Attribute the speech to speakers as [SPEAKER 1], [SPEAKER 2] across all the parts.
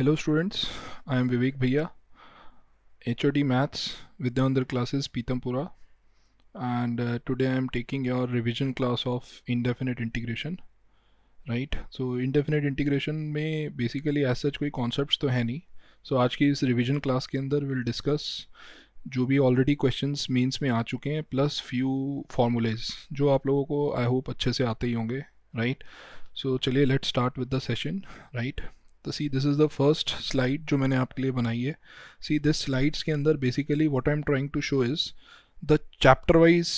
[SPEAKER 1] Hello students I am Vivek भैया H O D maths Vidyamandir classes Pitampura and today I am taking your revision class of indefinite integration right so indefinite integration में basically as such कोई concept तो है नहीं सो so, आज की इस revision class के अंदर विल डिस्कस जो भी ऑलरेडी क्वेश्चन मीन्स में आ चुके हैं प्लस फ्यू फार्मूलेज जो आप लोगों को आई होप अच्छे से आते ही होंगे राइट सो चलिए let start with the session right तो see this is the first slide जो मैंने आपके लिए बनाई है सी दिस स्लाइड्स के अंदर basically what I am trying to show is the chapter wise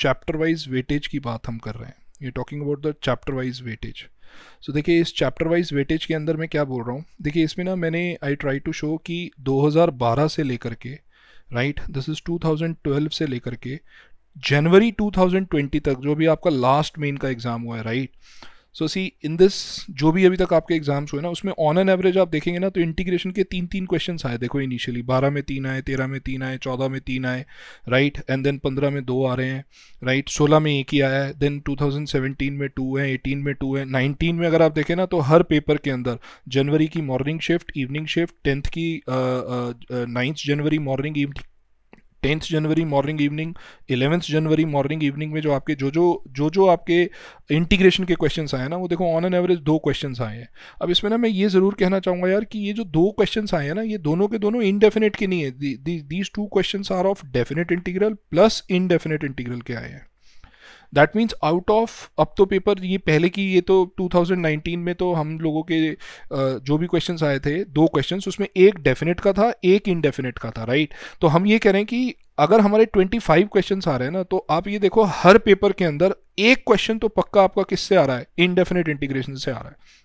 [SPEAKER 1] chapter wise weightage की बात हम कर रहे हैं ये talking about the chapter wise weightage so देखिए इस चैप्टर वाइज वेटेज के अंदर मैं क्या बोल रहा हूँ देखिए इसमें ना मैंने आई ट्राई टू शो कि 2012 से लेकर के राइट दिस इज़ 2012 से लेकर के जनवरी 2020 तक जो भी आपका लास्ट मेन का एग्ज़ाम हुआ है right right? So see in this जो भी अभी तक आपके एग्जाम्स हुए ना उसमें ऑन एन एवरेज आप देखेंगे ना तो इंटीग्रेशन के तीन तीन क्वेश्चन आए देखो इनिशियली बारह में तीन आए तेरह में तीन आए चौदह में तीन आए राइट एंड देन पंद्रह में दो आ रहे हैं राइट right? सोलह में एक ही आया है देन टू थाउजेंड सेवेंटीन में टू है एटीन में टू है नाइनटीन में अगर आप देखें ना तो हर पेपर के अंदर जनवरी की morning shift evening shift tenth की ninth January morning tenth January morning evening eleventh January morning evening में जो आपके जो जो जो जो आपके इंटीग्रेशन के क्वेश्चन आए ना वो देखो ऑन एन एवरेज दो क्वेश्चन आए हैं अब इसमें ना मैं ये ज़रूर कहना चाहूँगा यार कि ये जो दो क्वेश्चन आए हैं ना ये दोनों के दोनों इनडेफिनेट के नहीं है these two question are of definite integral plus indefinite integral के आए हैं दैट मीन्स आउट ऑफ अब तो पेपर ये पहले की ये तो 2019 में तो हम लोगों के जो भी क्वेश्चन आए थे दो क्वेश्चन उसमें एक डेफिनेट का था एक इनडेफिनेट का था राइट तो हम ये कह रहे हैं कि अगर हमारे 25 क्वेश्चन आ रहे हैं ना तो आप ये देखो हर पेपर के अंदर एक क्वेश्चन तो पक्का आपका किससे आ रहा है इनडेफिनेट इंटीग्रेशन से आ रहा है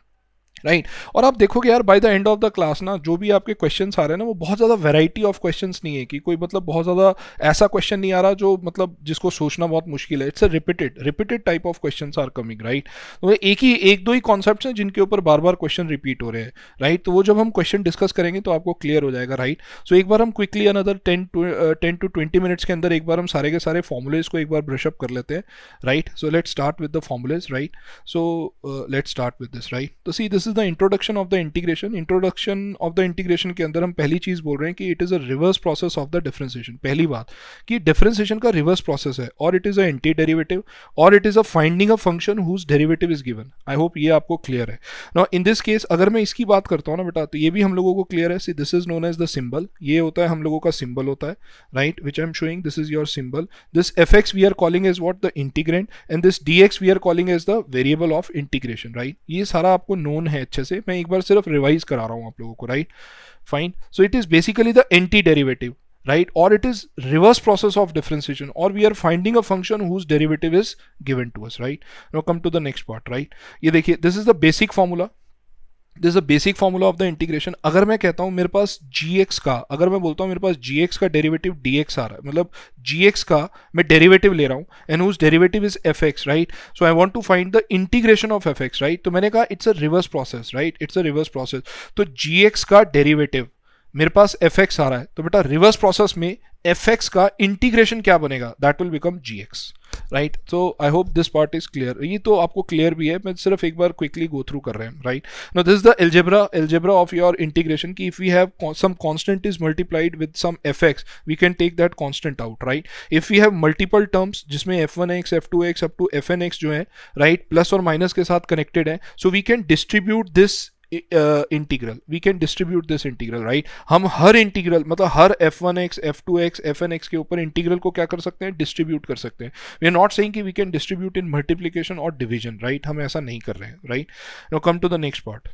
[SPEAKER 1] राइट और आप देखोगे यार by the end of the class ना जो भी आपके क्वेश्चन आ रहे हैं ना वो बहुत ज़्यादा वेराइटी ऑफ क्वेश्चन नहीं है कि कोई मतलब बहुत ज़्यादा ऐसा क्वेश्चन नहीं आ रहा जो मतलब जिसको सोचना बहुत मुश्किल है it's a repeated repeated type of question are coming right तो एक ही एक दो ही कॉन्सेप्ट हैं जिनके ऊपर बार बार क्वेश्चन रिपीट हो रहे हैं राइट तो वो जब हम क्वेश्चन डिस्कस करेंगे तो आपको क्लियर हो जाएगा राइट सो एक बार हम quickly another ten ten two twenty minutes के अंदर एक बार हम सारे के सारे फॉर्मुलेज को एक बार ब्रशअप कर लेते हैं right so let start with the formulae right so let start with this right तो see this is the introduction of the integration introduction of the integration के अंदर हम पहली चीज़ बोल रहे हैं कि it is a reverse process of the differentiation पहली बात कि डिफरेंशिएशन का रिवर्स प्रोसेस है और it is a anti derivative और it is a finding a function whose derivative is given I hope ये आपको क्लियर है नाउ इन दिस केस अगर मैं इसकी बात करता हूँ ना बेटा तो ये भी हम लोगों को क्लियर है see this is known as the symbol ये होता है हम लोगों का सिंबल होता है right which I am showing this is your symbol this f x we are calling as what the integrand and this d x we are calling as the variable of integration right ये सारा आपको known है अच्छे से मैं एक बार सिर्फ revise करा रहा हूँ आप लोगों को right fine so it is basically the anti derivative right और it is reverse process of differentiation और we are finding a function whose derivative is given to us right no come to the next part right ये देखिए this is the basic formula this a basic formula of the integration अगर मैं कहता हूँ मेरे पास g x का अगर मैं बोलता हूँ मेरे पास जी एक्स का डेरिवेटिव डी एक्स आ रहा है मतलब जी एक्स का मैं डेरिवेटिव ले रहा हूँ and whose derivative is f x right so I want to find the integration of f x right तो मैंने कहा it's a reverse process right it's a reverse process तो जी एक्स का डेरिवेटिव मेरे पास F x आ रहा है तो बेटा रिवर्स प्रोसेस में एफ एक्स का इंटीग्रेशन क्या बनेगा that will become g x right so I hope this part is clear ये तो आपको क्लियर भी है मैं सिर्फ एक बार क्विकली गो थ्रू कर रहे हैं right now this the algebra algebra of your integration की if we have some constant is multiplied with some f x we can take that constant out right if you have multiple terms जिसमें f one x f two x up to f n x जो है right right? Plus और minus के साथ connected है so we can distribute this integral we can distribute this integral right हम हर integral मतलब हर f one x f two x f n x के ऊपर इंटीग्रल को क्या कर सकते हैं डिस्ट्रीब्यूट कर सकते हैं वी आर नॉट सेइंग कि we can distribute in multiplication और डिविजन राइट हम ऐसा नहीं कर रहे हैं right no come to the next part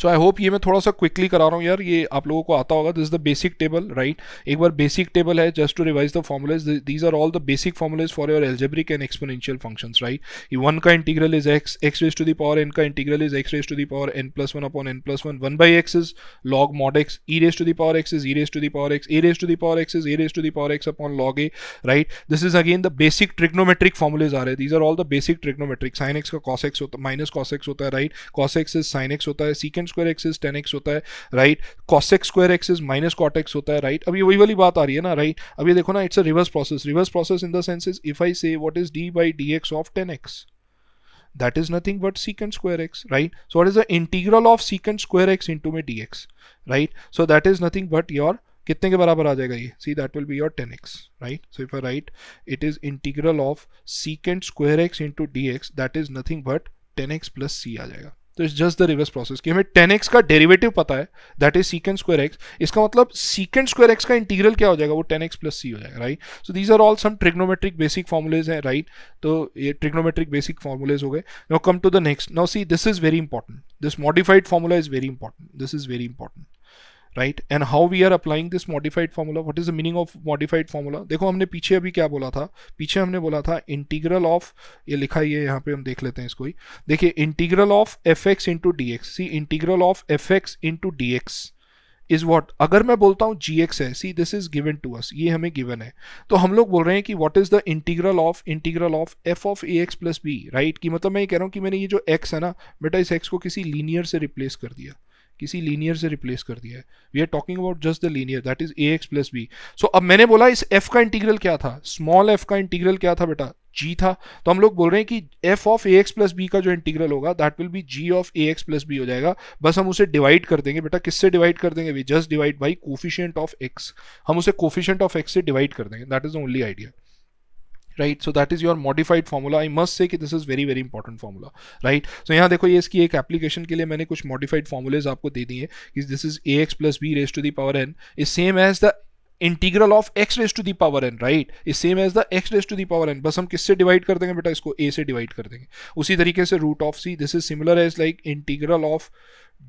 [SPEAKER 1] so I hope ये मैं थोड़ा सा क्विकली करा रहा हूँ यार ये आप लोगों को आता होगा this the basic table right एक बार बेसिक टेबल है just to revise the formulae these are all the basic formulae for your algebraic and exponential functions right one का integral is x x raise to the power n का integral is x raise to the power n plus one upon n plus one one by x is log mod x e raise to the power x is e raise to the power x a raise to the power x is a raise to the power x upon log a right this is again the basic trigonometric formulae आ रहे हैं these are all the basic trigonometric sine x का cos x होता है minus cos x होता है right cos x is sine x होता है secant tangent square x is tan x होता है right cosec square x is minus cot x होता है राइट अभी वही वाली बात आ रही है ना राइट अभी देखो ना it's a reverse process reverse process in the sense is if I say what is d by d x of tan x that is nothing but secant square x right so what is the integral of secant square x into may d x right so that is nothing but your कितने के बराबर आ जाएगा ये see that will be your tan x right so if I write it is integral of secant square x into D x that is nothing but tan x plus c आ जाएगा तो it's just the reverse process कि हमें tan x का derivative पता है that is secant square x इसका मतलब सीकेंड स्क्वायर एक्स का इंटीग्रल क्या हो जाएगा वो टेन एक्स प्लस सी हो जाएगा right so these are all some trigonometric basic formulae हैं राइट तो ये ट्रिग्नोमेट्रिक बेसिक फॉर्मुलेज हो गए now come to the next now see this is very important this modified formula is very important this is very important right and how we are applying this modified formula what is the meaning of modified formula देखो हमने पीछे अभी क्या बोला था पीछे हमने बोला था इंटीग्रल ऑफ ये लिखा ही है यहाँ पे हम देख लेते हैं इसको ही देखिए integral of f x into D x see integral of f x into D x is what अगर मैं बोलता हूँ जी एक्स है see this is given to us ये हमें गिवन है तो हम लोग बोल रहे हैं कि what is the integral of integral of f of a x plus b right कि मतलब मैं ये कह रहा हूँ कि मैंने ये जो एक्स है ना बेटा इस एक्स को किसी लीनियर से रिप्लेस कर दिया किसी लीनियर से रिप्लेस कर दिया है we are talking about just the linear that is a x plus b so अब मैंने बोला इस एफ का इंटीग्रल क्या था स्मॉल एफ का इंटीग्रल क्या था बेटा जी था तो हम लोग बोल रहे हैं कि f of a x plus b का जो इंटीग्रल होगा that will be g of a x plus b हो जाएगा बस हम उसे डिवाइड कर देंगे बेटा किससे डिवाइड कर देंगे we just divide by coefficient of x हम उसे कोफिशियंट ऑफ एक्स से डिवाइड कर देंगे that is the only idea right so that is your modified formula I must say कि this is very very important formula right so यहाँ देखो ये इसकी एक एप्लीकेशन के लिए मैंने कुछ मॉडिफाइड फॉर्मूलेज आपको दे दिए कि this is a x plus b raise to the power n is same as the integral of x raise to the power n right is same as the x raise to the power n बस हम किससे divide कर देंगे बेटा इसको ए से divide कर देंगे उसी तरीके से root of see this is similar as like integral of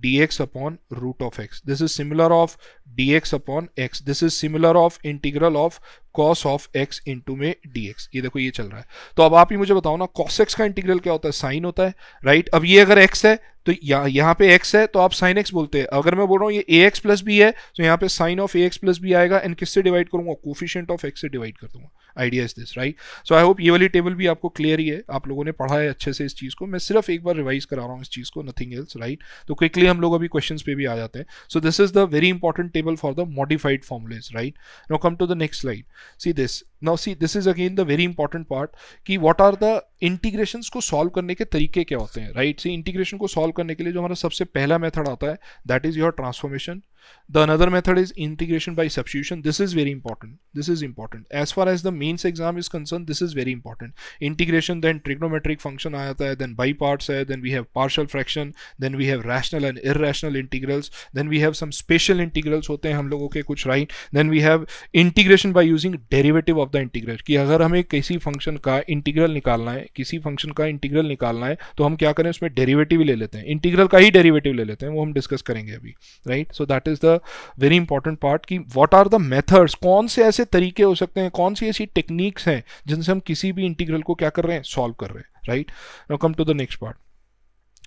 [SPEAKER 1] dx upon root of x. This is similar of dx upon x. This is similar of integral of cos of x into में dx ये देखो ये चल रहा है तो अब आप ही मुझे बताओ ना cos x का इंटीग्रल क्या होता है साइन होता है राइट अब ये अगर x है तो यह, यहाँ पे x है तो आप साइन x बोलते हैं अगर मैं बोल रहा हूँ ये ax प्लस b है तो यहाँ पे sine of ax plus b आएगा एंड किससे डिवाइड करूंगा कोफिशियंट ऑफ x से डिवाइड कर दूंगा idea is this right so I hope ये वाली टेबल भी आपको क्लियर ही है आप लोगों ने पढ़ा है अच्छे से इस चीज़ को मैं सिर्फ एक बार रिवाइज करा रहा हूँ इस चीज़ को नथिंग एल्स राइट तो क्विकली इसलिए हम लोग अभी क्वेश्चन पे भी आ जाते हैं so this is the very important table for the modified formulae right no come to the next slide see this now see this is again the very important part कि व्हाट आर द इंटीग्रेशन को solve करने के तरीके क्या होते हैं right see integration को solve करने के लिए जो हमारा सबसे पहला मेथड आता है that is your transformation The another method is integration by substitution. This is very important. This is important. As far as the mains exam is concerned, this is very important. Integration, then trigonometric function aata hai, then by parts hai, then we have partial fraction, then we have rational and irrational integrals, then we have some special integrals hote hain hum logo ke kuch right then we have integration by using derivative of the integral ki agar hame kisi function ka integral nikalna hai kisi function ka integral nikalna hai to hum kya kare usme derivative le lete hain integral ka hi derivative le lete hain wo hum discuss karenge abhi right so that is is the very important part कि what are the methods कौन से ऐसे तरीके हो सकते हैं कौन सी ऐसी टेक्निक्स हैं जिनसे हम किसी भी इंटीग्रल को क्या कर रहे हैं सॉल्व कर रहे हैं right now come to the next part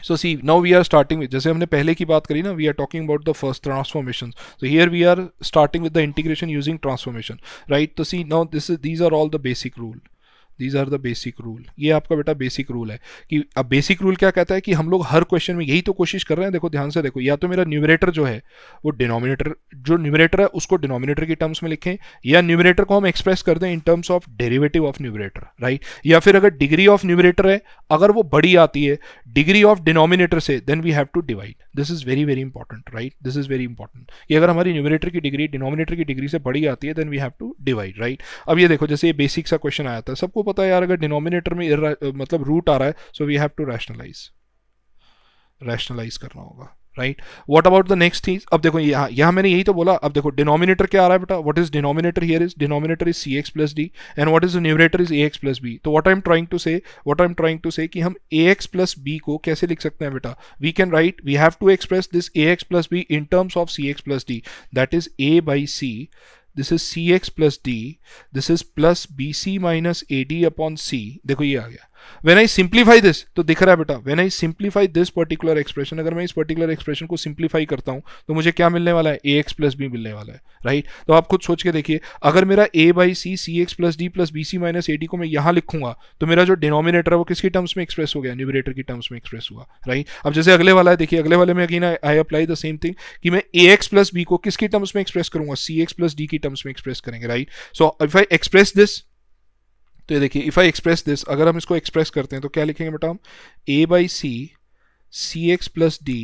[SPEAKER 1] so see now we are starting with जैसे हमने पहले की बात करी ना we are talking about the first transformation so here we are starting with the integration using transformation right तो see now this these are all the basic rule these are the basic rule ये आपका बेटा basic rule है कि अब basic rule क्या कहता है कि हम लोग हर क्वेश्चन में यही तो कोशिश कर रहे हैं देखो ध्यान से देखो या तो मेरा न्यूमरेटर जो है वो डिनोमिनेटर जो न्यूमरेटर है उसको डिनोमिनेटर की टर्म्स में लिखें या न्यूमरेटर को हम एक्सप्रेस कर दें in terms of derivative of numerator right या फिर अगर डिग्री ऑफ न्यूमरेटर है अगर वो बड़ी आती है डिग्री ऑफ डिनोमिनेटर से then we have to divide this is very very important right this is very important कि अगर हमारी न्यूमरेटर की डिग्री डिनोमिनेटर की डिग्री से बड़ी आती है then we have to divide right अब ये देखो जैसे ये बेसिक सा क्वेश्चन आया था सबको पता है यार अगर डिनोमिनेटर में मतलब रूट आ रहा है so we have to rationalize rationalize करना होगा right what about the next thing अब देखो यहाँ यहाँ मैंने यही तो बोला अब देखो डिनोमिनेटर क्या आ रहा है बेटा what is denominator here is denominator is C x plus d and what is the numerator is a x plus b तो what I am trying to say what I am trying to say कि हम ए x plus B को कैसे लिख सकते हैं बेटा we can write we have to express this a x plus B in terms of c x plus d that is A by c this is C x plus d this is plus B C minus A D upon c देखो ये आ गया when I simplify this तो दिख रहा है बेटा when I simplify this particular expression अगर मैं इस पर्टिकुलर एक्सप्रेशन को सिंप्लीफाई करता हूं तो मुझे क्या मिलने वाला है ए एक्स प्लस बी मिलने वाला है राइट right? तो आप खुद सोच के देखिए अगर मेरा a by C C x plus D plus B C minus A d को मैं यहां लिखूंगा तो मेरा जो डिनोमिनेटर है वो किसकी टर्म्स में एक्सप्रेस हो गया न्यूमिनेटर की टर्म्स में एक्सप्रेस हुआ राइट right? अब जैसे अगले वाला है देखिए अगले वाले में again I apply the same thing कि मैं ए एक्स प्लस बी को किसकी टर्म्स में एक्सप्रेस करूंगा सी एक्स प्लस डी की टर्म्स में एक्सप्रेस करेंगे right so if I express this तो ये देखिए इफ़ आई एक्सप्रेस दिस अगर हम इसको एक्सप्रेस करते हैं तो क्या लिखेंगे बेटा हम a by C C x plus d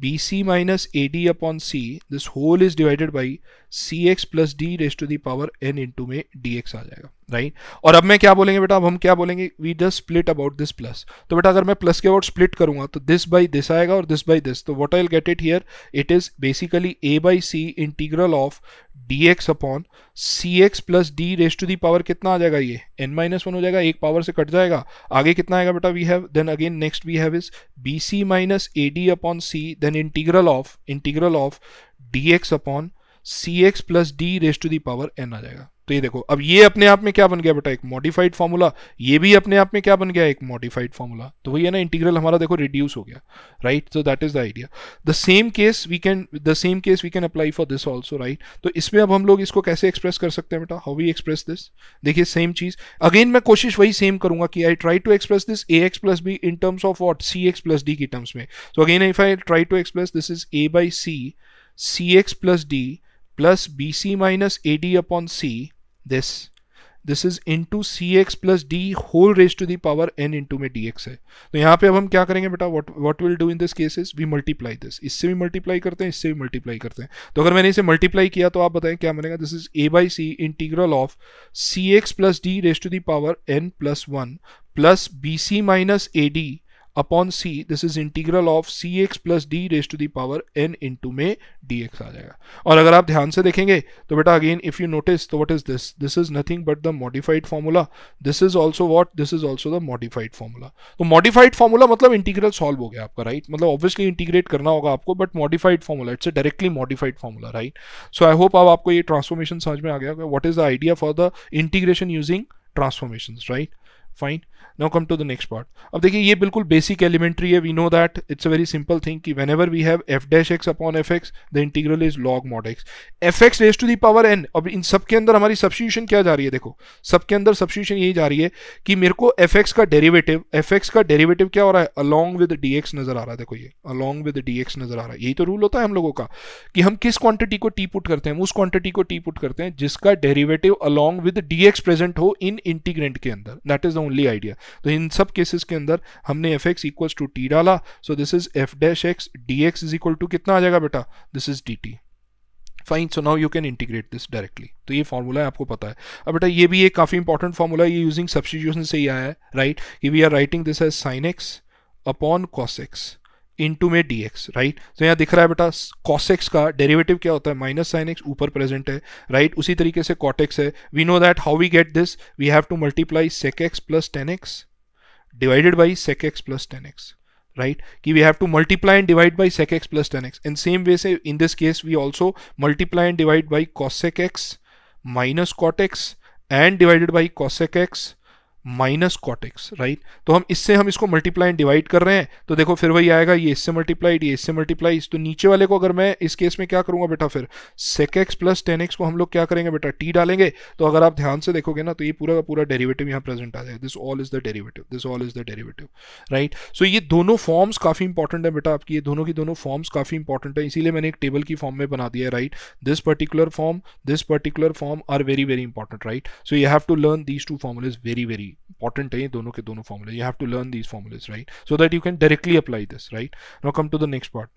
[SPEAKER 1] b C minus A D upon c this whole is divided by c x plus d raised to the power n into में डी एक्स आ जाएगा राइट और अब मैं क्या बोलेंगे बेटा अब हम क्या बोलेंगे we just split about this plus तो बेटा अगर मैं प्लस के अबाउट स्प्लिट करूंगा तो दिस बाई दिस आएगा और दिस बाई दिस तो what I get it here it is basically a by C integral of D x upon C x plus d raise to the power कितना आ जाएगा ये N minus one हो जाएगा एक पावर से cut जाएगा आगे कितना आएगा बेटा we have then again next we have is b C minus A D upon c then integral of integral of D x upon C x plus d raise to the power n आ जाएगा तो ये देखो अब ये अपने आप में क्या बन गया बेटा एक मॉडिफाइड फॉर्मूला ये भी अपने आप में क्या बन गया एक मॉडिफाइड फॉर्मूला तो वही है ना इंटीग्रल हमारा देखो रिड्यूस हो गया right so that is the idea the same case we can the same case we can apply for this also right तो इसमें अब हम लोग इसको कैसे एक्सप्रेस कर सकते हैं बेटा हाउ वी एक्सप्रेस दिस देखिए सेम चीज अगेन मैं कोशिश वही सेम करूंगा कि I try to express this a x plus B in terms of what C x plus d की टर्म्स में so again if I try to express this is A by C C x plus D plus B C minus A D upon c this this is into c x plus D whole raise to the power n into में D x है तो यहाँ पे अब हम क्या करेंगे बेटा what what will do in this case is we multiply this इससे भी मल्टीप्लाई करते हैं इससे भी मल्टीप्लाई करते हैं तो अगर मैंने इसे मल्टीप्लाई किया तो आप बताएं क्या बनेगा this is A by C integral of c x plus d raise to the power n plus one plus B C minus A D upon c this is integral of c x plus d raise to the power n to में D x आ जाएगा और अगर आप ध्यान से देखेंगे तो बेटा अगेन इफ यू नोटिस तो what is this this is nothing but the modified formula this is also what this is also the modified formula तो मॉडिफाइड फॉर्मूला मतलब इंटीग्रल सॉल्व हो गया आपका राइट right? मतलब ऑब्वियसली इंटीग्रेट करना होगा आपको but modified formula it's a directly modified formula right so I hope अब आपको ये ट्रांसफॉर्मेशन समझ में आ गया what is the idea for the integration using transformation right fine now come to the next part अब देखिए ये बिल्कुल बेसिक एलिमेंट्री है we know that it's a very simple thing कि whenever we have f dash x upon f x the integral is log mod x f x raise to the power n अब इन सब के अंदर हमारी substitution क्या जा रही है देखो सबके अंदर सब्सिट्यूशन यही जा रही है कि मेरे को एफ एक्स का डेरिवेटिव एफ एक्स का डेरिवेटिव क्या हो रहा है अलॉन्ग विद डी एक्स नजर आ रहा है देखो ये अलॉन्ग विद डी एक्स नजर आ रहा है यही तो रूल होता है हम लोगों का कि हम किस क्वांटिटी को टी पुट करते हैं उस क्वांटिटी को टी पुट करते हैं जिसका derivative along with d x present हो इन इंटीग्रेंट के अंदर that is the only idea तो इन सब केसेस के अंदर हमने f x equals to t डाला so this is f dash x d x is equal to कितना आ जाएगा बेटा this is d t fine so now you can integrate this directly तो ये फॉर्मूला है आपको पता है अब बेटा ये भी एक काफ़ी इंपॉर्टेंट फॉर्मूला है ये यूजिंग सब्सटीट्यूशन से ही आया है राइट कि we are writing this as sine x upon cos x into में डी एक्स राइट तो यहाँ दिख रहा है बेटा कॉसेक्स का डेरिवेटिव क्या होता है माइनस साइन एक्स ऊपर प्रेजेंट है राइट right? उसी तरीके से कॉटेक्स है we know that how we get this we have to multiply sec x plus tan x divided by sec x plus tan x right कि we have to multiply and divide by sec x plus tan x in same way से in this case we also multiply and divide by cosec x minus cortex and divided by cosec x minus cot x right तो हम इससे हम इसको multiply and divide कर रहे हैं तो देखो फिर वही आएगा ये इससे मल्टीप्लाइड ये इससे मल्टीप्लाई तो नीचे वाले को अगर मैं इस केस में क्या करूंगा बेटा फिर sec x plus tan x को हम लोग क्या करेंगे बेटा टी डालेंगे तो अगर आप ध्यान से देखोगे ना तो ये पूरा का पूरा डेरीवेटिव यहाँ प्रेजेंट आ जाएगा this all is the derivative this all is the derivative right so ये दोनों फॉर्म्स काफी इंपॉर्टेंट है बेटा आपकी ये दोनों की दोनों फॉर्म्स काफी इंपॉर्टेंट है इसीलिए मैंने एक टेबल की फॉर्म में बना दिया है right this particular form this particular form are very very important right so you have to learn these two is very very important है ये दोनों के दोनों फॉर्मूले you have to learn these formulas right so that you can directly apply this right now come to the next part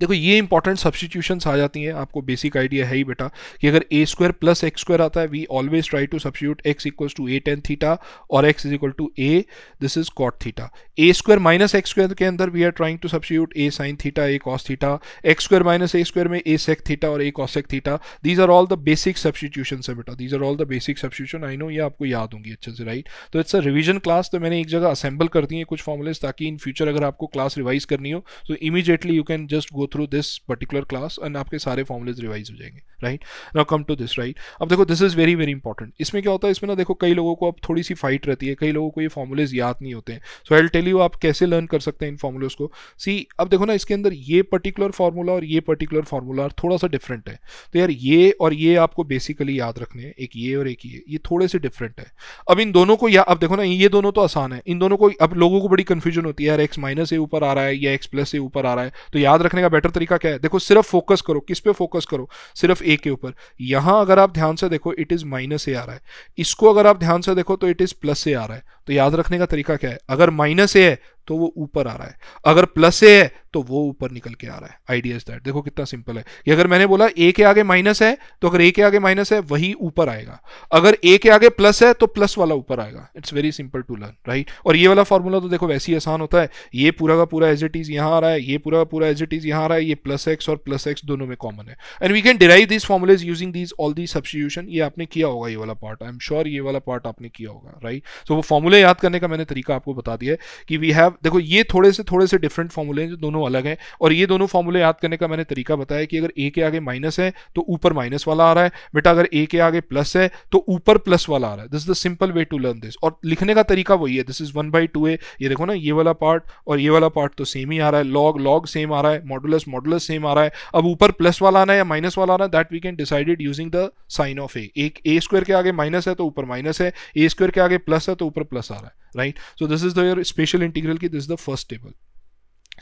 [SPEAKER 1] देखो ये important substitution आ जाती हैं आपको बेसिक आइडिया है ही बेटा कि अगर a square plus x square आता है we always try to substitute x equal to a tan theta और x is equal to a this is cot theta a square minus x square के अंदर we are trying to substitute a sine theta a cos theta x square minus A square में a sec theta और a cosec theta these are all the basic substitution है बेटा these are all the basic substitution I know ये आपको याद होंगी अच्छे से राइट तो इट्स अ रिविजन क्लास तो मैंने एक जगह असेंबल कर दी है कुछ फॉर्मुलेज ताकि इन फ्यूचर अगर आपको क्लास रिवाइज करनी हो तो immediately you can just go through this particular class and आपके सारे फॉर्मुलेज रिवाइज हो जाएंगे right now come to this right अब देखो this is very very important इसमें क्या होता है इसमें ना देखो कई लोगों को अब थोड़ी सी फाइट रहती है कई लोगों को ये फॉर्मुलेज याद नहीं होते हैं सो आई टेल यू आप कैसे लर्न कर सकते हैं इन फॉर्मुलेज को सी अब देखो ना इसके अंदर ये पर्टिकुलर फार्मूला और ये पर्टिकुलर फार्मूला थोड़ा सा डिफरेंट है तो यार ये और ये आपको बेसिकली याद रखने हैं एक ये और एक ये ये थोड़े से डिफरेंट है अब इन दोनों को या अब देखो ना ये दोनों तो आसान है इन दोनों को अब लोगों को बड़ी कंफ्यूजन होती है यार एक्स माइनस से ऊपर आ रहा है या एक्स प्लस से ऊपर आ रहा है तो याद रखने का बेटर तरीका क्या है देखो सिर्फ फोकस करो किस पे फोकस करो सिर्फ ए के ऊपर यहां अगर आप ध्यान से देखो इट इज़ माइनस ए आ रहा है इसको अगर आप ध्यान से देखो तो इट इज़ प्लस ए आ रहा है तो याद रखने का तरीका क्या है अगर माइनस ए है तो वो ऊपर आ रहा है अगर प्लस ए है तो वो ऊपर निकल के आ रहा है आइडिया इज दैट देखो कितना सिंपल है कि अगर मैंने बोला ए के आगे माइनस है तो अगर ए के आगे माइनस है वही ऊपर आएगा अगर ए के आगे प्लस है तो प्लस वाला ऊपर आएगा it's very simple to learn right और ये वाला फॉर्मूला तो देखो वैसे ही आसान होता है ये पूरा का पूरा एज इट इज यहाँ आ रहा है ये पूरा का पूरा एज इट इज यहाँ आ रहा है ये प्लस एक्स और प्लस एक्स दोनों में कॉमन है and we can derive this formulas using these all the substitution ये आपने किया होगा ये वाला पार्ट आई एम श्योर ये वाला पार्ट आपने किया होगा राइट सो वो फॉर्मूले याद करने का मैंने तरीका आपको बता दिया है कि वी हैव देखो ये थोड़े से थोड़े से डिफरेंट फॉर्मूले हैं जो दोनों अलग हैं और ये दोनों फॉर्मूले याद करने का मैंने तरीका बताया कि अगर ए के आगे माइनस है तो ऊपर माइनस वाला आ रहा है बेटा अगर ए के आगे प्लस है तो ऊपर प्लस वाला आ रहा है this is the simple way to learn this और लिखने का तरीका वही है this is one by two a ये देखो ना ये वाला पार्ट और ये वाला पार्ट तो सेम ही आ रहा है लॉग लॉग सेम आ रहा है मॉडुलस मॉडुलस सेम आ रहा है अब ऊपर प्लस वाला आना है या माइनस वाला आना है that we can decided using the sine of a एक ए स्क्वायर के आगे माइनस है तो ऊपर माइनस है ए स्क्वायर के आगे प्लस है तो ऊपर प्लस आ रहा है right? So this is the special integral की this is the first table.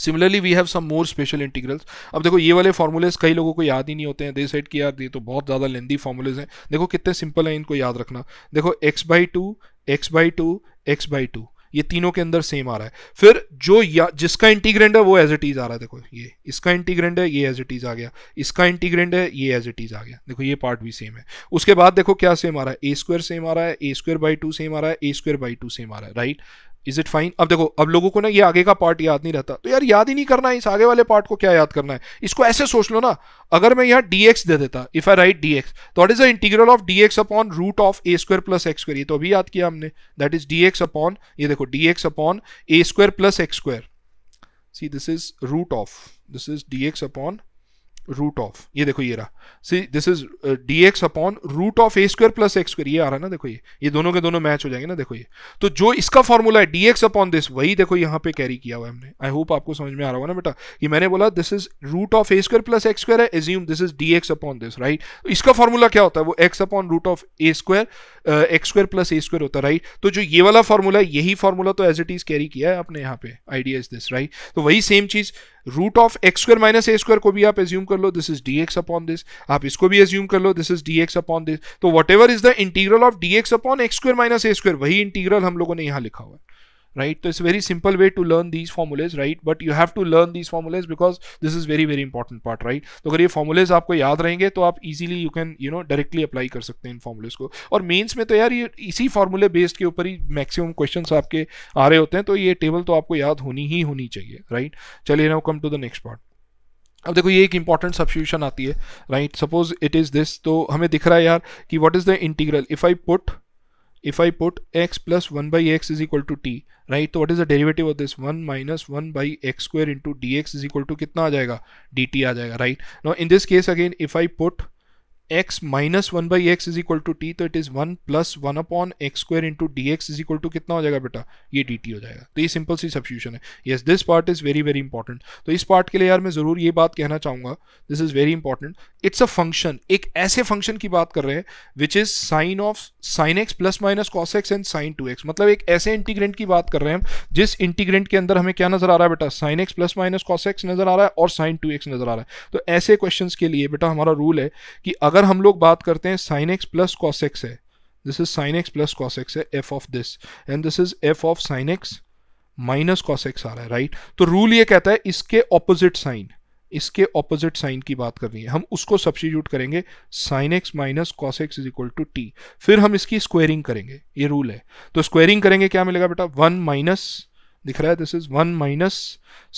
[SPEAKER 1] Similarly we have some more special integrals अब देखो ये वाले फॉर्मूलेज कई लोगों को याद ही नहीं होते हैं दे सेट कि यार ये तो बहुत ज़्यादा लेंदी फॉर्मूलेज हैं देखो कितने सिंपल हैं इनको याद रखना देखो x by two x by two x by two ये तीनों के अंदर सेम आ रहा है फिर जो या जिसका इंटीग्रेंड है वो एज इट इज आ रहा है देखो ये इसका इंटीग्रेंड है ये एज इट इज आ गया इसका इंटीग्रेंड है ये एज इट इज आ गया देखो ये पार्ट भी सेम है उसके बाद देखो क्या सेम आ रहा है ए स्क्वायर सेम आ रहा है a square by two same आ रहा है a square by two same आ रहा है राइट इज इट फाइन अब देखो अब लोगों को ना ये आगे का पार्ट याद नहीं रहता तो यार याद ही नहीं करना है इस आगे वाले पार्ट को क्या याद करना है इसको ऐसे सोच लो ना अगर मैं यहाँ डी एक्स दे देता if I write D x तो what is the integral of D x upon root of a square plus x square ये तो अभी याद किया हमने that is D x upon ये देखो d x upon a square plus x square see this is root of this is D x upon root of ये देखो ये रहा see this is D x upon root of a square plus x square ये आ रहा है ना देखो ये ये दोनों के दोनों मैच हो जाएंगे ना देखो ये तो जो इसका फॉर्मूला है डी एक्स अपॉन दिस वही देखो यहाँ पे कैरी किया हुआ हमने आई होप आपको समझ में आ रहा होगा ना बेटा ये मैंने बोला this is root of a square plus x square है assume this is D x upon this right इसका फॉर्मूला क्या होता है वो x upon root of a square x square plus A square होता है राइट तो जो ये वाला फॉर्मूला है यही फॉर्मूला तो एज इट इज कैरी किया है आपने यहाँ पे आइडिया इज दिस राइट तो वही सेम चीज़ root of x square minus A square को भी आप एज्यूम कर लो this is D x upon this आप इसको भी एज्यूम कर लो this is D x upon this तो whatever is the integral of D x upon x square minus A square वही इंटीग्रल हम लोगों ने यहाँ लिखा हुआ है right so it's a very simple way to learn these formulas right but you have to learn these formulas because this is very very important part right तो agar ye formulas aapko yaad rahenge to aap easily you can you know directly apply kar sakte hain in formulas ko aur mains mein to yaar ye isi formula based ke upar hi maximum questions aapke aa rahe hote hain to ye table to aapko yaad honi hi honi chahiye right chaliye now come to the next part अब देखो ये एक important substitution आती है right suppose it is this तो हमें दिख रहा है यार कि what is the integral if I put if I put x plus 1 by x is equal to t, right? So what is the derivative of this? 1 minus 1 by x square into dx is equal to kitna aa jayega? dt aa jayega, right? Now in this case again, if I put x minus one by x is equal to t तो it is one plus one upon x square into dx is equal equal to कितना हो जाएगा बेटा ये d t हो जाएगा तो ये सिंपल सी substitution है yes this part is very very important तो इस पार्ट के लिए यार मैं जरूर ये बात कहना चाहूंगा this is very important it's a function एक ऐसे फंक्शन की बात कर रहे हैं which is sine of sine x plus minus cos x and sine two x मतलब एक ऐसे इंटीग्रेंट की बात कर रहे हैं हम जिस इंटीग्रेंट के अंदर हमें क्या नजर आ रहा है बेटा sine x plus minus cos x नजर आ रहा है और साइन टू एक्स नजर आ रहा है तो ऐसे क्वेश्चन के लिए बेटा हमारा रूल है कि अगर अगर हम लोग बात करते हैं sine x plus cos x है this is sine x plus cos x है f of this and this is f of sine x minus cos x आ रहा है राइट right? तो रूल ये कहता है इसके ऑपोजिट साइन इसके ऑपोजिट साइन की बात करनी है हम उसको सब्सिट्यूट करेंगे sine x minus cos x is equal to t फिर हम इसकी स्क्वेयरिंग करेंगे ये रूल है तो स्क्वेयरिंग करेंगे क्या मिलेगा बेटा वन माइनस दिख रहा है this is one minus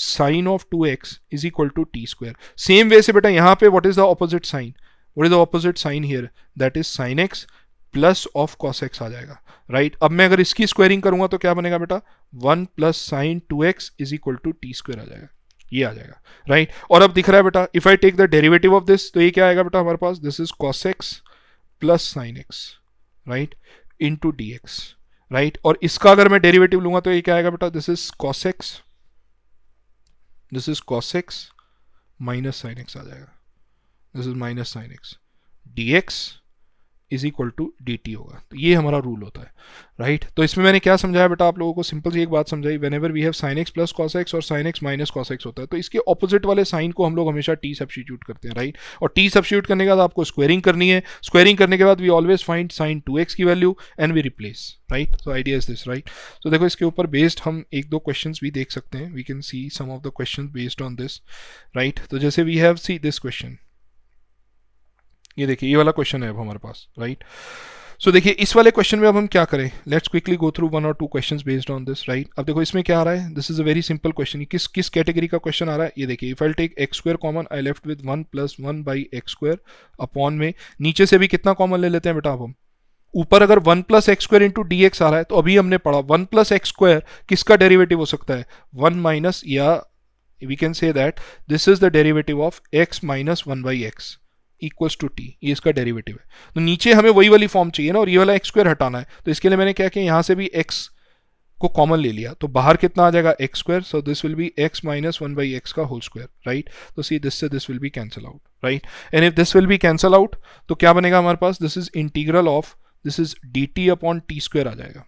[SPEAKER 1] sine of two x is equal to T square same way से बेटा यहां पे what is the opposite sign what is the opposite sign here that is sine x plus of cos x आ जाएगा right right? अब मैं अगर इसकी स्क्वायरिंग करूंगा तो क्या बनेगा बेटा one plus sine two x is equal to T square आ जाएगा ये आ जाएगा राइट right? और अब दिख रहा है बेटा if I take the derivative of this तो ये क्या आएगा बेटा हमारे पास this is cos x plus sine x right into d x right और इसका अगर मैं डेरिवेटिव लूंगा तो ये क्या आएगा बेटा this is cos x this is cos x minus sine x आ जाएगा this is minus sine x d x is equal to D t होगा तो ये हमारा रूल होता है राइट right? तो इसमें मैंने क्या समझाया बेटा आप लोगों को सिंपल सी एक बात समझाई whenever we have sine x plus cos x और sine x minus cos x होता है तो इसके ऑपोजिट वाले साइन को हम लोग हमेशा टी सब्सिट्यूट करते हैं राइट right? और टी सब्सिट्यूट करने के बाद आपको स्क्वेयरिंग करनी है स्क्वेयरिंग करने के बाद we always find sine two x की value and we replace right so idea is this right तो देखो इसके ऊपर बेस्ड हम एक दो क्वेश्चन भी देख सकते हैं we can see some of the question based on this right तो जैसे we have see this question ये देखिए ये वाला क्वेश्चन है अब हमारे पास राइट सो देखिए इस वाले क्वेश्चन में अब हम क्या करें let's quickly go through one और two questions based on this right अब देखो इसमें क्या आ रहा है this is a very simple question किस किस कैटेगरी का क्वेश्चन आ रहा है ये देखिए if I take x square common I left with one plus one by x square upon में नीचे से भी कितना कॉमन ले लेते हैं बेटा अब हम ऊपर अगर one plus x square into D x आ रहा है तो अभी हमने पढ़ा वन प्लस एक्स स्क्वेयर किसका डेरिवेटिव हो सकता है वन माइनस या we can say that this is the derivative of x minus one by x equals to T ये इसका डेरिवेटिव है तो नीचे हमें वही वाली फॉर्म चाहिए ना और ये वाला एक्स स्क्वायर हटाना है तो इसके लिए मैंने क्या किया यहाँ से भी एक्स को कॉमन ले लिया तो बाहर कितना आ जाएगा x square so this will be x minus one by x का होल स्क्वायर राइट तो सी दिस से this will be cancel out right and if this will be cancel out तो क्या बनेगा हमारे पास this is integral of this is d T upon t square आ जाएगा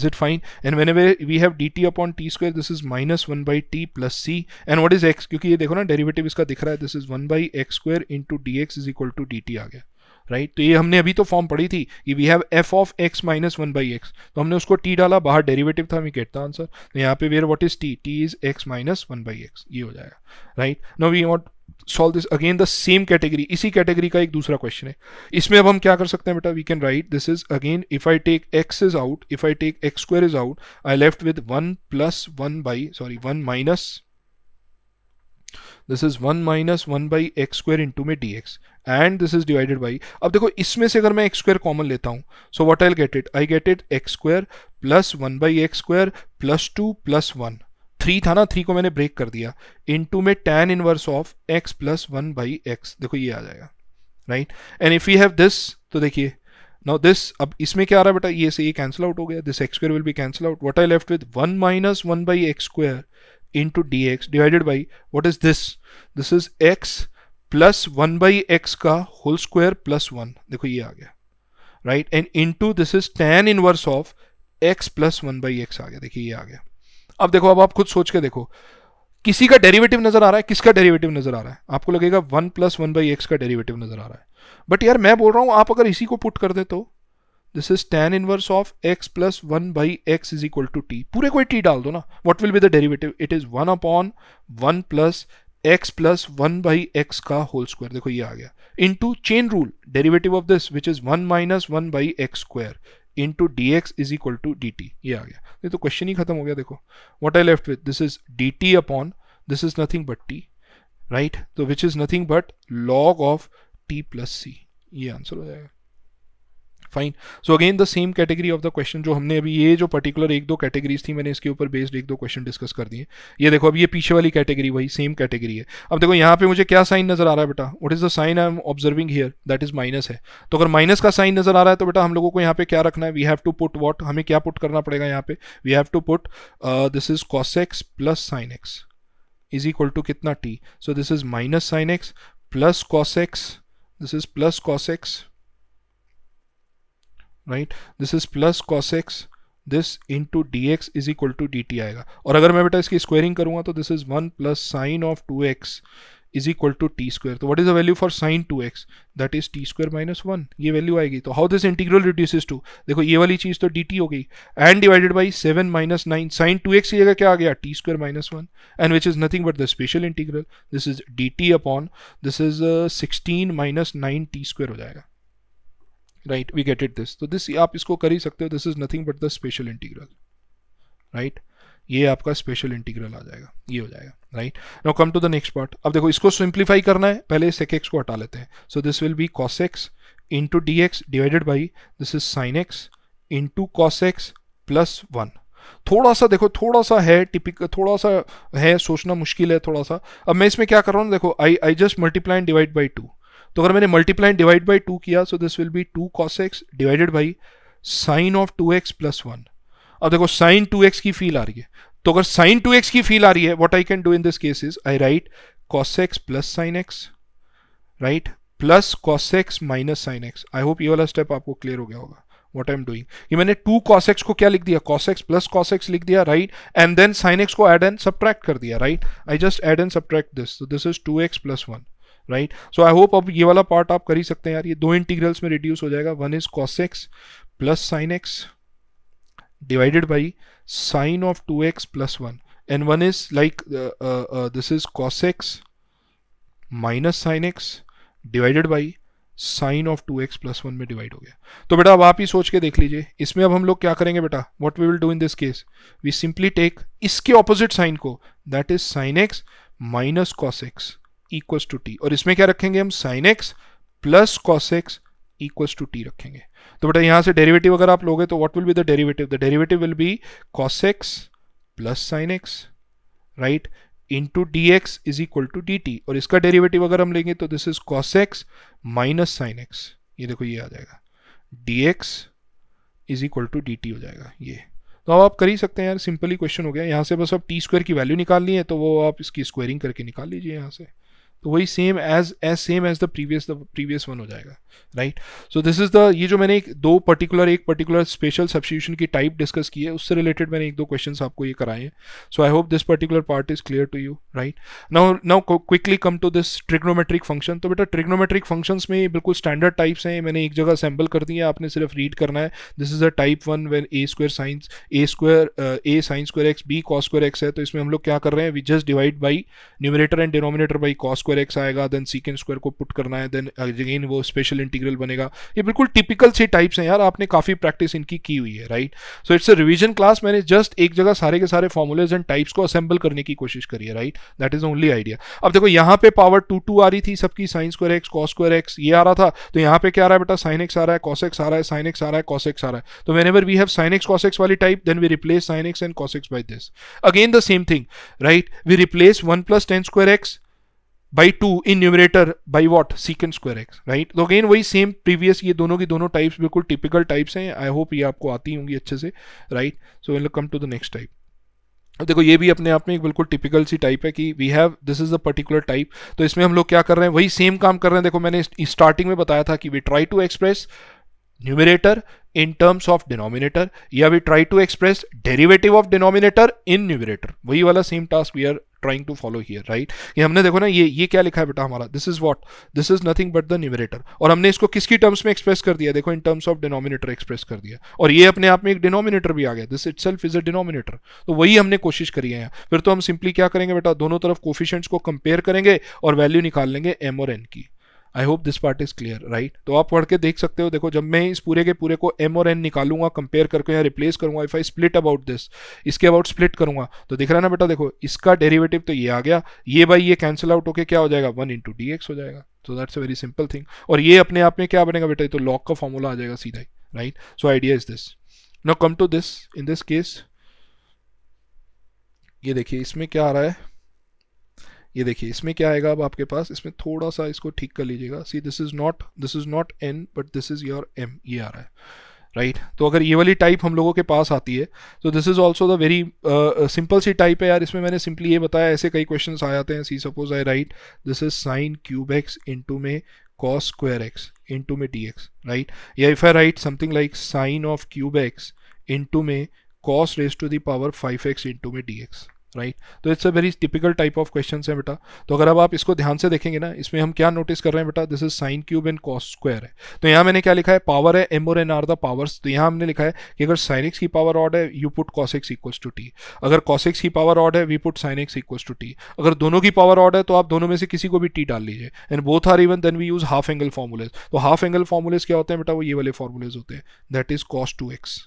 [SPEAKER 1] is it fine and whenever we have dt upon t square this is minus 1 by t plus c and what is x kyunki ye dekho na derivative iska dikh raha hai this is 1 by x square into dx is equal to dt aa gaya right right? तो ये हमने अभी तो form पढ़ी थी कि we have f of x minus one by x तो हमने उसको टी डाला बाहर डेरिवेटिव था वी गेट आंसर तो यहाँ पे where what is t t is x minus one by x ये हो जाएगा right no we won't solve this again the same category इसी कैटेगरी का एक दूसरा क्वेश्चन है इसमें अब हम क्या कर सकते हैं बेटा we can write this is again if I take x is out if I take x square is out I left with one plus one by sorry one minus this is one minus one by x square to में D x and this is divided by अब देखो इसमें से अगर मैं x square common लेता हूँ so what I get it I get it x square plus one by x square plus two plus one three था ना थ्री को मैंने ब्रेक कर दिया इन टू में tan inverse of x plus one by x देखो ये आ जाएगा right and if you have this तो देखिए नाउ दिस अब इसमें क्या आ रहा है बेटा ये से ये कैंसिल आउट हो गया this x square will be cancel out what I left with one minus one by x square into d x divided by what is this this is x plus one by x का whole square plus one देखो ये आ गया right and into this is tan inverse of x plus one by x आ गया देखिए ये आ गया अब देखो अब आप खुद सोच के देखो किसी का डेरिवेटिव नजर आ रहा है किसका डेरिवेटिव नजर आ रहा है आपको लगेगा one plus one by x का डेरिवेटिव नजर आ रहा है बट यार मैं बोल रहा हूं आप अगर इसी को पुट कर दे तो this is tan inverse of x plus one by x is equal to t पूरे कोई टी डाल दो ना what will be the derivative it is one upon one plus x plus one by x का whole square देखो ये आ गया into chain rule derivative of this which is one minus one by x square into d x is equal to D T ये आ गया नहीं तो क्वेश्चन ही खत्म हो गया देखो what I left with this is d T upon this is nothing but t right तो which is nothing but log of t plus सी ये आंसर हो जाएगा fine so again the same category of the question जो हमने अभी ये जो particular एक दो कैटेगरीज थी मैंने इसके ऊपर बेस्ड एक दो क्वेश्चन डिस्कस कर दिए ये देखो अब ये पीछे वाली कैटेगरी वही सेम कैटेगरी है अब देखो यहाँ पे मुझे क्या साइन नजर आ रहा है बेटा what is the sign I am observing here that is minus है तो अगर माइनस का साइन नजर आ रहा है तो बेटा हम लोगों को यहाँ पे क्या रखना है we have to put what हमें क्या पुट करना पड़ेगा यहाँ पे we have to put this is cos x plus sine x is equal to कितना t so this is minus sine x plus cos x this is plus cos x right this is plus cos x this into D x is equal to D t आएगा और अगर मैं बेटा इसकी squaring करूँगा तो this is one plus sine of two x is equal to T square तो what is the value for sine two x that is t square minus one ये वैल्यू आएगी तो how this integral reduces to देखो ये वाली चीज़ तो d t हो गई and divided by seven minus nine sine two x की जगह क्या आ गया t square minus one and which is nothing but the special integral this is d T upon this is sixteen minus nine t square हो जाएगा right we get it this तो this आप इसको कर ही सकते हो this is nothing but the special integral right ये आपका स्पेशल इंटीग्रल आ जाएगा ये हो जाएगा right no come to the next part अब देखो इसको सिंप्लीफाई करना है पहले सेक एक्स को हटा लेते हैं so this will be cos x into D x divided by this is sine x into cos x plus one थोड़ा सा देखो थोड़ा सा है टिपिक थोड़ा सा है सोचना मुश्किल है थोड़ा सा अब मैं इसमें क्या कर रहा हूँ देखो I I just multiply and divide by two तो अगर मैंने मल्टीप्लाई डिवाइड बाई टू किया so this will be two cos x divided by sine of two x plus one अब देखो साइन टू एक्स की फील आ रही है तो अगर साइन टू एक्स की फील आ रही है what I can do in this case is I write cos x plus sine x right plus cos x minus sine x I hope ये वाला स्टेप आपको क्लियर हो गया होगा वॉट आई एम डूइंग ये मैंने टू कॉस एक्स को क्या लिख दिया cos x plus cos x लिख दिया right and then sine x को एड एंड सब्ट्रैक्ट कर दिया right I just add and subtract this this is two x plus one right so I hope अब ये वाला पार्ट आप कर ही सकते हैं यार ये दो इंटीग्रल्स में रिड्यूस हो जाएगा one is cos x plus sine x divided by sine of two x plus one and one is like this is cos x minus sine x divided by sine of two x plus one में divide हो गया तो बेटा अब आप ही सोच के देख लीजिए इसमें अब हम लोग क्या करेंगे बेटा what we will do in this case we simply take इसके ऑपोजिट साइन को that is sine x minus cos x equals to T और इसमें क्या रखेंगे हम sine x plus cos x equals to t रखेंगे तो बेटा यहाँ से डेरिवेटिव अगर आप लोगे तो what will be the derivative the derivative will be cos x plus sine x right into D x is equal to D t और इसका डेरिवेटिव अगर हम लेंगे तो this is cos x minus sine x ये देखो ये आ जाएगा d x is equal to D t हो जाएगा ये तो अब आप कर ही सकते हैं यार सिंपली क्वेश्चन हो गया यहाँ से बस आप टी स्क्वायर की वैल्यू निकालनी है तो वो आप इसकी स्क्वायरिंग करके निकाल लीजिए यहाँ से तो वही same as as same as the previous the previous one हो जाएगा right so this is the ये जो मैंने एक दो पर्टिकुलर एक पर्टिकुलर स्पेशल सब्सिट्यूशन की टाइप डिस्कस की है उससे रिलेटेड मैंने एक दो क्वेश्चंस आपको ये कराए हैं so I hope this particular part is clear to you right now now quickly come to this trigonometric function तो बेटा ट्रिग्नोमेट्रिक फंक्शन में बिल्कुल स्टैंडर्ड टाइप्स हैं मैंने एक जगह सैम्पल कर दी है आपने सिर्फ रीड करना है this is a type one when a square sines a square a sines square x b cos square x है तो इसमें हम लोग क्या कर रहे हैं we just divide by numerator and denominator by cos square x आएगा देन सीकेंड स्क्वायर को पुट करना है देन अगेन वो स्पेशल इंटीग्रल बनेगा ये बिल्कुल टिपिकल से टाइप्स हैं यार आपने काफ़ी प्रैक्टिस इनकी की हुई है right so it's a revision class मैंने जस्ट एक जगह सारे के सारे फॉर्मुलेज एंड टाइप्स को असेंबल करने की कोशिश करी है right that is only idea अब देखो यहाँ पे पावर टू टू आ रही थी सबकी sine square x cos square x ये आ रहा था तो यहाँ पे क्या आ रहा है बेटा साइन एक्स आ रहा है कॉस एक्स आ रहा है साइन एक्स आ रहा है कॉस एक्स आ रहा है तो whenever we have sine x cos x वाली type then we replace sine x and cos x by this again the same thing right we replace one plus tan square x by two in numerator by what secant square x right तो again वही same previous ये दोनों की दोनों types बिल्कुल typical types हैं आई hope ये आपको आती होंगी अच्छे से right so will come to the next type देखो ये भी अपने आप में एक बिल्कुल टिपिकल सी टाइप है कि we have this is a particular type तो इसमें हम लोग क्या कर रहे हैं वही सेम काम कर रहे हैं देखो मैंने स्टार्टिंग में बताया था कि we try to express numerator in terms of denominator या we try to express derivative of denominator in numerator वही वाला same task we are trying to follow here right ये हमने देखो ना ये ये क्या लिखा है बेटा हमारा this is what this is nothing but the numerator और हमने इसको किसकी टर्म्स में एक्सप्रेस कर दिया देखो in terms of denominator express कर दिया और ये अपने आप में एक डिनोमिनेटर भी आ गया this itself is a denominator तो वही हमने कोशिश करी है फिर तो हम सिंपली क्या करेंगे बेटा दोनों तरफ कोफिशेंट्स को कंपेयर करेंगे और वैल्यू निकाल लेंगे एम और एन की I hope this part is clear right तो आप पढ़ के देख सकते हो देखो जब मैं इस पूरे के पूरे को एम और एन निकालूंगा कंपेयर करके या रिप्लेस करूंगा if I split about this इसके अबाउट स्प्लिट करूंगा तो दिख रहा है ना बेटा देखो इसका डेरिवेटिव तो ये आ गया ये बाई ये कैंसिल आउट होके क्या हो जाएगा वन इंटू डी एक्स हो जाएगा तो that's a very simple thing और ये अपने आप में क्या बनेगा बेटा तो लॉक का फॉर्मूला आ जाएगा सीधा ही right so idea is this now come to this in this case ये देखिए इसमें क्या आ रहा है ये देखिए इसमें क्या आएगा अब आपके पास इसमें थोड़ा सा इसको ठीक कर लीजिएगा see this is not this is not n but this is your m ये आ रहा है राइट right? तो अगर ये वाली टाइप हम लोगों के पास आती है तो this is also the very simple C type है यार इसमें मैंने सिंपली ये बताया ऐसे कई क्वेश्चन आ जाते हैं see suppose I write this is sine cube x into में कॉस स्क्वायर एक्स इंटू में डी एक्स राइट या if I write something like sine of cube x into में cos raise to the power five x into में D x right तो it's a very typical type of question है बेटा तो अगर अब आप इसको ध्यान से देखेंगे ना इसमें हम क्या नोटिस कर रहे हैं बेटा this is sine cube and cos square है तो यहाँ मैंने क्या लिखा है पावर है एम और एन आर द पावर्स तो यहाँ हमने लिखा है कि अगर साइनिक्स की पावर ऑड है you put cos x equals to t अगर कॉसिक्स की पावर ऑड है we put sine x equals to t अगर दोनों की पावर ऑड है तो आप दोनों में से किसी को भी टी डाल लीजिए and both are even then we use half angle formulas तो हाफ एंगल फॉर्मुलेज क्या होते हैं बेटा वो ये वाले फॉर्मुलेज होते हैं that is cos two x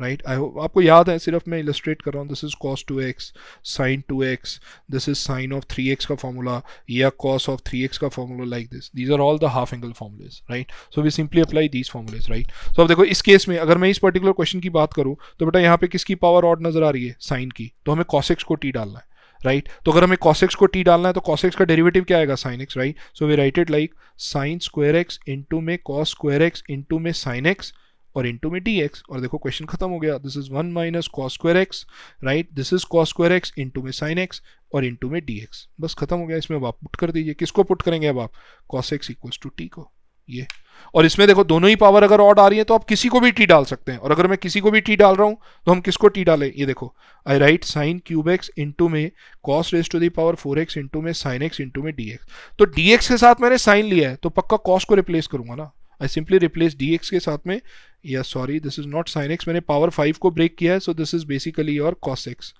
[SPEAKER 1] right I hope आपको याद है सिर्फ मैं इलस्ट्रेट कर रहा हूँ this is cos two x sine two x this is sine of three x का फॉर्मूला या कॉस ऑफ थ्री एक्स का formula like this these are all the half angle formulas right so we simply apply these formulas right सो अब देखो इस case में अगर मैं इस पर्टिकुलर क्वेश्चन की बात करूँ तो बेटा यहाँ पे किसकी पावर ऑड नजर आ रही है साइन की तो हमें एक्स को टी डालना है राइट right? तो अगर हमें कॉस एक्स को टी डालना है तो कॉस एक्स का डेरिवेटिव क्या आएगा sine x right so we write it like sine square x into में कॉस स्क्वायर एक्स इंटू में साइन एक्स और इंटू में डी एक्स और देखो क्वेश्चन खत्म हो गया this is one minus cos square x right this is cos square x into में साइन एक्स और इंटू में डी एक्स बस खत्म हो गया इसमें अब आप पुट कर दीजिए किसको पुट करेंगे अब आप cos x equals to t को ये और इसमें देखो दोनों ही पावर अगर ऑड आ रही है तो आप किसी को भी टी डाल सकते हैं और अगर मैं किसी को भी टी डाल रहा हूं तो हम किसको टी डालें ये देखो I write sine cube x into में cos raise to the power four x into में साइन एक्स इंटू में डी एक्स तो डी एक्स के साथ मैंने साइन लिया है तो पक्का कॉस को रिप्लेस करूंगा ना I simply replace d x के साथ में या sorry this is not sine x मैंने पावर फाइव को ब्रेक किया है so this is basically your cos x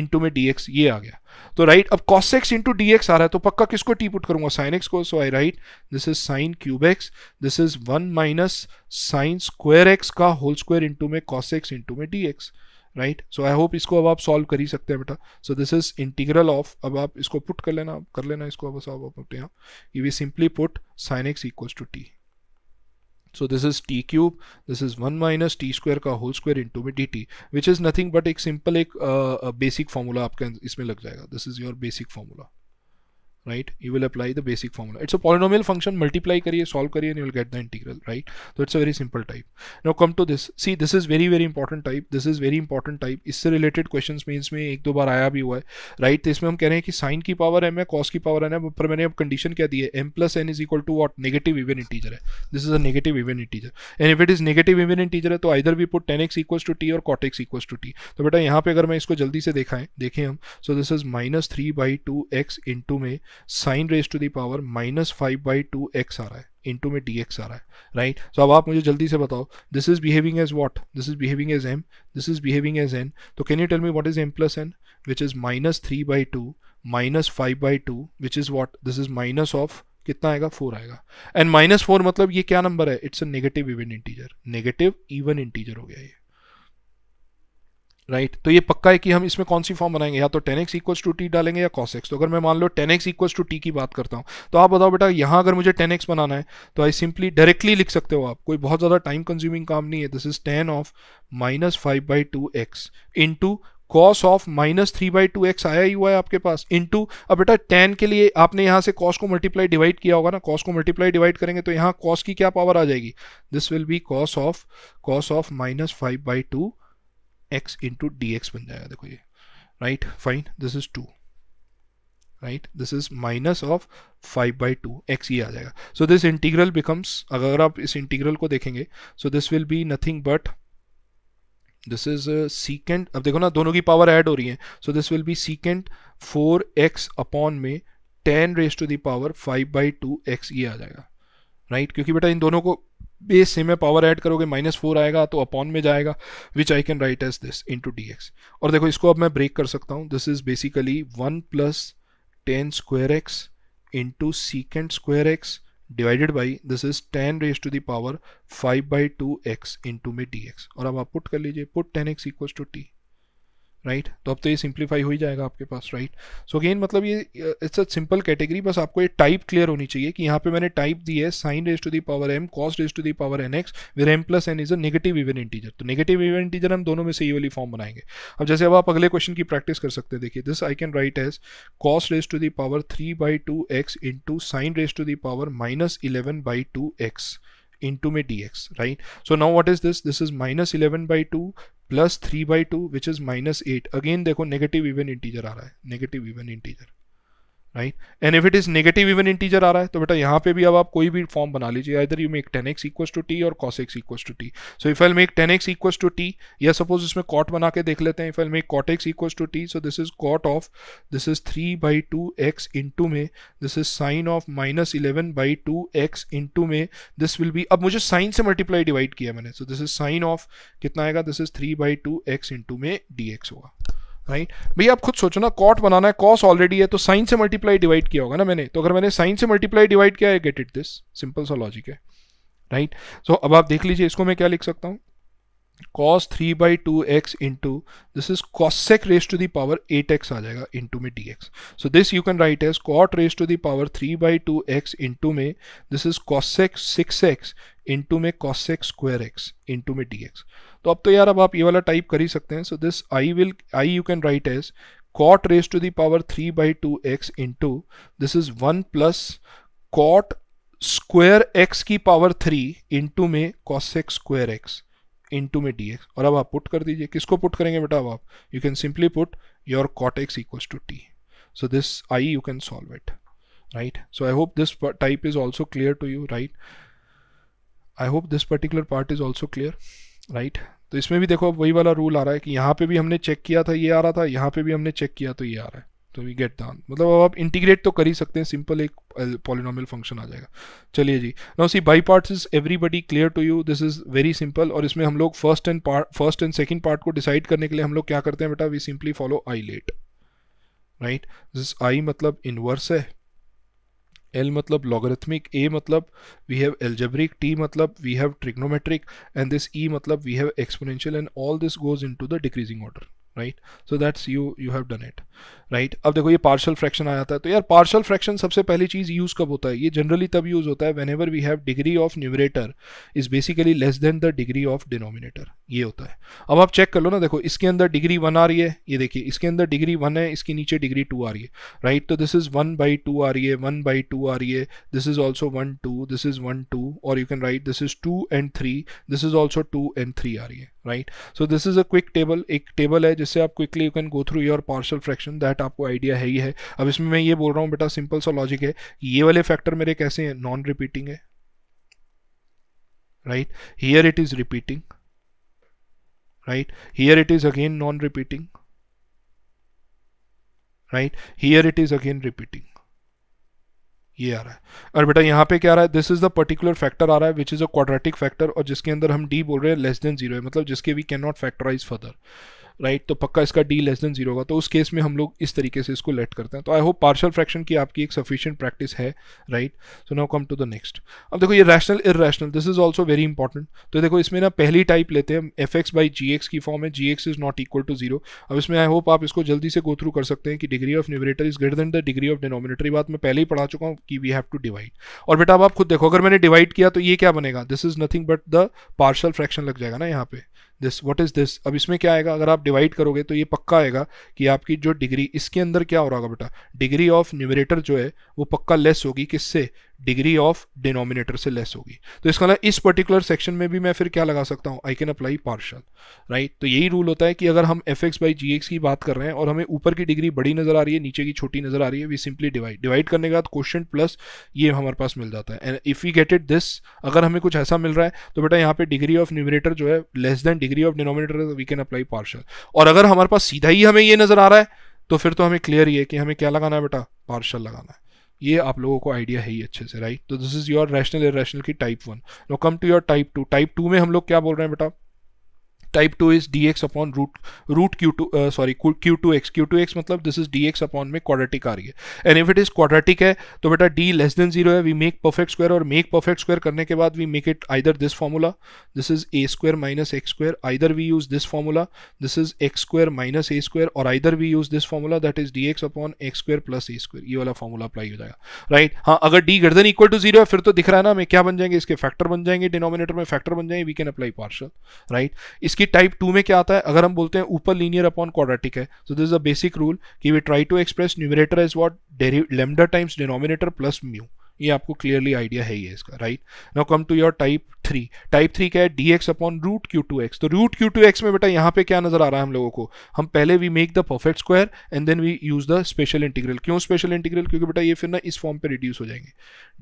[SPEAKER 1] into में डी एक्स ये आ गया तो राइट अब cos x into D x आ रहा है तो पक्का किसको टी पुट करूंगा साइन एक्स को so I write this is sine cube x this is one minus sine square x का होल स्क्वायर इंटू में कॉस एक्स इंटू में D x right so I hope इसको अब आप solve कर ही सकते हैं बेटा so this is integral of अब आप इसको पुट कर लेना कर लेना इसको अब आप अपने यहाँ ये we simply put sine x equals to t so this is T cube this is one minus t square का होल स्क्वायर इंटू में D t which is nothing but एक सिंपल एक बेसिक फॉर्मूला आपका इसमें लग जाएगा this is your basic formula right you will apply the basic formula it's a polynomial function multiply करिए solve करिए you will get the integral right तो it's a very simple type no come to this see this is very very important type this is very important type इससे related question में एक दो बार आया भी हुआ है राइट तो इसमें हम कह रहे हैं कि साइन की पावर एम है कॉस की पावर एन है पर मैंने अब कंडीशन क्या दी है m plus n is equal to what negative even integer है this is a negative even integer and if it is negative even integer है तो either we put tan x equal to T और cot x equal to t तो बेटा यहाँ पे अगर मैं इसको जल्दी से देखा है देखें हम so this is minus three by two x into में sine raise to the power minus five by two x आ रहा है इंटू में डी एक्स आ रहा है राइट right? सो so, अब आप मुझे जल्दी से बताओ this is behaving as what this is behaving as m this is behaving as n तो can you tell me what is M plus n which is minus three by two minus five by two which is what this is minus of कितना आएगा four आएगा and minus four मतलब ये क्या number है it's a negative even integer negative even integer हो गया ये राइट right? तो ये पक्का है कि हम इसमें कौन सी फॉर्म बनाएंगे या तो tan x equals to t डालेंगे या कॉस एक्स तो अगर मैं मान लो tan x equals to t की बात करता हूँ तो आप बताओ बेटा यहाँ अगर मुझे टेन एक्स बनाना है तो आई सिंपली डायरेक्टली लिख सकते हो आप कोई बहुत ज़्यादा टाइम कंज्यूमिंग काम नहीं है this is tan of minus five by two x into cos of minus three by two x आया ही हुआ है आपके पास टू अब बेटा टेन के लिए आपने यहाँ से कॉस को मल्टीप्लाई डिवाइड किया होगा ना कॉस को मल्टीप्लाई डिवाइड करेंगे तो यहाँ कॉस की क्या पावर आ जाएगी this will be cos of cos of minus five by two x into D x बन जाएगा देखो ये right fine this is two right this is minus of five by two x ये आ जाएगा सो दिस इंटीग्रल बिकम्स अगर आप इस इंटीग्रल को देखेंगे so this will be nothing but this is secant अब देखो ना दोनों की पावर ऐड हो रही है so this will be secant four x upon में tan raise to the power five by two x ये आ जाएगा राइट right? क्योंकि बेटा इन दोनों को बेस से में पावर ऐड करोगे माइनस फोर आएगा तो अपॉन में जाएगा which I can write as this into d x और देखो इसको अब मैं ब्रेक कर सकता हूँ this is basically one plus tan square x into secant square x divided by this is tan raise to the power five by two x into में D x और अब आप पुट कर लीजिए put tan x equals to t right right? तो अब तो ये सिंप्लीफाई हो ही जाएगा आपके पास राइट सो अगेन मतलब ये इट्स अ सिंपल कैटेगरी बस आपको ये टाइप क्लियर होनी चाहिए कि यहाँ पे मैंने टाइप दी है sine raise to the power m cos raise to the power n x with m plus n is a negative even integer तो नेगेटिव इवन इंटीजर हम दोनों में से ये वाली फॉर्म बनाएंगे अब जैसे अब आप अगले क्वेश्चन की प्रैक्टिस कर सकते हैं देखिए this I can write as cos raise to the power three by two x into sine raise to the power minus eleven by two x into into d x right so now what is this this is minus eleven by two plus three by two which is minus eight again देखो negative even integer आ रहा है negative even integer right and if it is negative even integer आ रहा है तो बेटा यहाँ पे भी अब आप कोई भी फॉर्म बना लीजिए either you make tan x equal to T और cos x equal to t so if I make tan x equal to t या सपोज इसमें कॉट बना के देख लेते हैं if I make cot x equal to t so this is cot of this is three by two x into में this is sine of minus eleven by two x into में this will be अब मुझे sine से multiply divide किया मैंने so this is sine of कितना आएगा this is three by two x into में डी एक्स होगा राइट भैया आप खुद सोचो ना कॉट बनाना है कॉस ऑलरेडी है तो साइन से मल्टीप्लाई डिवाइड किया होगा ना मैंने तो अगर मैंने साइन से मल्टीप्लाई डिवाइड किया है गेट इट दिस सिंपल सा लॉजिक है राइट सो अब आप देख लीजिए इसको मैं क्या लिख सकता हूँ cos three by two x into this is cosec raise to the power eight x आ जाएगा इंटू में D x so this you can write as cot raise to the power three by two x into में this is cosec six x into में cos x square x into में D x तो अब तो यार अब आप ये वाला टाइप कर ही सकते हैं so this I will I you can write as cot raise to the power three by two x into this is one plus cot square x की पावर थ्री इंटू में cos x square x into में D x और अब आप put कर दीजिए किसको put करेंगे बेटा अब आप you can simply put your cot x equals to t so this I you can solve it right so I hope this type is also clear to you right I hope this particular part is also clear right तो इसमें भी देखो अब वही वाला rule आ रहा है कि यहाँ पे भी हमने चेक किया था ये आ रहा था यहाँ पे भी हमने चेक किया तो ये आ रहा है तो वी गेट दान मतलब अब आप इंटीग्रेट तो कर ही सकते हैं सिंपल एक पॉलिनॉमल फंक्शन आ जाएगा चलिए जी now see by parts is everybody clear to you this is very simple और इसमें हम लोग first and part first and second part को डिसाइड करने के लिए हम लोग क्या करते हैं बेटा we simply follow I let right this I मतलब इनवर्स है L matlab logarithmic, A matlab we have algebraic, T matlab we have trigonometric and this E matlab we have exponential and all this goes into the decreasing order right so that's you you have done it right right? अब देखो ये partial fraction आ जाता है तो यार partial fraction सबसे पहली चीज़ use कब होता है ये जनरली तब यूज़ होता है whenever we have degree of numerator is basically less than the degree of denominator ये होता है अब आप चेक कर लो ना देखो इसके अंदर डिग्री वन आ रही है ये देखिए इसके अंदर डिग्री वन है इसके नीचे डिग्री टू आ रही है राइट right? तो this is one by two आ रही है वन बाई टू आ रही है this is also one two this is one two और you can write this is two and three this is also two and three आ रही है right so this is a quick table एक table है जिससे आप quickly you can go through your partial fraction that that आपको idea है ही है अब इसमें मैं ये बोल रहा हूँ बेटा सिंपल सा लॉजिक है ये वाले फैक्टर मेरे कैसे हैं नॉन रिपीटिंग है right here it is repeating right here it is again non repeating right here it is again repeating ये आ रहा है और बेटा यहाँ पे क्या आ रहा है this is the particular factor आ रहा है which is a quadratic factor और जिसके अंदर हम डी बोल रहे हैं लेस देन जीरो है मतलब जिसके we can not factorise further right तो पक्का इसका डी लेस देन जीरो होगा तो उस केस में हम लोग इस तरीके से इसको लेट करते हैं तो आई होप पार्शल फ्रैक्शन की आपकी एक सफिशियंट प्रैक्टिस है right so now come to the next अब देखो ये rational irrational this is also very important तो देखो इसमें ना पहली टाइप लेते हैं F X by G X की फॉर्म है G x is not equal to zero अब इसमें आई होप आप इसको जल्दी से गो थ्रू कर सकते हैं कि degree of numerator is greater than the degree of डिनोमिनेटरी बात मैं पहले ही पढ़ा चुका हूँ कि वी हैव टू डिवाइड और बेटा अब आप खुद देखो अगर मैंने डिवाइड किया तो ये क्या बनेगा this is nothing but the partial fraction लग जाएगा ना यहाँ पे दिस व्हाट इज़ दिस अब इसमें क्या आएगा अगर आप डिवाइड करोगे तो ये पक्का आएगा कि आपकी जो डिग्री इसके अंदर क्या हो रहा होगा बेटा डिग्री ऑफ न्यूमरेटर जो है वो पक्का लेस होगी किससे डिग्री ऑफ डिनोमिनेटर से लेस होगी तो इसका मतलब इस पर्टिकुलर सेक्शन में भी मैं फिर क्या लगा सकता हूँ I can apply partial right तो यही रूल होता है कि अगर हम F X by G X की बात कर रहे हैं और हमें ऊपर की डिग्री बड़ी नजर आ रही है नीचे की छोटी नजर आ रही है वी सिंपली डिवाइड डिवाइड करने के बाद क्वेश्चन प्लस ये हमारे पास मिल जाता है and if you get it this अगर हमें कुछ ऐसा मिल रहा है तो बेटा यहाँ पे डिग्री ऑफ न्यूमिनेटर जो है less than degree of denominator we can apply partial और अगर हमारे पास सीधा ही हमें ये नजर आ रहा है तो फिर तो हमें क्लियर ही है कि हमें क्या लगाना है बेटा पार्शल लगाना है ये आप लोगों को आइडिया है ही अच्छे से राइट तो this is your rational irrational की type one no come to your type two type two में हम लोग क्या बोल रहे हैं बेटा type two is D x upon root root Q two sorry Q two X Q two x मतलब this is D x upon में क्वाड्रेटिक आ रही है and if it is quadratic है तो बेटा डी लेस देन जीरो है we make perfect square और मेक परफेक्ट स्क्वायर करने के बाद we make it either this formula this is A square minus x square either we use this formula this is x square minus A square और either we use this formula that is D x upon x square plus A square ये वाला formula apply हो जाएगा right right? हाँ अगर D गर्दन equal to zero है फिर तो दिख रहा है ना हमें क्या बन जाएंगे इसके फैक्टर बन जाएंगे डिनोमिनेटर में फैक्टर बन जाएंगे we can apply partial right इसके इसकी टाइप टू में क्या आता है अगर हम बोलते हैं ऊपर लीनियर अपॉन क्वाड्रेटिक है so this is a basic rule कि we try to express numerator is what lambda times denominator plus mu ये आपको क्लियरली आइडिया है ये इसका right now come to your type three type three क्या है D x upon root Q two X तो root Q two X में बेटा यहाँ पे क्या नजर आ रहा है हम लोगों को हम पहले we make the perfect square and then we use the special integral क्यों स्पेशल इंटीग्रल क्योंकि बेटा ये फिर ना इस फॉर्म पे रिड्यूस हो जाएंगे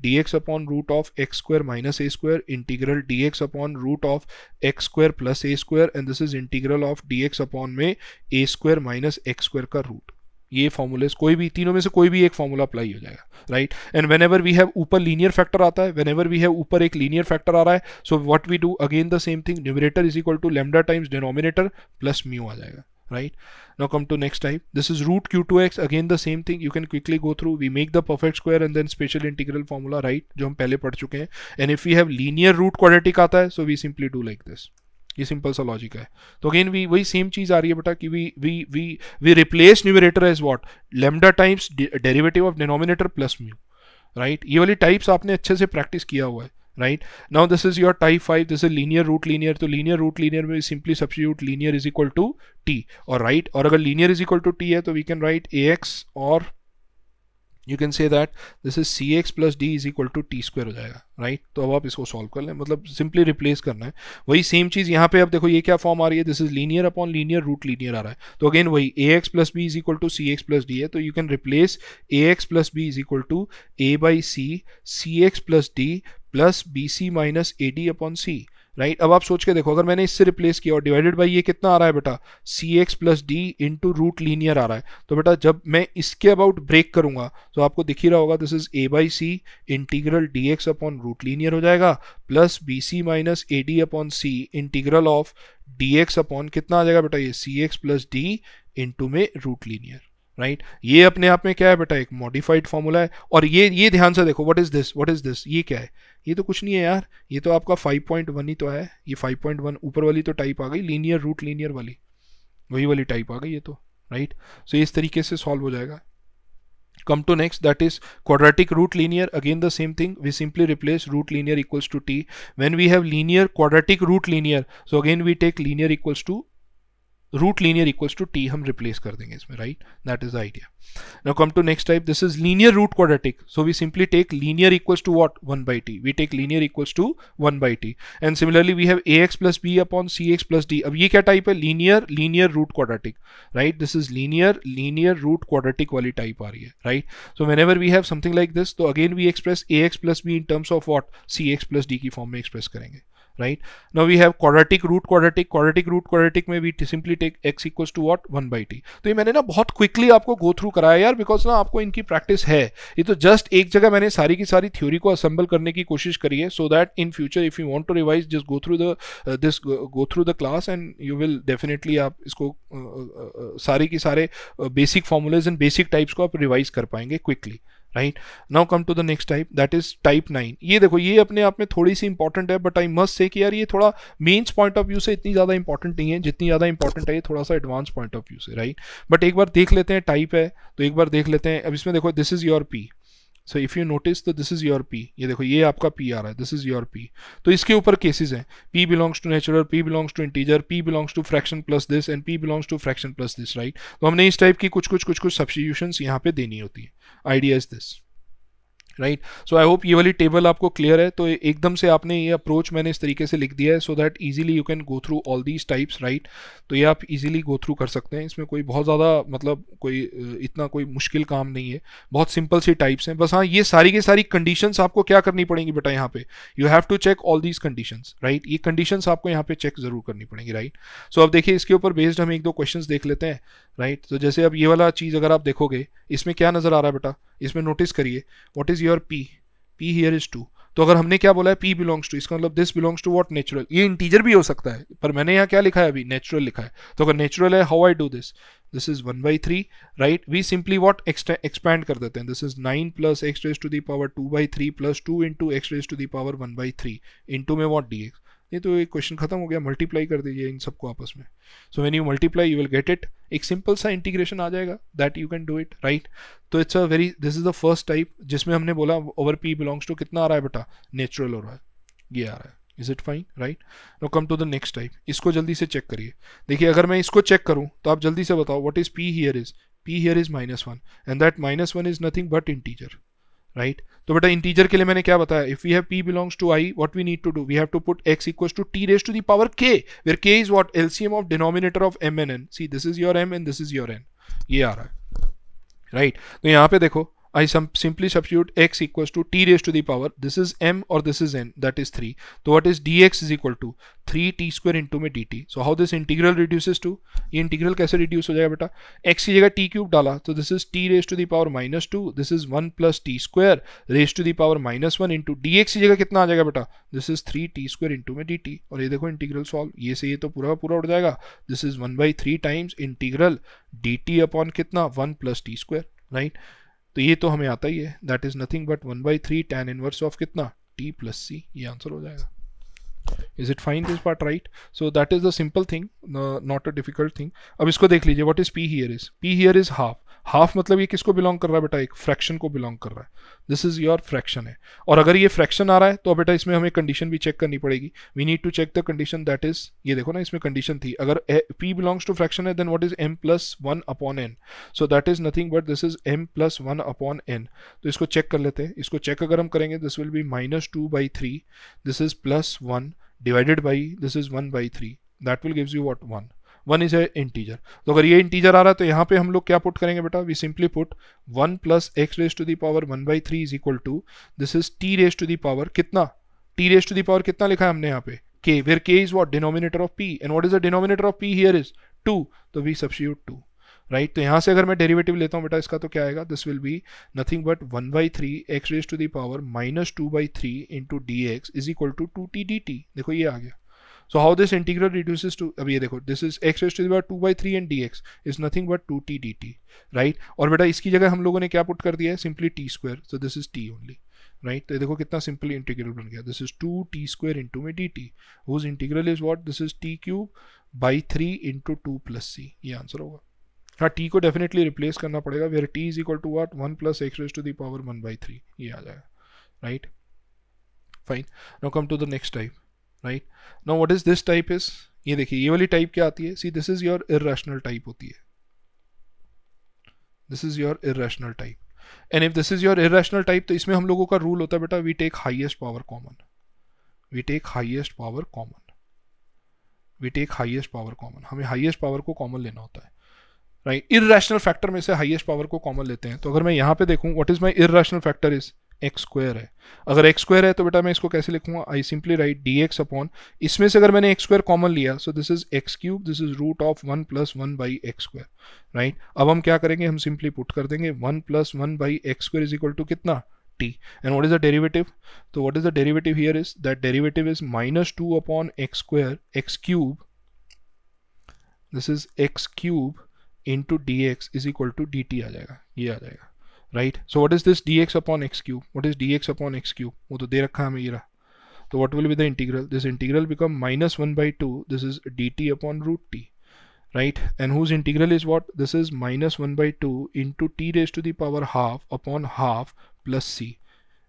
[SPEAKER 1] D x upon root of x square minus A square integral D x upon root of x square plus A square and this is integral of D x upon में A square minus x square का root ये formulas कोई भी तीनों में से कोई भी एक फॉर्मूला अप्लाई हो जाएगा right and whenever we have ऊपर लीनियर फैक्टर आता है वेन एवर वी हैव ऊपर एक लीनियर फैक्टर आ रहा है so what we do again the same thing numerator is equal to lambda times denominator plus mu आ जाएगा right now come to next type this is root Q two X again the same thing you can quickly go through we make the perfect square and then special integral formula right जो हम पहले पढ़ चुके हैं and if you have linear root quality का आता है so we simply do like this ये सिंपल सा लॉजिक है तो अगेन वी वही सेम चीज़ आ रही है बेटा कि we we we we replace numerator as what lambda times derivative of denominator plus mu right ये वाली टाइप्स आपने अच्छे से प्रैक्टिस किया हुआ है right now this is your type five this is linear root linear तो लीनियर रूट लीनियर में simply substitute linear is equal to T और राइट right? और अगर linear is equal to T है तो we can write A X और you can say that this is C x plus D is equal to T square हो जाएगा right right? तो अब आप इसको सॉल्व कर लें मतलब सिंपली रिप्लेस करना है वही सेम चीज़ यहाँ पे अब देखो ये क्या फॉर्म आ रही है this is linear upon linear root linear आ रहा है तो अगेन वही A x plus B is equal to C x plus D है तो you can replace A x plus B is equal to A by C C x plus D plus B C minus A D upon C right अब आप सोच के देखो अगर मैंने इससे रिप्लेस किया और डिवाइडेड बाई ये कितना आ रहा है बेटा C x plus D into root linear आ रहा है तो बेटा जब मैं इसके अबाउट ब्रेक करूंगा तो आपको दिख ही रहा होगा this is A by C integral D x upon root linear हो जाएगा plus B C minus A D upon C integral of D x upon कितना आ जाएगा बेटा ये C x plus D into में रूट लीनियर राइट right? ये अपने आप में क्या है बेटा एक मॉडिफाइड फॉर्मूला है और ये ये ध्यान से देखो what is this what is this ये क्या है ये तो कुछ नहीं है यार ये तो आपका 5.1 ही तो है ये 5.1 ऊपर वाली तो टाइप आ गई लीनियर रूट लीनियर वाली वही वाली टाइप आ गई ये तो राइट right? सो so, इस तरीके से सॉल्व हो जाएगा come to next that is quadratic root linear again the same thing we simply replace root linear equals to T when we have linear quadratic root linear so again we take linear equals to root linear equals to T हम replace कर देंगे इसमें right that is the idea now come to next type this is linear root quadratic so we simply take linear equals to what one by T we take linear equals to one by T and similarly we have A x plus B upon C x plus D अब ये क्या type है linear linear root quadratic right this is linear linear root quadratic वाली type आ रही है right so whenever we have something like this तो again we express A x plus B in terms of what C x plus d की form में express करेंगे right? Now we have quadratic root quadratic quadratic root quadratic may we simply take x equals to what 1 by t. तो ये मैंने ना बहुत quickly आपको go through karaya यार because ना आपको इनकी practice है ये तो just एक जगह मैंने sari ki sari theory ko assemble karne ki koshish करी है so that in future if you want to revise just go through the uh, this go through the class and you will definitely आप इसको uh, uh, ki sare सारे basic formulas and basic types को आप revise कर पाएंगे quickly right now come to the next type that is type nine ये देखो ये अपने आप में थोड़ी सी इंपॉर्टेंट है बट आई मस्ट से कि यार ये थोड़ा मेन्स पॉइंट ऑफ व्यू से इतनी ज़्यादा इंपॉर्टेंट नहीं है जितनी ज़्यादा इंपॉर्टेंट है ये थोड़ा सा एडवांस पॉइंट ऑफ व्यू से राइट right? बट एक बार देख लेते हैं टाइप है तो एक बार देख लेते हैं अब इसमें देखो this is your P so if you notice तो दिस इज़ योर पी ये देखो ये आपका पी आ रहा है दिस इज़ योर पी तो इसके ऊपर केसेस हैं P belongs to natural P belongs to integer P belongs to fraction plus this and P belongs to fraction plus this right तो हमने इस टाइप की कुछ कुछ कुछ कुछ सब्सिट्यूशन यहाँ पे देनी होती है idea is this right so I hope ये वाली टेबल आपको क्लियर है तो एकदम से आपने ये अप्रोच मैंने इस तरीके से लिख दिया है so that easily you can go through all these types right तो ये आप इजीली गो थ्रू कर सकते हैं इसमें कोई बहुत ज़्यादा मतलब कोई इतना कोई मुश्किल काम नहीं है बहुत सिंपल सी टाइप्स हैं बस हाँ ये सारी की सारी कंडीशन आपको क्या करनी पड़ेंगी बेटा यहाँ पे you have to check all these condition right ये कंडीशन आपको यहाँ पे चेक जरूर करनी पड़ेंगी राइट right? सो so, अब देखिए इसके ऊपर बेस्ड हम एक दो क्वेश्चन देख लेते हैं राइट right? तो so, जैसे अब ये वाला चीज़ अगर आप देखोगे इसमें क्या नज़र आ रहा है बेटा इसमें नोटिस करिए what is your P P here is two तो अगर हमने क्या बोला है पी बिलोंग्स टू इसका मतलब this belongs to what natural ये इंटीजर भी हो सकता है पर मैंने यहाँ क्या लिखा है अभी नेचुरल लिखा है तो अगर नेचुरल है how I do this this is one by three right we simply what expand कर देते हैं this is nine plus X raise to the power two by three plus two into X raise to power one by three into में what D X नहीं तो ये question खत्म हो गया मल्टीप्लाई कर दीजिए इन सबको आपस में so when you multiply you will get it एक सिंपल सा इंटीग्रेशन आ जाएगा that you can do it right तो it's a very this is the first type जिसमें हमने बोला ओवर पी बिलोंग्स टू कितना आ रहा है बेटा नेचुरल हो रहा है ये आ रहा है is it fine right no come to the next type इसको जल्दी से चेक करिए देखिए अगर मैं इसको चेक करूँ तो आप जल्दी से बताओ what is P here is P here is minus one and that minus one is nothing but integer right तो बेटा इंटीजर के लिए मैंने क्या बताया if we have P belongs to I what we need to do we have to put X equals to T raise to the power K where K is what LCM of denominator of M N N C this is your M and this is your N ये आ रहा है right right. तो यहाँ पे देखो I sum simply substitute x equals to t raised to the power this is m or this is n that is three. so what is dx is equal to three t square into me dt so how this integral reduces to ये integral कैसे reduce हो जाएगा बेटा x की जगह t cube डाला So this is t raised to the power minus two. this is one plus t square raised to the power minus one into dx की जगह कितना आ जाएगा बेटा this is three t square into me dt और ये देखो integral solve ये से ये तो पूरा पूरा उठ जाएगा this is 1 by 3 times integral dt upon कितना 1 plus t square right तो ये तो हमें आता ही है that is nothing but one by three tan inverse of कितना टी प्लस सी ये आंसर हो जाएगा is it fine this part right so that is the simple thing not a difficult thing अब इसको देख लीजिए what is P here is P here is half half मतलब ये किसको बिलोंग कर रहा है बेटा एक फ्रैक्शन को बिलोंग कर रहा है दिस इज योर फ्रैक्शन है और अगर ये फ्रैक्शन आ रहा है तो बेटा इसमें हमें कंडीशन भी चेक करनी पड़ेगी we need to check the condition that is ये देखो ना इसमें कंडीशन थी अगर पी बिलोंग्स टू फ्रैक्शन है then what is M plus one upon N so that is nothing but this is M plus one upon N तो इसको check कर लेते हैं इसको चेक अगर हम करेंगे this will be minus two by three this is plus one divided by this is one by three that will give you what one one is a integer तो अगर ये इंटीजर आ रहा है तो यहाँ पे हम लोग क्या पुट करेंगे बेटा we simply put one plus x raise to the power one by three is equal to this is T raise to the power कितना T raise to the power कितना लिखा है हमने यहाँ पे K where K is what denominator of P and what is the denominator of P here is two तो we substitute two right तो यहाँ से अगर मैं डेरिवेटिव लेता हूँ बेटा इसका तो क्या आएगा this will be nothing but one by three X raise to the power minus two by three into D x is equal to two T D T देखो ये आ गया so how this integral reduces to अब ये देखो this is X raise to two by three and D x is nothing but two T D T right और बेटा इसकी जगह हम लोगों ने क्या पुट कर दिया है simply T square so this is T only right तो देखो कितना सिंपली इंटीग्रल बन गया this is two T square into में D T whose integral is what this is T cube by three into two plus सी ये answer होगा हाँ T को डेफिनेटली रिप्लेस करना पड़ेगा where T is equal to what one plus x raise to the power one by three ये आ जाएगा right fine now come to the next type right no what is this type is ये देखिए ये वाली type क्या आती है see this is your irrational type होती है this is your irrational type and if this is your irrational type तो इसमें हम लोगों का रूल होता है बेटा we take highest power common we take highest power common we take highest power common हमें हाइएस्ट पावर को कॉमन लेना होता है राइट इेशनल फैक्टर में से हाइएस्ट पावर को कॉमन लेते हैं तो अगर मैं यहाँ पे देखूँ what is my irrational factor is X square है अगर एक्स स्क्वायर है तो बेटा मैं इसको कैसे लिखूंगा I simply write D x upon इसमें से अगर मैंने एक्स स्क्वायर कॉमन लिया so this is x cube this is root of one plus one by x square right अब हम क्या करेंगे हम सिंपली पुट कर देंगे one plus one by x square is equal to कितना T and what is the derivative तो what is the derivative here is that derivative is minus two upon x square X cube this is x cube into D x is equal to D T आ जाएगा ये आ जाएगा right so what is this dx upon x cube what is dx upon x cube wo to de rakha so what will be the integral this integral become minus 1 by 2 this is dt upon root t right and whose integral is what this is minus 1 by 2 into t raised to the power half upon half plus c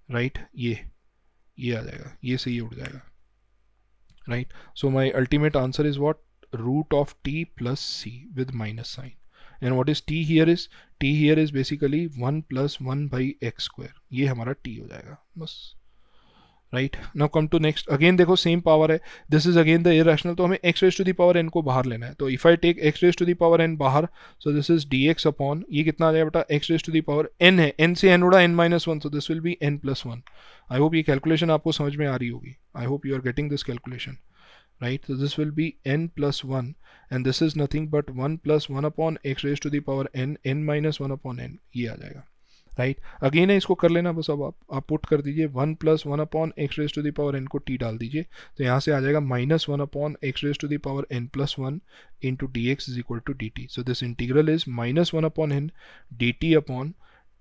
[SPEAKER 1] right ye ye right so my ultimate answer is what root of t plus c with minus sign and what is T here is T here is basically one plus one by x square ये हमारा T हो जाएगा बस right now come to next again देखो same power है this is again the irrational तो हमें X raise to the power N को बाहर लेना है तो if I take X raise to the power N बाहर so this is D x upon ये कितना आ जाएगा बेटा X raise to the power N है एन से एन उड़ा N minus one so this will be N plus one I hope ये कैलकुलेशन आपको समझ में आ रही होगी I hope you are getting this calculation right so this will be n plus 1 and this is nothing but 1 plus 1 upon x raised to the power n n minus 1 upon n right again I kar lena bas ab aap put kar 1 plus 1 upon x raised to the power n Put t dal dijiye to yahan se aa minus 1 upon x raised to the power n plus 1 into dx is equal to dt so this integral is minus 1 upon n dt upon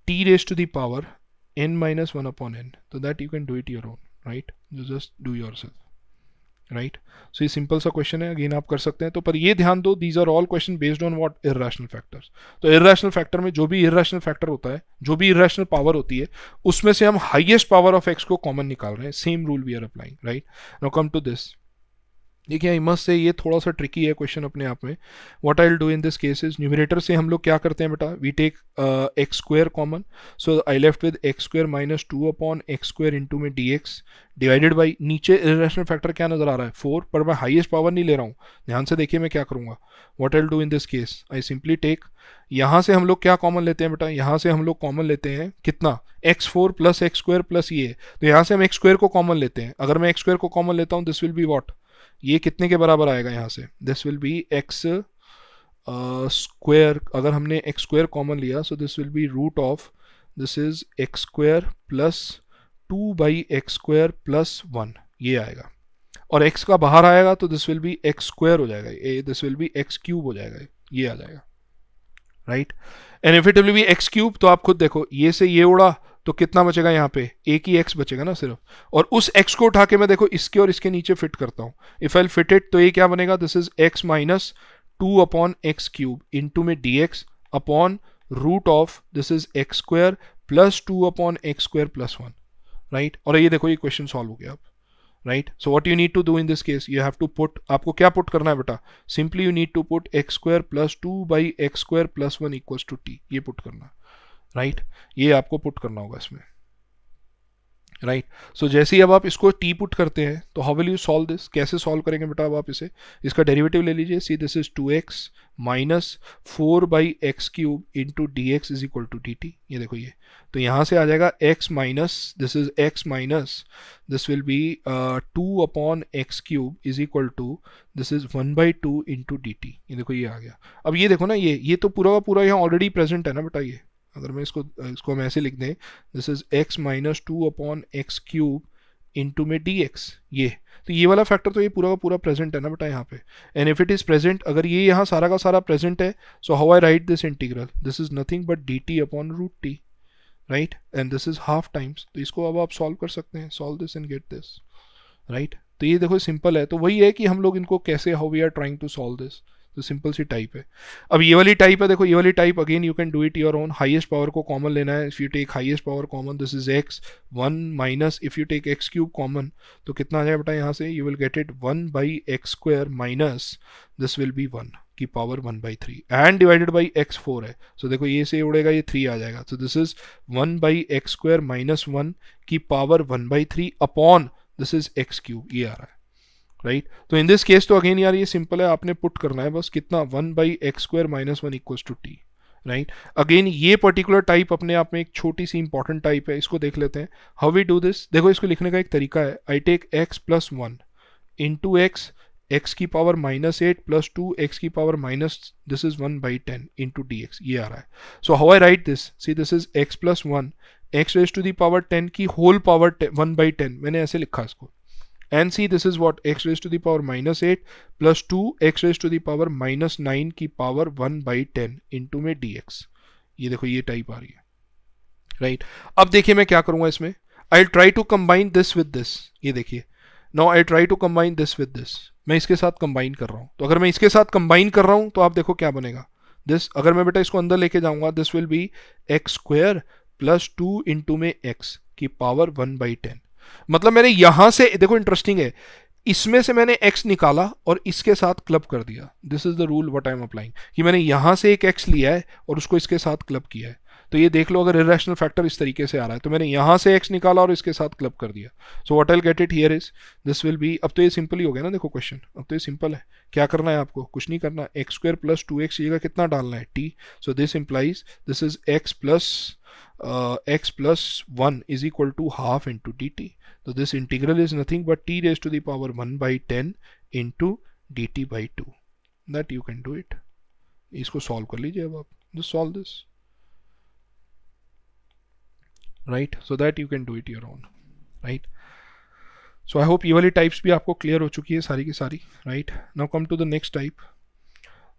[SPEAKER 1] t raised to the power n minus 1 upon n so that you can do it your own right you just do yourself right so ये simple सा question है again आप कर सकते हैं तो पर ये ध्यान दो these are all question based on what irrational factors तो इरेशनल फैक्टर में जो भी इरेशनल फैक्टर होता है जो भी इरेशनल पावर होती है उसमें से हम हाईएस्ट पावर ऑफ एक्स को कॉमन निकाल रहे हैं same rule we are applying right now come to this देखिए आई मस्ट से ये थोड़ा सा ट्रिकी है क्वेश्चन अपने आप में what I do in this case is numerator से हम लोग क्या करते हैं बेटा we take x square common so I left with X square minus two upon x square into में डी एक्स डिवाइडेड बाई नीचे इरेशनल फैक्टर क्या नजर आ रहा है फोर पर मैं हाइएस्ट पावर नहीं ले रहा हूँ ध्यान से देखिए मैं क्या करूँगा what I do in this case I simply take यहाँ से हम लोग क्या कॉमन लेते हैं बेटा यहाँ से हम लोग कॉमन लेते हैं कितना X four plus x square plus ये तो यहाँ से हम एक्स स्क्वेयर को कॉमन लेते हैं अगर मैं एक्स स्क्वेयर को कॉमन लेता हूँ दिस विल बी वॉट ये कितने के बराबर आएगा यहाँ से this will be x square अगर हमने एक्स स्क्वेयर कॉमन लिया so this will be root of this is x square plus two by x square plus one ये आएगा और x का बाहर आएगा तो this will be x square हो जाएगा a this will be X cube हो जाएगा ये आ जाएगा right and if it will be X cube तो आप खुद देखो ये से ये उड़ा तो कितना बचेगा यहाँ पे एक ही एक्स बचेगा ना सिर्फ और उस एक्स को उठा के मैं देखो इसके और इसके नीचे फिट करता हूँ इफ आई फिट इट तो ये क्या बनेगा this is x minus two upon x cube into में D x upon root of this is x square plus two upon x square plus one right और ये देखो ये क्वेश्चन सॉल्व हो गया आप right so what you need to do in this case you have to put आपको क्या put करना है बेटा simply you need to put x square plus two by x square plus one equals to T ये put करना है right ये आपको पुट करना होगा इसमें राइट right. सो so, जैसे ही अब आप इसको टी पुट करते हैं तो how will you solve this कैसे सॉल्व करेंगे बेटा अब आप इसे इसका डेरिवेटिव ले लीजिए see this is two x minus four by X cube into D x is equal to D T ये देखो ये तो यहाँ से आ जाएगा X minus this is x minus this will be two upon x cube is equal to this is one by two into D T ये देखो ये आ गया अब ये देखो ना ये ये तो पूरा का पूरा यहाँ ऑलरेडी प्रेजेंट है ना बेटा ये अगर मैं इसको इसको हम ऐसे लिख दें this is x minus two upon x cube into में डी एक्स ये तो ये वाला फैक्टर तो ये पूरा का पूरा प्रेजेंट है ना बेटा यहाँ पे and if it is present अगर ये यहाँ सारा का सारा प्रेजेंट है so how I write this integral this is nothing but D T upon root T right and this is half times तो इसको अब आप सॉल्व कर सकते हैं solve this and get this right तो ये देखो सिंपल है तो वही है कि हम लोग इनको कैसे how we are trying to solve this तो सिंपल सी टाइप है अब ये वाली टाइप है देखो ये वाली type again you can do it your own highest power को कॉमन लेना है if you take highest power common this is x one minus if you take x cube common तो कितना आ जाएगा बेटा यहाँ से you will get it one by x square minus this will be one की power one by three and divided by x four है so so, देखो ये से उड़ेगा ये थ्री आ जाएगा so this is one by x square minus one की power one by three upon this is x cube ये आ रहा है राइट तो इन दिस केस तो अगेन यार ये सिंपल है आपने पुट करना है बस कितना one by x square minus one equals to t right again ये पर्टिकुलर टाइप अपने आप में एक छोटी सी इंपॉर्टेंट टाइप है इसको देख लेते हैं हाउ वी डू दिस देखो इसको लिखने का एक तरीका है I take x plus one into x x की power minus eight plus two x की power minus this is one by ten into D x ये आ रहा है so how I write this see this is x plus one x raise to the power ten की whole power one by ten मैंने ऐसे लिखा इसको and C this is what x raise to the power minus 8 plus 2 x raised to minus nine की power one by ten into में D x ये देखो ये टाइप आ रही है राइट right. अब देखिए मैं क्या करूंगा इसमें I try to combine this with this ये देखिए now I try to combine this with this मैं इसके साथ कंबाइन कर रहा हूँ तो अगर मैं इसके साथ कंबाइन कर रहा हूँ तो आप देखो क्या बनेगा दिस अगर मैं बेटा इसको अंदर लेके जाऊंगा this will be x square plus two into में एक्स की पावर वन बाई टेन मतलब मैंने यहां से देखो इंटरेस्टिंग है इसमें से मैंने एक्स निकाला और इसके साथ क्लब कर दिया this is the rule what I am applying कि मैंने यहां से एक एक्स लिया है और उसको इसके साथ क्लब किया है तो ये देख लो अगर इेशनल फैक्टर इस तरीके से आ रहा है तो मैंने यहां से एक्स निकाला और इसके साथ क्लब कर दिया so what I get it here is this will be अब तो ये सिंपल ही हो गया ना देखो क्वेश्चन अब तो ये सिंपल है क्या करना है आपको कुछ नहीं करना x square plus two x ये कितना डालना है t so this implies this is x plus uh, x plus 1 is equal to half into dt. So this integral is nothing but t raised to the power 1 by 10 into dt by 2. That you can do it. इसको solve कर लीजिए अब just solve this right so that you can do it your own right so i hope ये वाली types भी आपको clear हो चुकी है सारी की सारी right now come to the next type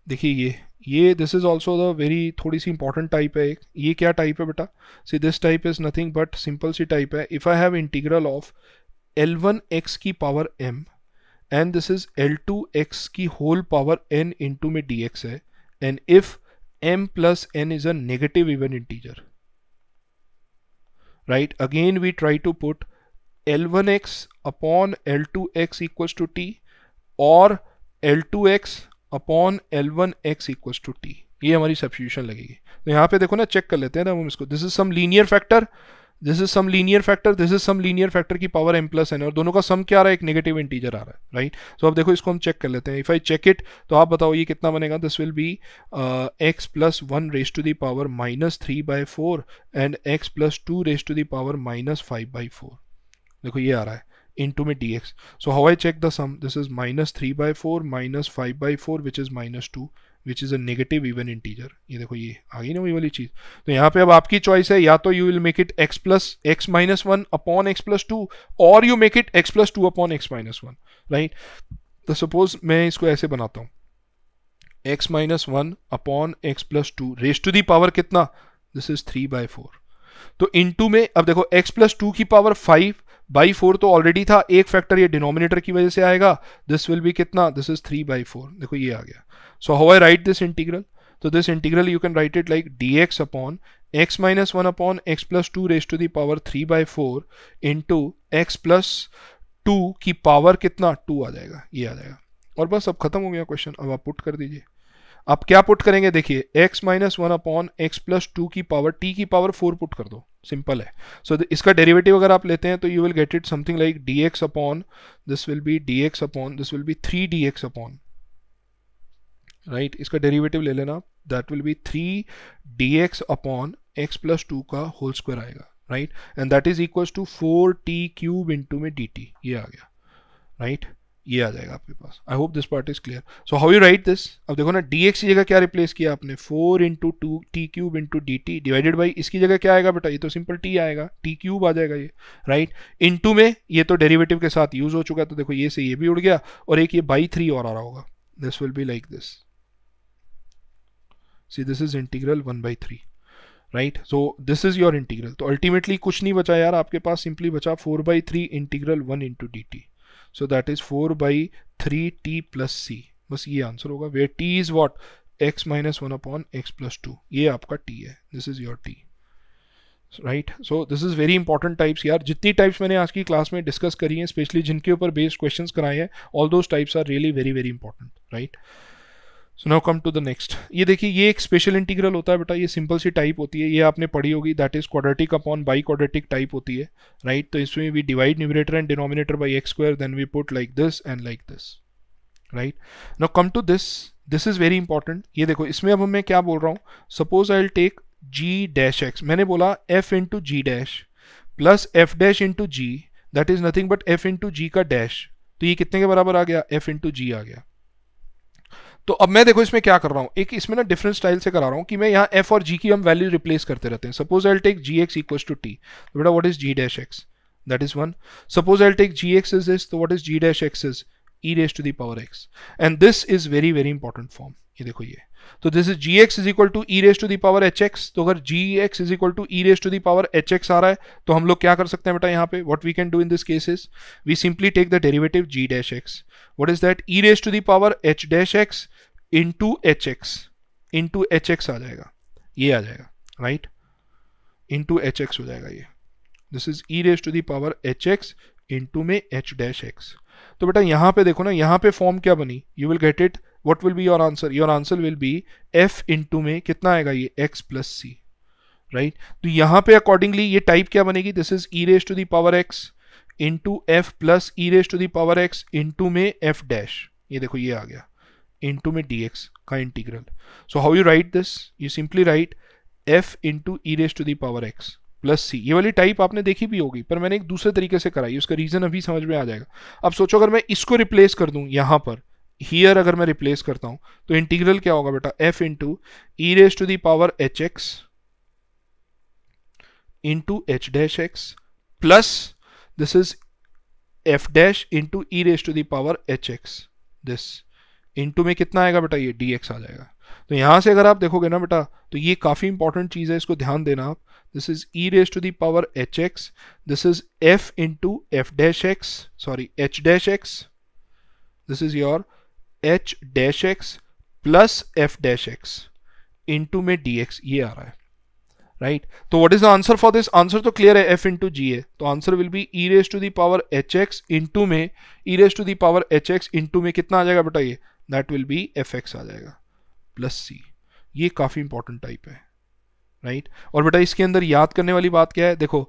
[SPEAKER 1] देखिए ये ये this is also the very थोड़ी सी इंपॉर्टेंट टाइप है एक ये क्या टाइप है बेटा see this type is nothing but simple C type है if I have integral of L one x की power m and this is L two x की होल पावर एन इंटू में डी एक्स है and if m plus n is a negative even integer right again we try to put L one x upon L two x equals to T और L two x upon L one x equal to T ये हमारी substitution लगेगी तो यहाँ पे देखो ना check कर लेते हैं ना हम इसको this is some linear factor this is some linear factor this is some linear factor की पावर एम प्लस एन और दोनों का सम क्या आ रहा है एक नेगेटिव इंटीजर आ रहा है राइट सो so, अब देखो इसको हम चेक कर लेते हैं इफ आई चेक इट तो आप बताओ ये कितना बनेगा this will be x plus one raise to the power minus three by four and x plus two raise to the power minus five by four देखो ये आ रहा है into my dx. So how I check the sum? This is minus 3 by 4 minus 5 by 4 which is minus 2 which is a negative even integer. ये देखो ये आ गई ना वही वाली चीज़ तो यहाँ पे अब आपकी choice है या तो you will make it x plus x minus one upon x plus two or you make it x plus two upon x minus one right? तो suppose मैं इसको ऐसे बनाता हूँ x minus one upon x plus two raised to the power कितना This is three by four तो इन में अब देखो x plus टू की पावर फाइव बाई फोर तो ऑलरेडी था एक फैक्टर ये डिनोमिनेटर की वजह से आएगा दिस विल बी कितना this is three by four देखो ये आ गया so how I write this integral तो this integral you can write it like d x upon x minus one upon x plus two raise to the power three by four into x plus two की power कितना two आ जाएगा ये आ जाएगा और बस अब खत्म हो गया क्वेश्चन अब आप पुट कर दीजिए आप क्या पुट करेंगे देखिए x minus one upon x plus two की पावर t की पावर फोर पुट कर दो सिंपल है सो so, इसका डेरिवेटिव अगर आप लेते हैं तो you will get it something like d x upon this will be d x upon this will be three d x upon right इसका डेरिवेटिव ले लेना that will be three d x upon x plus two का whole square आएगा right and that is equal to four t cube into में D T ये आ गया right right? ये आ जाएगा आपके पास I hope this part is clear so how you write this अब देखो ना डी एक्स की जगह क्या रिप्लेस किया आपने four into two t cube into D t divided by इसकी जगह क्या आएगा बेटा ये तो सिंपल टी आएगा टी क्यूब आ जाएगा ये राइट इंटू में ये तो डेरिवेटिव के साथ यूज हो चुका है तो देखो ये से ये भी उड़ गया और एक ये बाई थ्री और आ रहा होगा this will be like this see this is integral one by three right so this is your integral तो अल्टीमेटली कुछ नहीं बचा यार आपके पास सिंपली बचा four by three integral one into D t so that is four by three t plus c बस ये आंसर होगा where t is what x minus one upon x plus two ये आपका टी है this is your t right so this is very important types यार जितनी types मैंने आज की क्लास में डिस्कस करी है स्पेशली जिनके ऊपर बेस्ड क्वेश्चन कराए हैं all those types are really very very important right so now come to the next ये देखिए ये एक स्पेशल इंटीग्रल होता है बेटा ये सिंपल सी टाइप होती है ये आपने पढ़ी होगी that is quadratic upon by quadratic type होती है राइट right? तो इसमें we divide numerator and denominator by x square then we put like this and like this right now come to this this is very important ये देखो इसमें अब मैं क्या बोल रहा हूँ suppose I will take g dash x मैंने बोला f into g dash plus f dash into g that is nothing but f into g का डैश तो ये कितने के बराबर आ गया एफ इंटू जी आ गया तो अब मैं देखो इसमें क्या कर रहा हूँ एक इसमें ना डिफरेंट स्टाइल से करा रहा हूँ कि मैं यहाँ एफ और जी की हम वैल्यू रिप्लेस करते रहते हैं suppose I take g x equal to t तो बेटा what is g dash x that is one suppose I take g x is is तो what is g dash x is e raise to the power x and this is very very important form ये देखो ये तो this is g x is equal to e raise to the power h x तो अगर g x is equal to e raise to the power h x आ रहा है तो हम लोग क्या कर सकते हैं बेटा यहाँ पे what we can do in this case is we simply take the derivative g dash x what is that e raise to the power h dash x into h x into h x आ जाएगा ये आ जाएगा right into h x हो जाएगा ये this is e raise to the power h x into में h dash x तो बेटा यहाँ पे देखो ना यहाँ पे फॉर्म क्या बनी you will get it what will be your answer your answer will be f into में कितना आएगा ये एक्स प्लस सी राइट तो यहाँ पे अकॉर्डिंगली ये टाइप क्या बनेगी this is e raise to the power x into f plus e raise to the power x into में एफ डैश ये देखो ये आ गया into में dx का integral so how you write this you simply write f into e raised to the power x plus c. ये वाली type आपने देखी भी होगी पर मैंने एक दूसरे तरीके से कराई उसका रीज़न अभी समझ में आ जाएगा अब सोचो अगर मैं इसको replace कर दूँ यहाँ पर हीयर अगर मैं रिप्लेस करता हूँ तो इंटीग्रल क्या होगा बेटा f into e raise to the power h x into h dash x plus this is f dash into e raise to the power h x this into में कितना आएगा बेटा ये डी आ जाएगा तो यहाँ से अगर आप देखोगे ना बेटा तो ये काफ़ी इंपॉर्टेंट चीज़ है इसको ध्यान देना आप this is e raise to the power h x this is f into f dash x sorry h dash x this is your h dash x plus f dash x into में D x ये आ रहा है right तो what is the answer for this answer तो clear है f into g a तो answer will be e raise to the power h x into में ई raise to the power h x into में कितना आ जाएगा बेटा ये that will be f x आ जाएगा प्लस सी ये काफ़ी इंपॉर्टेंट टाइप है राइट right? और बेटा इसके अंदर याद करने वाली बात क्या है देखो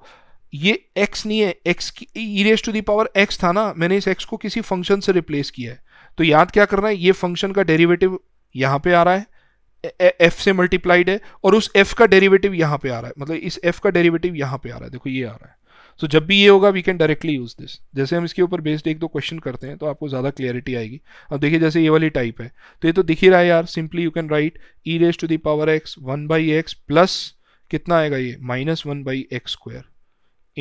[SPEAKER 1] ये x नहीं है x की e raise to the power x था ना मैंने इस x को किसी फंक्शन से रिप्लेस किया है तो याद क्या करना है ये फंक्शन का डेरिवेटिव यहाँ पे आ रहा है एफ से मल्टीप्लाइड है और उस एफ का डेरिवेटिव यहाँ पे आ रहा है मतलब इस एफ का डेरिवेटिव यहाँ पे आ रहा है देखो ये आ रहा है सो so, जब भी ये होगा we can directly use this जैसे हम इसके ऊपर बेस्ड एक दो क्वेश्चन करते हैं तो आपको ज़्यादा क्लियरिटी आएगी अब देखिए जैसे ये वाली टाइप है तो ये तो दिख ही रहा है यार simply you can write e raise to the power x one by x plus कितना आएगा ये minus one by x square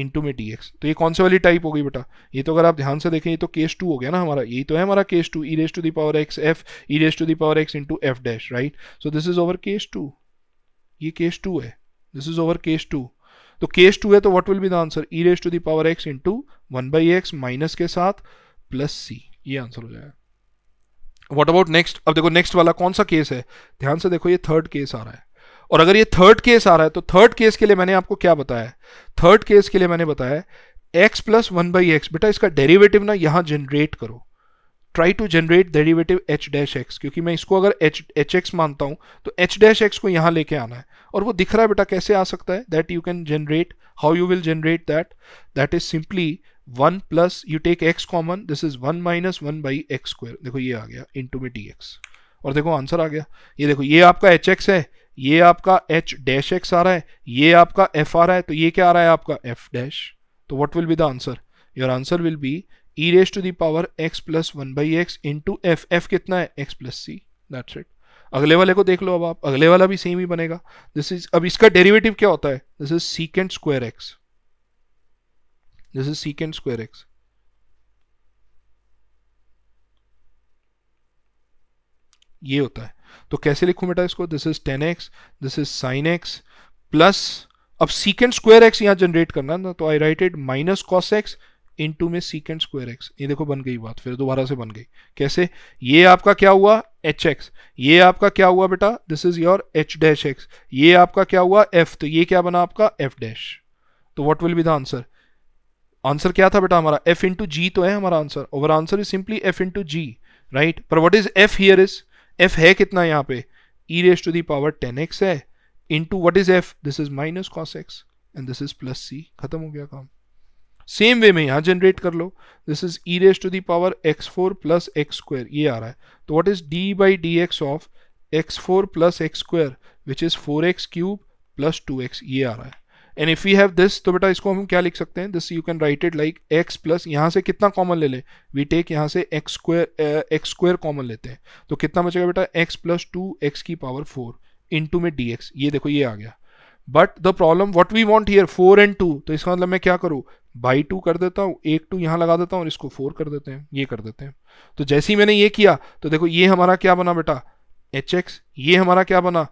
[SPEAKER 1] into में डी एक्स तो ये कौन से वाली टाइप हो गई बेटा ये तो अगर आप ध्यान से देखें ये तो केस टू हो गया ना हमारा यही तो है हमारा case two e raise to the power x f e raise to the power x into f dash right so this is our case two ये केस टू है this is our case two तो केस टू है तो what will be the answer e raise to the power x into one by x minus के साथ plus सी ये answer हो जाएगा वट अबाउट नेक्स्ट अब देखो नेक्स्ट वाला कौन सा केस है ध्यान से देखो ये थर्ड केस आ रहा है और अगर ये थर्ड केस आ रहा है तो थर्ड केस के लिए मैंने आपको क्या बताया थर्ड केस के लिए मैंने बताया x plus one by x बेटा इसका डेरिवेटिव ना यहां जनरेट करो try to generate derivative h dash x क्योंकि मैं इसको अगर एच एच एक्स मानता हूँ तो एच डैश एक्स को यहाँ लेके आना है और वो दिख रहा है बेटा कैसे आ सकता है that you can generate how you will generate that that is simply one plus you take x common this is one minus one by x square देखो ये आ गया इंटू में डी एक्स और देखो आंसर आ गया ये देखो ये आपका एच एक्स है ये आपका एच डैश एक्स आ रहा है ये आपका एफ आ रहा है तो ये क्या आ रहा है आपका एफ डैश तो what will be the answer your answer will be e raise to the power x plus one by x into f f कितना है x plus c that's it अगले वाले को देख लो अब आप अगले वाला भी सेम ही बनेगा दिस इज अब इसका डेरिवेटिव क्या होता है this is secant square x this is secant square x ये होता है तो कैसे लिखूं बेटा इसको this is tan x this is sine x plus अब सीकेंड स्क्वायर एक्स यहां जनरेट करना ना तो I write it minus cos x into में सीकेंड स्क्वायर एक्स ये देखो बन गई बात फिर दोबारा से बन गई कैसे ये आपका क्या हुआ एच एक्स ये आपका क्या हुआ बेटा this is your h dash x ये आपका क्या हुआ एफ तो ये क्या बना आपका एफ डैश तो what will be the answer answer क्या था बेटा हमारा एफ इंटू जी तो है हमारा answer our answer is simply f into g right पर what is f here is f है कितना यहाँ पे e raise to the power tan x है into what is f this is minus cos x and this is plus c खत्म हो गया काम सेम वे में यहाँ जनरेट कर लो this is e raise to the power x four plus x square ये आ रहा है तो what is d by d x of x four plus x square which is four x cube plus two x ये आ रहा है and if you have this तो बेटा इसको हम क्या लिख सकते हैं this you can write it like x plus यहाँ से कितना कॉमन ले लें वी टेक यहाँ से x square x square common लेते हैं तो कितना बचेगा बेटा एक्स प्लस टू एक्स की पावर फोर इंटू में डी एक्स ये देखो ये आ गया but the problem what we want here four and two तो इसका मतलब मैं क्या करूँ बाई टू कर देता हूँ एक टू यहाँ लगा देता हूँ और इसको फोर कर देते हैं ये कर देते हैं तो जैसे ही मैंने ये किया तो देखो ये हमारा क्या बना बेटा एच एक्स ये हमारा क्या बना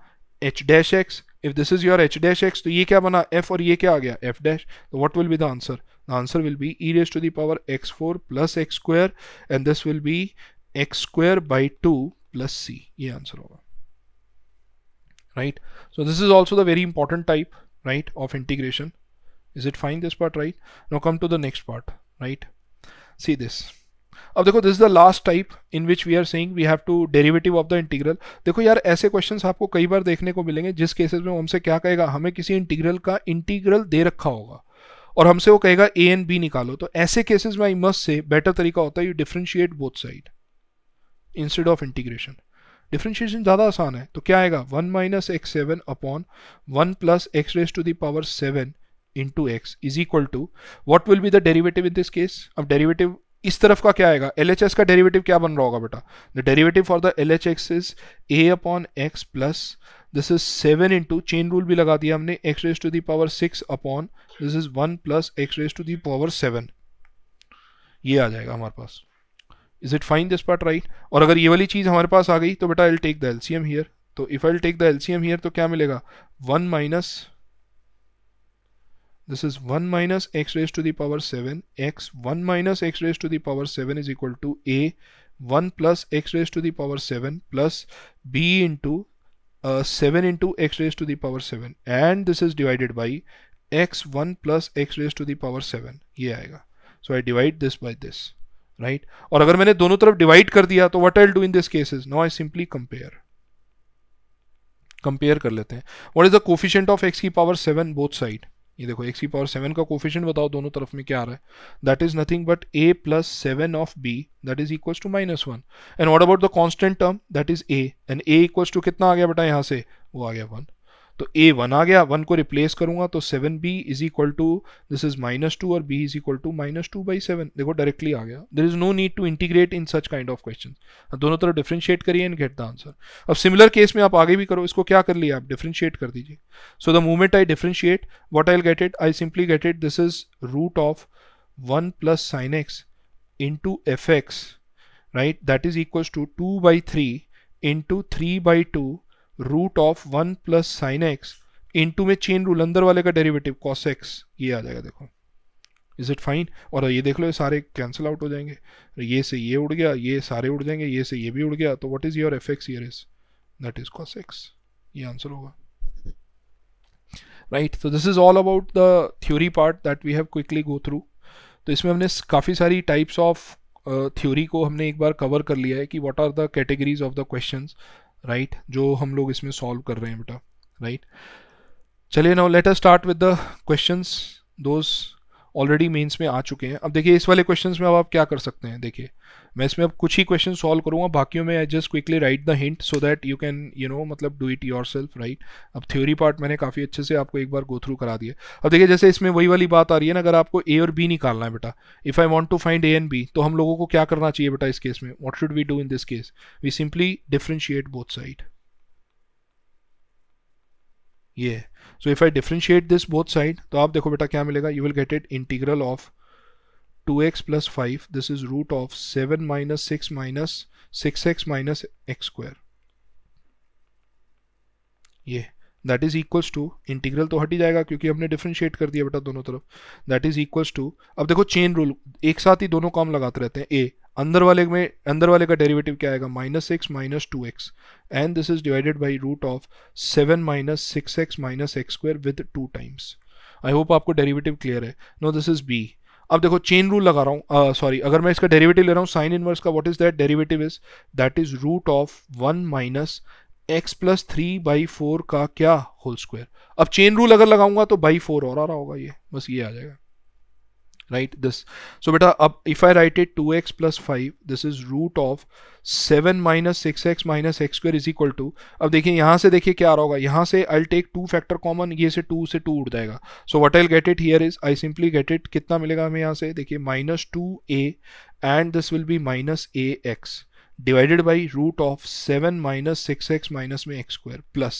[SPEAKER 1] h dash x if this is your h dash x तो ये क्या बना एफ और ये क्या आ गया एफ डैश तो what will be the answer the answer will be e raise to the power power x four plus x square and this will be x square by two plus सी ये answer होगा right so this is also the very important type right of integration is it fine this part right now come to the next part right see this अब देखो this is the last type in which we are saying we have to derivative of the integral देखो यार ऐसे questions आपको कई बार देखने को मिलेंगे जिस केसेस में हमसे क्या कहेगा हमें किसी इंटीग्रल का इंटीग्रल दे रखा होगा और हमसे वो कहेगा ए एंड बी निकालो तो ऐसे केसेस में आई मस्ट से बेटर तरीका होता है you differentiate both side instead of integration differentiation ज़्यादा आसान है तो क्या आएगा one minus x seven upon one plus x raise to the power seven into x is equal to what will be the derivative in this case अब derivative इस तरफ का क्या आएगा एल का डेरिवेटिव क्या बन रहा होगा बेटा the derivative for the L H S is a upon x plus this is seven into chain rule भी लगा दिया हमने x raise to the power six upon this is one plus x raise to the power seven ये आ जाएगा हमारे पास is it fine this part right और अगर ये वाली चीज़ हमारे पास आ गई तो बेटा I take the L here तो if I take the L here तो क्या मिलेगा one minus this is one minus x raise to the power seven x one minus x raise to the power seven is equal to a one plus x raise to the power seven plus b into seven into x raise to the power seven and this is divided by x one plus x raise to the power seven ये आएगा so I divide this by this right right? और अगर मैंने दोनों तरफ divide कर दिया तो what I do in this is no I simply compare compare कर लेते हैं what is the coefficient of x की पावर सेवन बोथ साइड ये देखो एक्स की पावर सेवन का कोफिशियंट बताओ दोनों तरफ में क्या आ रहा है that is nothing but a plus seven of b that is equal to minus one and what about the constant term that is a and a equal to कितना आ गया बेटा यहाँ से वो आ गया वन तो ए वन आ गया वन को रिप्लेस करूंगा तो seven b is equal to this is minus two और b is equal to minus two by seven देखो डायरेक्टली आ गया there is no need to integrate in such kind of question दोनों तरफ differentiate करिए and get the answer अब similar case में आप आगे भी करो इसको क्या कर लिया आप डिफ्रेंशिएट कर दीजिए so the movement I differentiate what I get it I simply get it this is root of one plus sine x into f x right that is equal to two by three into three by two root of one plus sine x two में chain rule अंदर वाले का derivative cos x ये आ जाएगा देखो is it fine और ये देख लो ये सारे कैंसिल आउट हो जाएंगे ये से ये उड़ गया ये सारे उड़ जाएंगे ये से ये भी उड़ गया तो what is your f x ये is that is cos x ये आंसर होगा राइट तो this is all about the theory part that we have quickly go through तो इसमें हमने काफ़ी सारी टाइप्स ऑफ थ्योरी को हमने एक बार कवर कर लिया है कि what are the categories of the questions right right? जो हम लोग इसमें सॉल्व कर रहे हैं बेटा राइट चलिए now let us start with the questions those already mains में आ चुके हैं अब देखिए इस वाले क्वेश्चन में अब आप क्या कर सकते हैं देखिए मैं इसमें अब कुछ ही क्वेश्चन सॉल्व करूंगा बाकियों में I just quickly write the hint so that you can you know मतलब do it yourself right अब थ्योरी पार्ट मैंने काफ़ी अच्छे से आपको एक बार गो थ्रू करा दिया अब देखिए जैसे इसमें वही वाली बात आ रही है ना अगर आपको ए और बी निकालना है बेटा if I want to find a and b तो हम लोगों को क्या करना चाहिए बेटा इस केस में what should we do in this case we simply differentiate both side ये yeah. So if I differentiate this both side तो आप देखो बेटा क्या मिलेगा you will get it integral of 2x x plus five this is root of seven minus six minus six x minus x square ये that is equals to integral तो हट ही जाएगा क्योंकि हमने डिफ्रेंशिएट कर दिया बेटा दोनों तरफ दैट इज इक्वल्स टू अब देखो चेन रूल एक साथ ही दोनों काम लगाते रहते हैं ए अंदर वाले में अंदर वाले का डेरिवेटिव क्या आएगा minus x minus two x and this is divided by root of seven minus six x minus x square with two times I hope आपको डेरिवेटिव क्लियर है नो दिस इज बी अब देखो chain rule लगा रहा हूँ sorry uh, अगर मैं इसका डेरिवेटिव ले रहा हूँ साइन इनवर्स का what is that derivative is that is root of one minus x plus three by four का क्या होल स्क्वायर अब चेन रूल अगर लगाऊंगा तो बाई फोर और आ रहा होगा ये बस ये आ जाएगा राइट दिस सो बेटा अब if I write it two x plus five this is root of seven minus six x minus x square is equal to अब देखिए यहाँ से देखिए क्या आ रहा होगा यहाँ से I take two factor common ये से टू से टू उठ जाएगा so what I get it here is I simply get it कितना मिलेगा हमें यहाँ से देखिए minus two a and this will be minus a x divided by root of seven minus six x minus में x square plus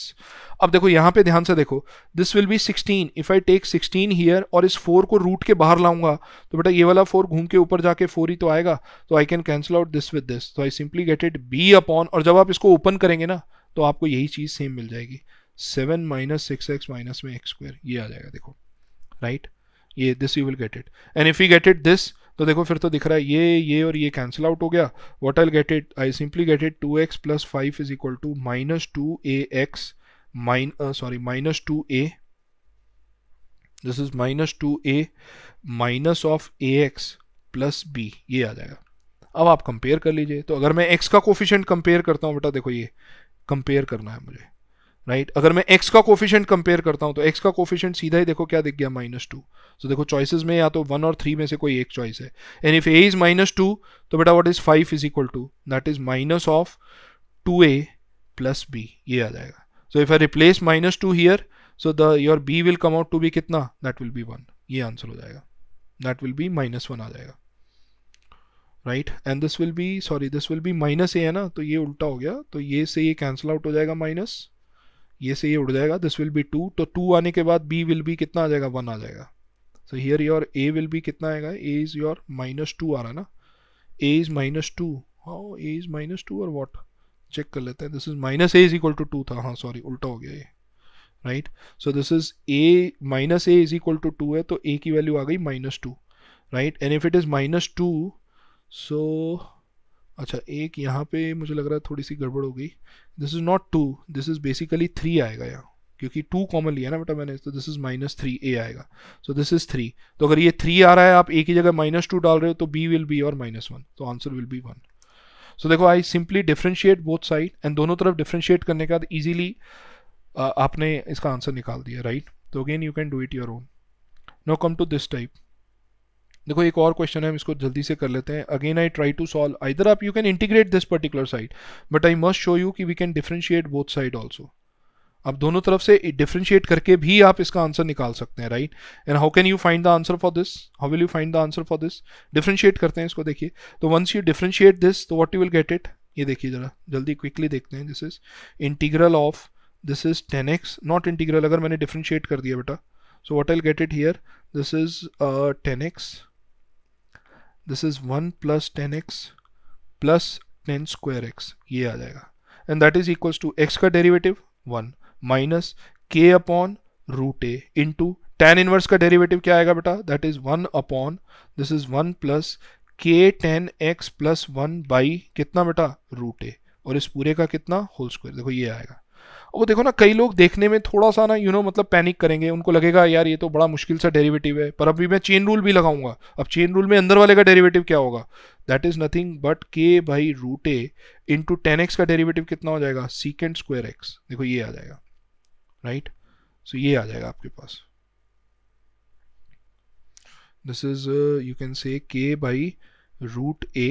[SPEAKER 1] अब देखो यहाँ पे ध्यान से देखो this will be sixteen if I take sixteen here और इस फोर को रूट के बाहर लाऊंगा तो बेटा ये वाला फोर घूम के ऊपर जाके फोर ही तो आएगा तो I can cancel out this with this तो I simply get it b upon और जब आप इसको ओपन करेंगे ना तो आपको यही चीज़ सेम मिल जाएगी seven minus six x minus में एक्स स्क्वायर ये आ जाएगा देखो राइट right? ये this you will get it and if you get it this तो देखो फिर तो दिख रहा है ये ये और ये कैंसिल आउट हो गया what I get it I simply get it two x plus five is equal to minus two a x mine sorry minus two a this is minus two a minus of a x plus b ये आ जाएगा अब आप compare कर लीजिए तो अगर मैं एक्स का कोफिशेंट कंपेयर करता हूँ बेटा देखो ये कंपेयर करना है मुझे राइट अगर मैं एक्स का कोफिशियंट कंपेयर करता हूँ तो एक्स का कोफिशियंट सीधा ही देखो क्या दिख गया माइनस टू सो देखो चॉइसेस में या तो वन और थ्री में से कोई एक चॉइस है and if a is minus two तो बेटा what is five is equal to that is minus of two a plus b ये आ जाएगा so if I replace minus two here so the your b will come out to be कितना that will be one ये answer हो जाएगा that will be minus one आ जाएगा right and this will be sorry this will be minus a है ना तो ये उल्टा हो गया तो ये से ये कैंसिल आउट हो जाएगा माइनस ये से ये उड़ जाएगा दिस विल बी टू तो टू आने के बाद बी विल बी कितना आ जाएगा वन आ जाएगा so here your a will be कितना आएगा a is your minus two आ रहा है ना ए इज़ माइनस टू हाँ ए इज़ माइनस टू और वॉट चेक कर लेते हैं this is minus a is equal to two था हाँ सॉरी उल्टा हो गया ये right so this is a minus a is equal to two है तो ए की वैल्यू आ गई minus two right and if it is minus two so अच्छा एक यहाँ पे मुझे लग रहा है थोड़ी सी गड़बड़ हो गई this is not two this is basically three आएगा यहाँ क्योंकि टू कॉमन लिया ना बेटा मैंने तो this is minus three a आएगा सो दिस इज़ थ्री तो अगर ये थ्री आ रहा है आप ए की जगह माइनस टू डाल रहे हो तो बी विल बी और माइनस वन तो answer will be one so देखो I simply differentiate both side and दोनों तरफ डिफ्रेंशिएट करने के बाद ईजिली आपने इसका आंसर निकाल दिया राइट तो again you can do it your own no come to this type देखो एक और क्वेश्चन है हम इसको जल्दी से कर लेते हैं again I try to solve either आप you can integrate this particular side but I must show you कि we can differentiate both side also आप दोनों तरफ से डिफ्रेंशिएट करके भी आप इसका आंसर निकाल सकते हैं right and how can you find the answer for this how will you find the answer for this differentiate करते हैं इसको देखिए तो वंस यू डिफ्रेंशिएट दिस तो what you will get it ये देखिए जरा जल्दी क्विकली देखते हैं this is integral of this is tan x not integral अगर मैंने डिफ्रेंशिएट कर दिया बेटा so what I get it here this is tan x this is one plus tan x plus tan square x ये आ जाएगा and that is equals to x का derivative one minus k upon root a into tan inverse का derivative क्या आएगा बेटा that is one upon this is one plus k tan x plus one by कितना बेटा root ए और इस पूरे का कितना होल स्क्वायर देखो ये आएगा वो देखो ना कई लोग देखने में थोड़ा सा ना यू नो मतलब पैनिक करेंगे उनको लगेगा यार ये तो बड़ा मुश्किल सा डेरिवेटिव है पर अभी मैं चेन रूल भी लगाऊंगा अब चेन रूल में अंदर वाले का डेरिवेटिव क्या होगा that is nothing but k भाई root a into tan x का डेरिवेटिव कितना हो जाएगा सीकेंड स्क्वायर एक्स देखो ये आ जाएगा राइट right? सो so ये आ जाएगा आपके पास this is you can say k by root a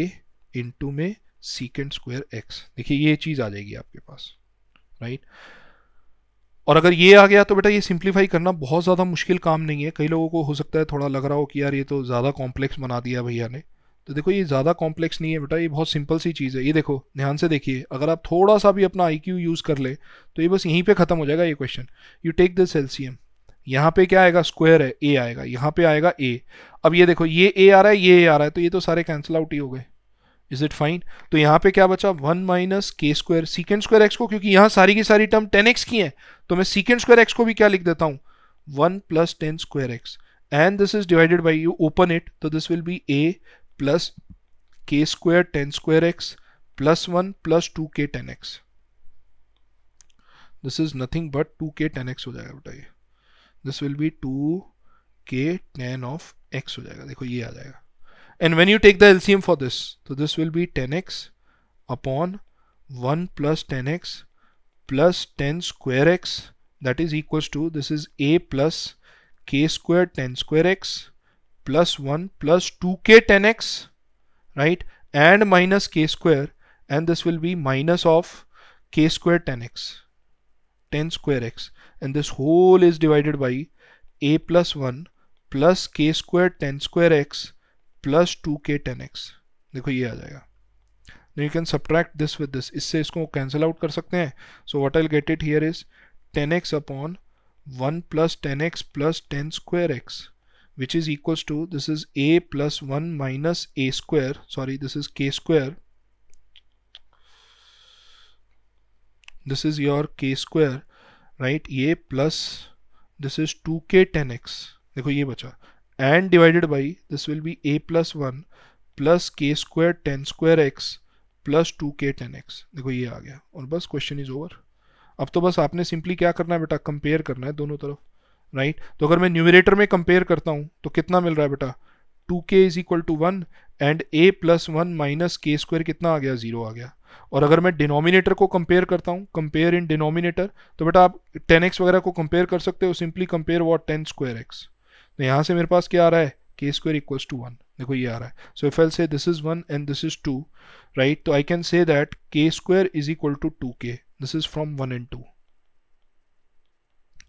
[SPEAKER 1] into में सीकेंड स्क्वायर एक्स देखिए ये चीज़ आ जाएगी आपके पास राइट और अगर ये आ गया तो बेटा ये सिंप्लीफाई करना बहुत ज़्यादा मुश्किल काम नहीं है कई लोगों को हो सकता है थोड़ा लग रहा हो कि यार ये तो ज़्यादा कॉम्प्लेक्स बना दिया भैया ने तो देखो ये ज़्यादा कॉम्प्लेक्स नहीं है बेटा ये बहुत सिंपल सी चीज़ है ये देखो ध्यान से देखिए अगर आप थोड़ा सा भी अपना आई क्यू यूज़ कर ले तो ये बस यहीं पर ख़त्म हो जाएगा ये question you take this LCM यहाँ पे क्या आएगा स्क्वायर है ए आएगा यहाँ पे आएगा ए अब ये देखो ये ए आ रहा है ये ए आ रहा है तो ये तो सारे कैंसिल आउट ही हो गए इज इट फाइन तो यहाँ पे क्या बचा one minus k square secant square x को क्योंकि यहाँ सारी की सारी टर्म टेन एक्स की है तो मैं सीकेंड स्क्वायर एक्स को भी क्या लिख देता हूँ one plus tan square x and this is divided by you open it तो this will be a plus k square tan square x plus one plus two k tan x this is nothing but two k tan x हो जाएगा बेटा ये this will be two k tan of x हो जाएगा देखो ये आ जाएगा And when you take the LCM for this, so this will be 10x upon 1 plus 10x plus 10 square x that is equals to this is a plus k square 10 square x plus 1 plus 2k 10x right and minus k square and this will be minus of k square 10x 10 square x and this whole is divided by a plus 1 plus k square 10 square x plus two k tan x देखो ये आ जाएगा you can subtract this with this इससे इसको cancel out कर सकते हैं so what I get it here is tan x upon one plus tan x plus tan square x which is which to this is a plus one minus a square sorry this is k square this is your k square right square plus this is two k tan x देखो ये बचा and divided by this will be a plus one plus k square tan square x plus two k tan x देखो ये आ गया और बस question is over अब तो बस आपने सिंपली क्या करना है बेटा कंपेयर करना है दोनों तरफ राइट तो अगर मैं न्यूमिनेटर में कंपेयर करता हूँ तो कितना मिल रहा है बेटा two k is equal to one and a plus one minus k square कितना आ गया जीरो आ गया और अगर मैं डिनोमिनेटर को कंपेयर करता हूँ कंपेयर इन डिनोमिनेटर तो बेटा आप टेन एक्स वगैरह को कंपेयर कर सकते हो simply compare what tan square x तो यहाँ से मेरे पास क्या आ रहा है के स्क्वायर इक्वल्स टू वन देखो ये आ रहा है so if I'll say this is one and this is two right तो I can say that k square is equal to two k this is from one and two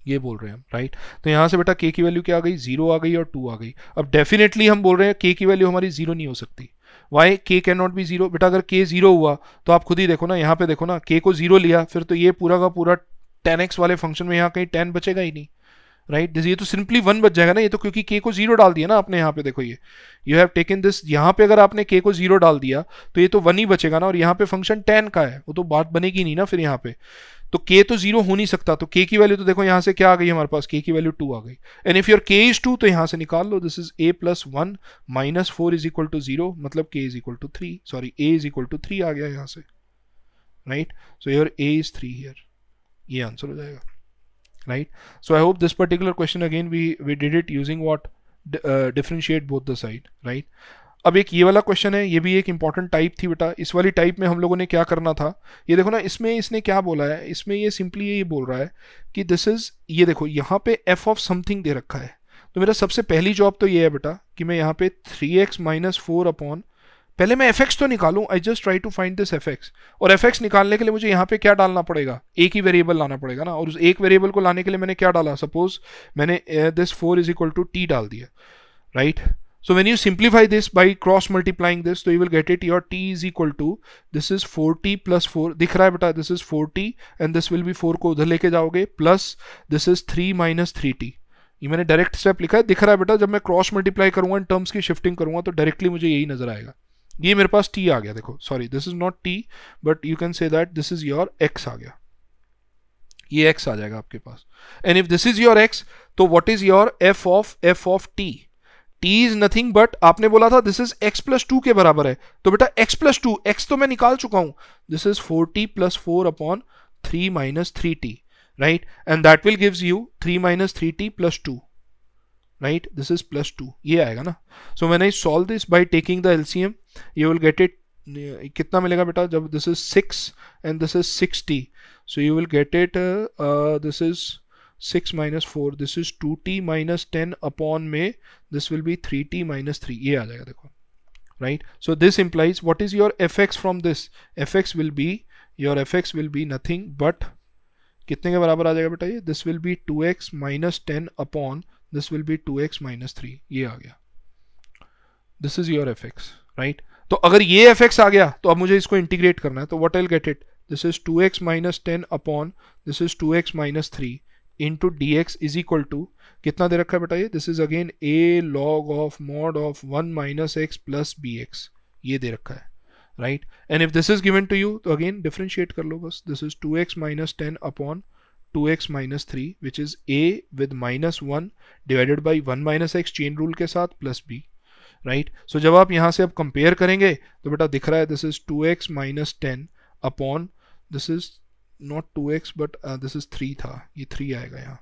[SPEAKER 1] ये बोल रहे हैं हम राइट तो यहाँ से बेटा के की वैल्यू क्या आ गई जीरो आ गई और टू आ गई अब डेफिनेटली हम बोल रहे हैं के की वैल्यू हमारी जीरो नहीं हो सकती वाई के कैन नॉट बी जीरो बेटा अगर के जीरो हुआ तो आप खुद ही देखो ना यहाँ पे देखो ना के को जीरो लिया फिर तो ये पूरा का पूरा टेन एक्स वाले फंक्शन में यहाँ कहीं टेन बचेगा ही नहीं राइट right? ये तो सिंपली वन बच जाएगा ना ये तो क्योंकि के को जीरो डाल दिया ना आपने यहाँ पे देखो ये यू हैव टेकन दिस यहाँ पे अगर आपने के को जीरो डाल दिया तो ये तो वन ही बचेगा ना और यहाँ पे फंक्शन टेन का है वो तो बात बनेगी नहीं ना फिर यहाँ पे तो के तो जीरो हो नहीं सकता तो के की वैल्यू तो देखो यहाँ से क्या आ गई हमारे पास के की वैल्यू टू आ गई and if your k is two तो यहाँ से निकाल लो this is a plus one minus four is equal to zero मतलब k is equal to three sorry a is equal to three आ गया यहाँ से right so your a is three here ये आंसर हो जाएगा right so i hope this particular question again we we did it using what uh, differentiate both the side right अब एक ये वाला क्वेश्चन है ये भी एक इंपॉर्टेंट टाइप थी बेटा इस वाली टाइप में हम लोगों ने क्या करना था ये देखो ना इसमें इसने क्या बोला है इसमें ये सिंपली ये बोल रहा है कि दिस इज ये देखो यहाँ पे एफ ऑफ समथिंग दे रखा है तो मेरा सबसे पहली जॉब तो ये है बेटा कि मैं यहाँ पे three x minus four upon पहले मैं एफ तो निकालू I just try to find this f और एफ निकालने के लिए मुझे यहाँ पे क्या डालना पड़ेगा एक ही वेरिएबल लाना पड़ेगा ना और उस एक वेरिएबल को लाने के लिए मैंने क्या डाला सपोज मैंने this four is equal to t डाल दिया right so when you simplify this by cross multiplying this तो you will get it your t is equal to this is four t plus four दिख रहा है बेटा this is four t and this will be four को उधर लेके जाओगे plus this is three minus three t ये मैंने डायरेक्ट स्टेप लिखा है दिख रहा है बेटा जब मैं क्रॉस मल्टीप्लाई करूंगा इन टर्म्स की शिफ्टिंग करूंगा तो डायरेक्टली मुझे यही नजर आएगा ये मेरे पास टी आ गया देखो sorry this is not t but you can say that this is your x आ गया ये एक्स आ जाएगा आपके पास and if this is your x तो what is your f of f of t t is nothing but आपने बोला था this is x plus two के बराबर है तो बेटा एक्स प्लस टू एक्स तो मैं निकाल चुका हूं this is four t plus four upon three minus three t right and that will gives you three minus three t plus two right this is plus 2 ये आएगा ना so when I solve this by taking the LCM you will get it कितना मिलेगा बेटा जब this is 6 and this is 60 so you will get it this is 6 minus 4 this is 2t minus 10 upon में this will be 3t minus 3 ये आ जाएगा देखो right so this implies what is your fx from this fx will be your fx will be nothing but कितने के बराबर आ जाएगा बेटा ये this will be 2x minus 10 upon this will be two x minus three ये आ गया this is your f x right तो अगर ये एफ एक्स आ गया तो अब मुझे इसको इंटीग्रेट करना है तो what will get it this is two x minus ten upon this is two x minus three into d x is equal to कितना दे रखा है बताइए this is again a log of mod of one minus x plus b x ये दे रखा है right and if this is given to you तो अगेन डिफ्रेंशिएट कर लो बस this is two x minus ten upon two x minus three which is a with minus one divided by one minus x chain rule के साथ plus b right so जब आप यहाँ से अब कंपेयर करेंगे तो बेटा दिख रहा है this is two x minus ten upon this is not two x but this is three था ये थ्री आएगा यहाँ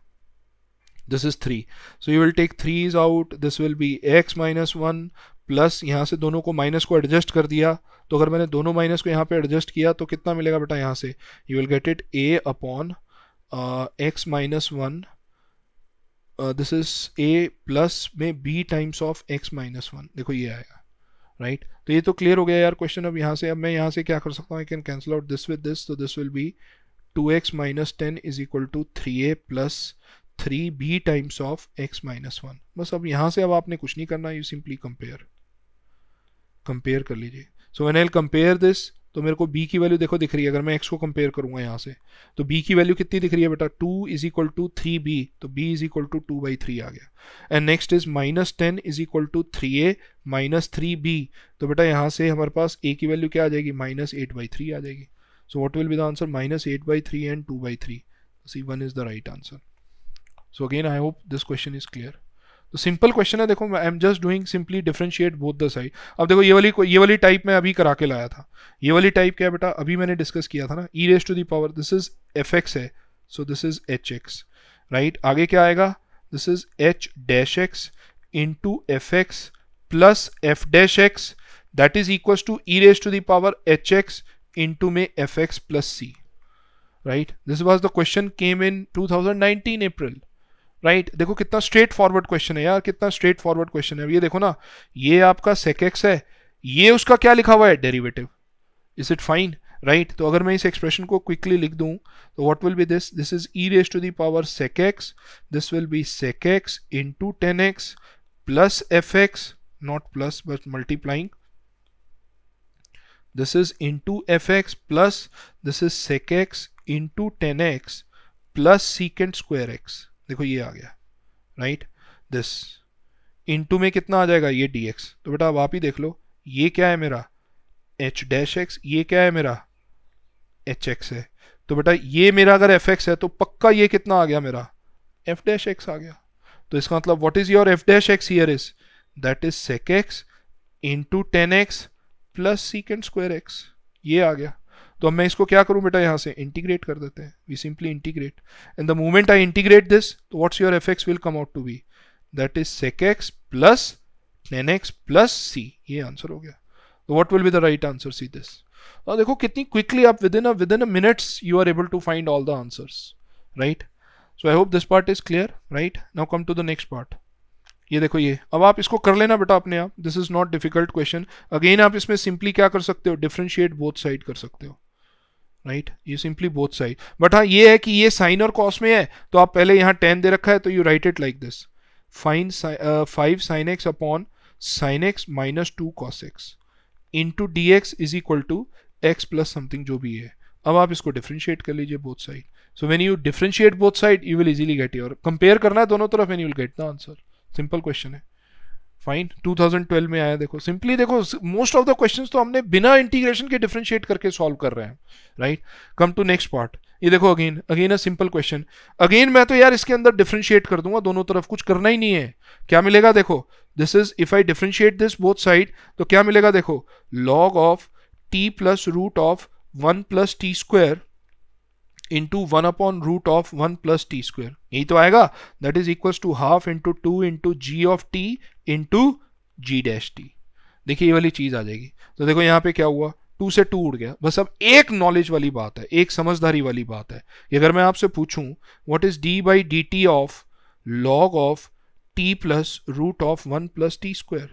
[SPEAKER 1] this is three so you will take three is out this will be x minus one plus यहाँ से दोनों को minus को adjust कर दिया तो अगर मैंने दोनों माइनस को यहाँ पे एडजस्ट किया तो कितना मिलेगा बेटा यहाँ से you will get it a upon x minus one this is a plus में b times of x minus one देखो ये आया राइट right? तो ये तो क्लियर हो गया यार क्वेश्चन अब यहाँ से अब मैं यहाँ से क्या कर सकता हूँ I can cancel out this with this तो this will be two x minus ten is equal to three a plus three b times of x minus one बस अब यहाँ से अब आपने कुछ नहीं करना यू सिंपली कंपेयर कंपेयर कर लीजिए so when I compare this तो मेरे को b की वैल्यू देखो दिख रही है अगर मैं x को कंपेयर करूंगा यहाँ से तो b की वैल्यू कितनी दिख रही है बेटा two is equal to three b तो b is equal to two by three आ गया and next is minus ten is equal to three a minus three b तो बेटा यहाँ से हमारे पास a की वैल्यू क्या आ जाएगी माइनस एट बाई थ्री आ जाएगी so what will be the answer minus eight by three and two by three c one is the right answer so again I hope this question is clear तो simple question है देखो I am just doing simply differentiate both the side अब देखो ये वाली ये वाली type मैं अभी करा के लाया था ये वाली टाइप क्या बेटा अभी मैंने डिस्कस किया था ना e raise to the power this is f x है so this is h x right आगे क्या आएगा this is h dash x into f x plus f dash x that is equal to e raise to the power h x into में f x plus c right this was the question came in two thousand nineteen April right right? देखो कितना straight forward question है यार कितना straight forward question है ये देखो ना ये आपका सेकेक्स है ये उसका क्या लिखा हुआ है derivative is it fine right तो अगर मैं इस एक्सप्रेशन को क्विकली लिख दूं तो what will be this this is e raise to the power power sec x this will be sec x into tan x plus f x not plus but multiplying this this is f x plus this is sec x tan x plus secant square x देखो ये आ गया right this into में कितना आ जाएगा ये D x तो बेटा अब आप ही देख लो ये क्या है मेरा एच डैश एक्स ये क्या है मेरा एच एक्स है तो बेटा ये मेरा अगर एफ एक्स है तो पक्का ये कितना आ गया मेरा एफ डैश एक्स आ गया तो इसका मतलब what is your f dash x here is that is sec x into tan x plus secant square x ये आ गया तो अब मैं इसको क्या करूँ बेटा यहाँ से इंटीग्रेट कर देते हैं we simply integrate and the moment I integrate this तो what's your f will come out to be that is sec x plus tan x plus सी ये आंसर हो गया तो what will be the right answer c this और देखो कितनी quickly आप within within a minutes you are able to find all the answers right so I hope this part is clear right now come to the next part ये देखो ये अब आप इसको कर लेना बेटा अपने आप this is not difficult question again आप इसमें सिंपली क्या कर सकते हो डिफ्रेंशिएट बोथ साइड कर सकते हो राइट right? ये सिंपली बोथ साइड बट हाँ ये है कि ये साइन और कॉस में है तो आप पहले यहाँ टेन दे रखा है तो you write it like this fine five sine x upon sine x minus two cos x into D x is equal to x plus something जो भी है अब आप इसको डिफ्रेंशिएट कर लीजिए both side so when you differentiate both side you will easily get your compare करना है दोनों तरफ and you will get the answer simple question है फाइन 2012 में आया देखो सिंपली देखो मोस्ट ऑफ द क्वेश्चंस तो हमने बिना इंटीग्रेशन के डिफरेंशिएट करके सॉल्व कर रहे हैं right come to next part ये देखो again again a simple question again मैं तो यार इसके अंदर डिफरेंशिएट कर दूंगा दोनों तरफ कुछ करना ही नहीं है क्या मिलेगा देखो this is if I differentiate this both side तो क्या मिलेगा देखो log of t plus root of one plus t square into one upon root of one plus t square यही तो आएगा that is equal to half into two into g of t into g dash t देखिए ये वाली चीज आ जाएगी तो देखो यहाँ पे क्या हुआ टू से टू उड़ गया बस अब एक नॉलेज वाली बात है एक समझदारी वाली बात है अगर मैं आपसे पूछूं what is d by d t of log of t plus root of one plus t square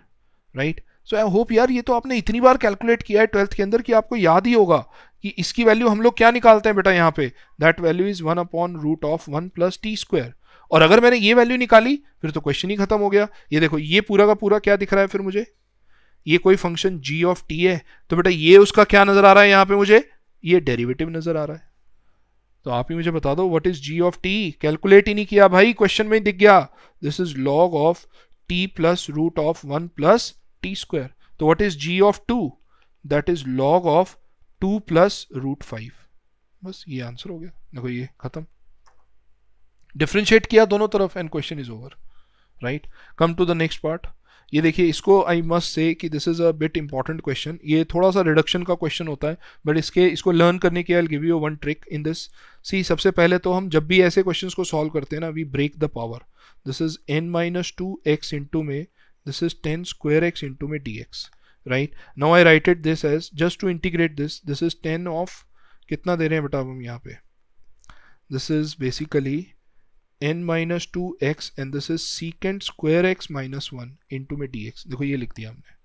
[SPEAKER 1] right so I hope यार ये तो आपने इतनी बार कैलकुलेट किया है ट्वेल्थ के अंदर कि आपको याद ही होगा कि इसकी वैल्यू हम लोग क्या निकालते हैं बेटा यहाँ पे that value is one upon root of one plus t square और अगर मैंने ये वैल्यू निकाली फिर तो क्वेश्चन ही खत्म हो गया ये देखो ये पूरा का पूरा क्या दिख रहा है फिर मुझे ये कोई फंक्शन जी ऑफ टी है तो बेटा ये उसका क्या नजर आ रहा है यहाँ पे मुझे ये डेरिवेटिव नजर आ रहा है तो आप ही मुझे बता दो what is g of t calculate ही नहीं किया भाई क्वेश्चन में ही दिख गया this is log of t plus root of one plus t square तो what is g of two that is log of two plus root five बस ये आंसर हो गया देखो ये खत्म डिफ्रेंशिएट किया दोनों तरफ and question is over right come to the next part ये देखिए इसको आई मस्ट से कि this is a bit important question ये थोड़ा सा रिडक्शन का क्वेश्चन होता है बट इसके इसको लर्न करने के I give you one trick in this see सबसे पहले तो हम जब भी ऐसे क्वेश्चन को सॉल्व करते हैं ना we break the power this is n minus two x into में this is tan square x into में D x right now I write it this as just to integrate this this is tan of कितना दे रहे हैं बेटा हम यहाँ पे this is basically n minus two x and this is secant square x minus one into में D x देखो ये लिख दिया हमने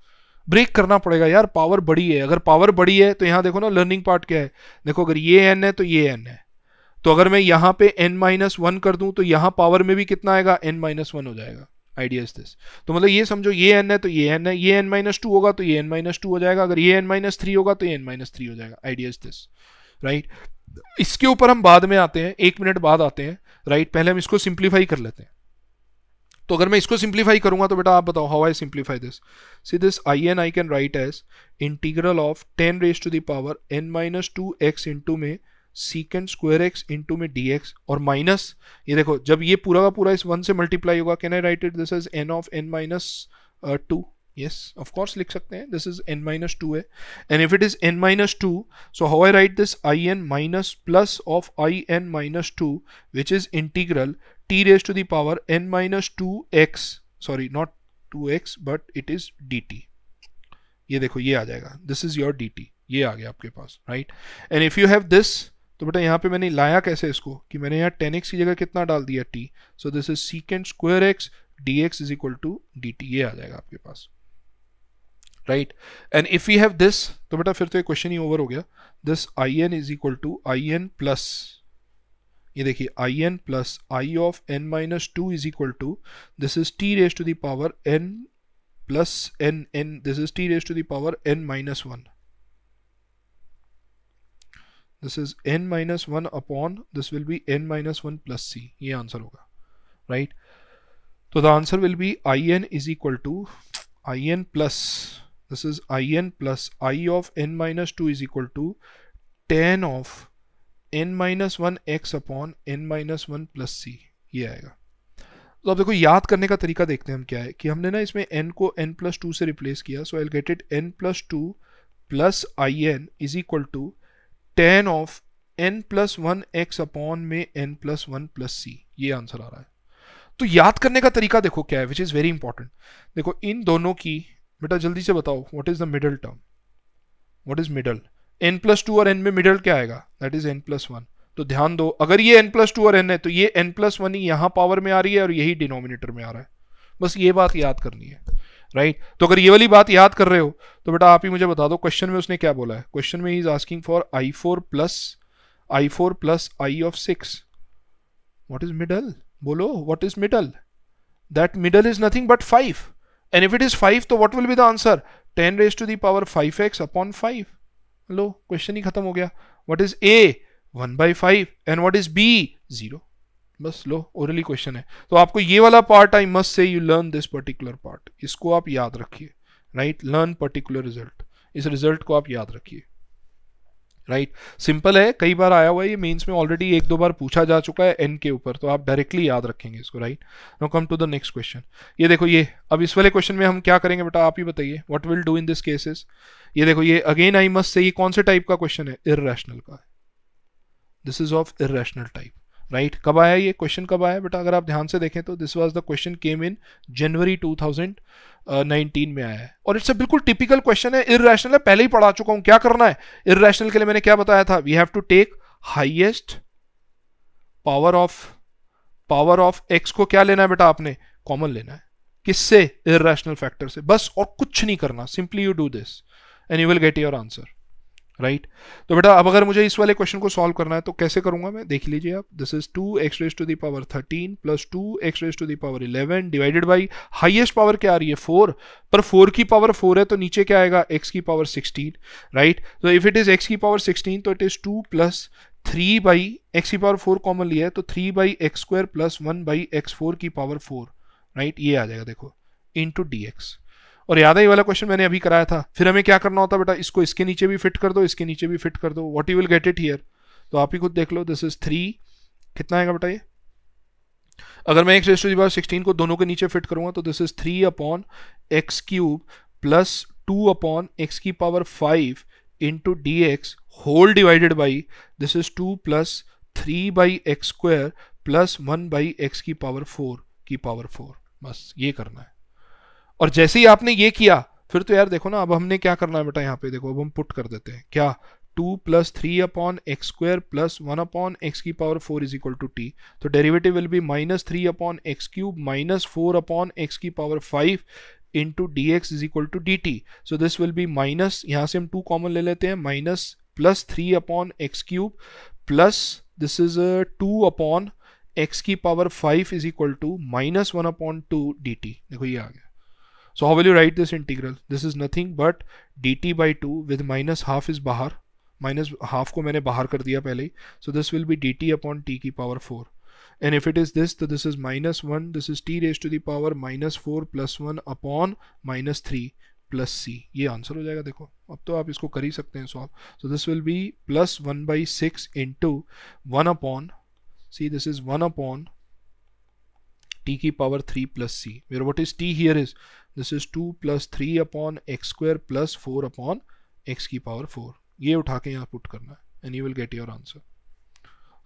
[SPEAKER 1] ब्रेक करना पड़ेगा यार पावर बड़ी है अगर पावर बड़ी है तो यहाँ देखो ना लर्निंग पार्ट क्या है देखो अगर ये एन है तो ये एन है तो अगर मैं यहाँ पे एन माइनस वन कर दूँ तो यहाँ पावर में भी कितना आएगा एन माइनस वन हो जाएगा आइडिया इज दिस तो मतलब ये समझो ये एन है तो ये एन है ये एन माइनस टू होगा तो ये एन माइनस टू हो जाएगा अगर ये एन माइनस थ्री होगा तो ये एन माइनस थ्री हो जाएगा आइडिया इज दिस राइट इसके ऊपर हम बाद में आते हैं एक मिनट बाद आते हैं राइट right? पहले हम इसको सिंप्लीफाई कर लेते हैं तो अगर मैं इसको सिंप्लीफाई करूंगा तो बेटा आप बताओ how I simplify this see this I n I can write as integral of tan raise to the power n minus two x into में सीकेंड स्क्वायर एक्स इंटू में डी एक्स और माइनस ये देखो जब ये पूरा का पूरा इस वन से मल्टीप्लाई होगा can I write it this is n of n minus two yes of course लिख सकते हैं this is n minus two है and if it is n minus two so how I write this I n minus plus of I n minus two which is integral t raise to the power n minus two x sorry not two x but it is d T ये देखो ये आ जाएगा this is your d T ये आ गया आपके पास right and if you have this तो बेटा यहाँ पे मैंने लाया कैसे इसको कि मैंने यहाँ टेन एक्स की जगह कितना डाल दिया t so this is secant square x d x is equal to D T ये आ जाएगा आपके पास right and if you have this तो बेटा फिर तो ये क्वेश्चन ही ओवर हो गया this I n is equal to I n plus ये देखिए I n plus I of n minus two is equal to this is T raise to the power n plus n n this is T raise to the power n minus one this is n minus one upon this will be n minus one plus सी ये answer होगा right तो the answer will be I n is equal to I n plus this is I n plus I of n minus two is equal to ten of n minus one x upon n minus one plus सी ये आएगा तो अब देखो याद करने का तरीका देखते हैं हम क्या है कि हमने ना इसमें n को n प्लस टू से रिप्लेस किया so I get it n plus two plus I n is equal to ten of n plus one x upon में एन प्लस वन प्लस सी ये आंसर आ रहा है तो याद करने का तरीका देखो क्या है विच इज़ वेरी इंपॉर्टेंट देखो इन दोनों की बेटा जल्दी से बताओ what is the middle term what is middle n plus two और एन में मिडल क्या आएगा that is n plus one तो ध्यान दो अगर ये एन प्लस टू और एन है तो ये एन प्लस वन ही यहाँ पावर में आ रही है और यही डिनोमिनेटर में आ रहा है बस ये बात याद करनी है राइट तो अगर ये वाली बात याद कर रहे हो तो बेटा आप ही मुझे बता दो क्वेश्चन में उसने क्या बोला है क्वेश्चन में is asking for I four plus I four plus I of six what is middle बोलो what is middle that middle is nothing but five and if it is five तो what will be the answer ten raise to the power five x upon five लो question ही खत्म हो गया what is a one by five and what is b zero बस लो orally question है तो आपको ये वाला part I must say you learn this particular part इसको आप याद रखिए राइट लर्न पर्टिकुलर रिजल्ट इस रिजल्ट को आप याद रखिए राइट right. सिंपल है कई बार आया हुआ है ये मेंस में ऑलरेडी एक दो बार पूछा जा चुका है एन के ऊपर तो आप डायरेक्टली याद रखेंगे इसको right no come to the next question ये देखो ये अब इस वाले क्वेश्चन में हम क्या करेंगे बेटा आप ही बताइए what will do in this cases ये देखो ये अगेन आई मस्ट से ये कौन से टाइप का क्वेश्चन है इरेशनल का this is of irrational type right right? कब आया ये क्वेश्चन कब आया बेटा अगर आप ध्यान से देखें तो this was the question came in जनवरी 2019 में आया है और इट्स अ बिल्कुल टिपिकल क्वेश्चन है इरेशनल है पहले ही पढ़ा चुका हूं क्या करना है इरेशनल के लिए मैंने क्या बताया था we have to take highest power of power of x को क्या लेना है बेटा आपने कॉमन लेना है किससे इरेशनल फैक्टर से बस और कुछ नहीं करना simply you do this and you will get your answer right तो बेटा अब अगर मुझे इस वाले क्वेश्चन को सॉल्व करना है तो कैसे करूंगा मैं देख लीजिए आप this is two x raise to the power thirteen plus two x raise to the power eleven divided by highest power क्या आ रही है फोर पर फोर की पावर फोर है तो नीचे क्या आएगा एक्स की पावर सिक्सटीन राइट तो इफ इट इज एक्स की पावर सिक्सटीन तो it is two plus three by x की पावर फोर कॉमन लिया है तो three by x square plus one by x four की पावर फोर राइट ये आ जाएगा देखो इन टू डी एक्स और याद है वाला क्वेश्चन मैंने अभी कराया था फिर हमें क्या करना होता बेटा इसको इसके नीचे भी फिट कर दो इसके नीचे भी फिट कर दो what you will get it here तो आप ही खुद देख लो दिस इज थ्री कितना आएगा बेटा ये अगर मैं एक रेस्टो बार सिक्सटीन को दोनों के नीचे फिट करूंगा तो this is three upon x cube plus two upon x की power five into D x whole divided by this is two plus three by x square plus one by x की power फोर की power four बस ये करना है और जैसे ही आपने ये किया फिर तो यार देखो ना अब हमने क्या करना है बेटा यहाँ पे देखो अब हम पुट कर देते हैं क्या two plus three upon x square plus one upon x की power four is equal to t तो derivative will be minus three upon x cube minus four upon x की power five into D x is equal to D t so this will be minus यहाँ से हम two common ले लेते हैं minus plus three upon x cube plus this is two upon x की power five is equal to minus one upon two D T देखो ये आ गया So how will you write this integral? This is nothing but dt by 2 with minus half is bahar minus half ko maine bahar kar diya pehle hi So this will be dt upon t ki power 4 and if it is this so this is minus 1 this is t raised to the power minus 4 plus 1 upon minus 3 plus सी ये answer हो जाएगा देखो अब तो आप इसको कर ही सकते हैं solve so this will be plus one by six into one upon c this is one upon t की power 3 plus c where what is t here is this is two plus three upon x square plus four upon x की power four ये उठा के यहाँ put करना है and you will get your answer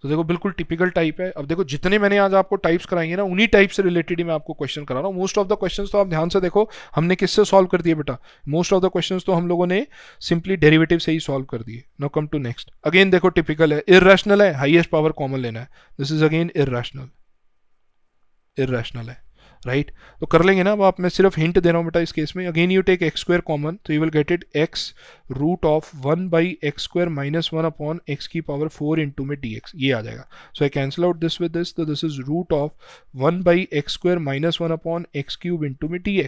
[SPEAKER 1] तो देखो बिल्कुल टिपिकल टाइप है अब देखो जितने मैंने आज आपको टाइप्स कराएंगे ना उन्हीं टाइप से रिलेटेड ही मैं आपको क्वेश्चन करा रहा हूँ मोस्ट ऑफ द क्वेश्चंस तो आप ध्यान से देखो हमने किससे सॉल्व कर दिए बेटा मोस्ट ऑफ द क्वेश्चंस तो हम लोगों ने सिंपली डेरिवेटिव से ही सॉल्व कर दिए no come to next again देखो टिपिकल है इरेशनल है हाइएस्ट पावर कॉमन लेना है this is again irrational irrational है राइट right? तो कर लेंगे ना अब आप मैं सिर्फ हिंट दे रहा हूँ बेटा इस केस में again you take x square common तो you will get it x root of one by x square minus one upon x की पावर फोर इंटू में डी ये आ जाएगा so I cancel out this with this तो this is root of one by x square minus one upon x cube into में d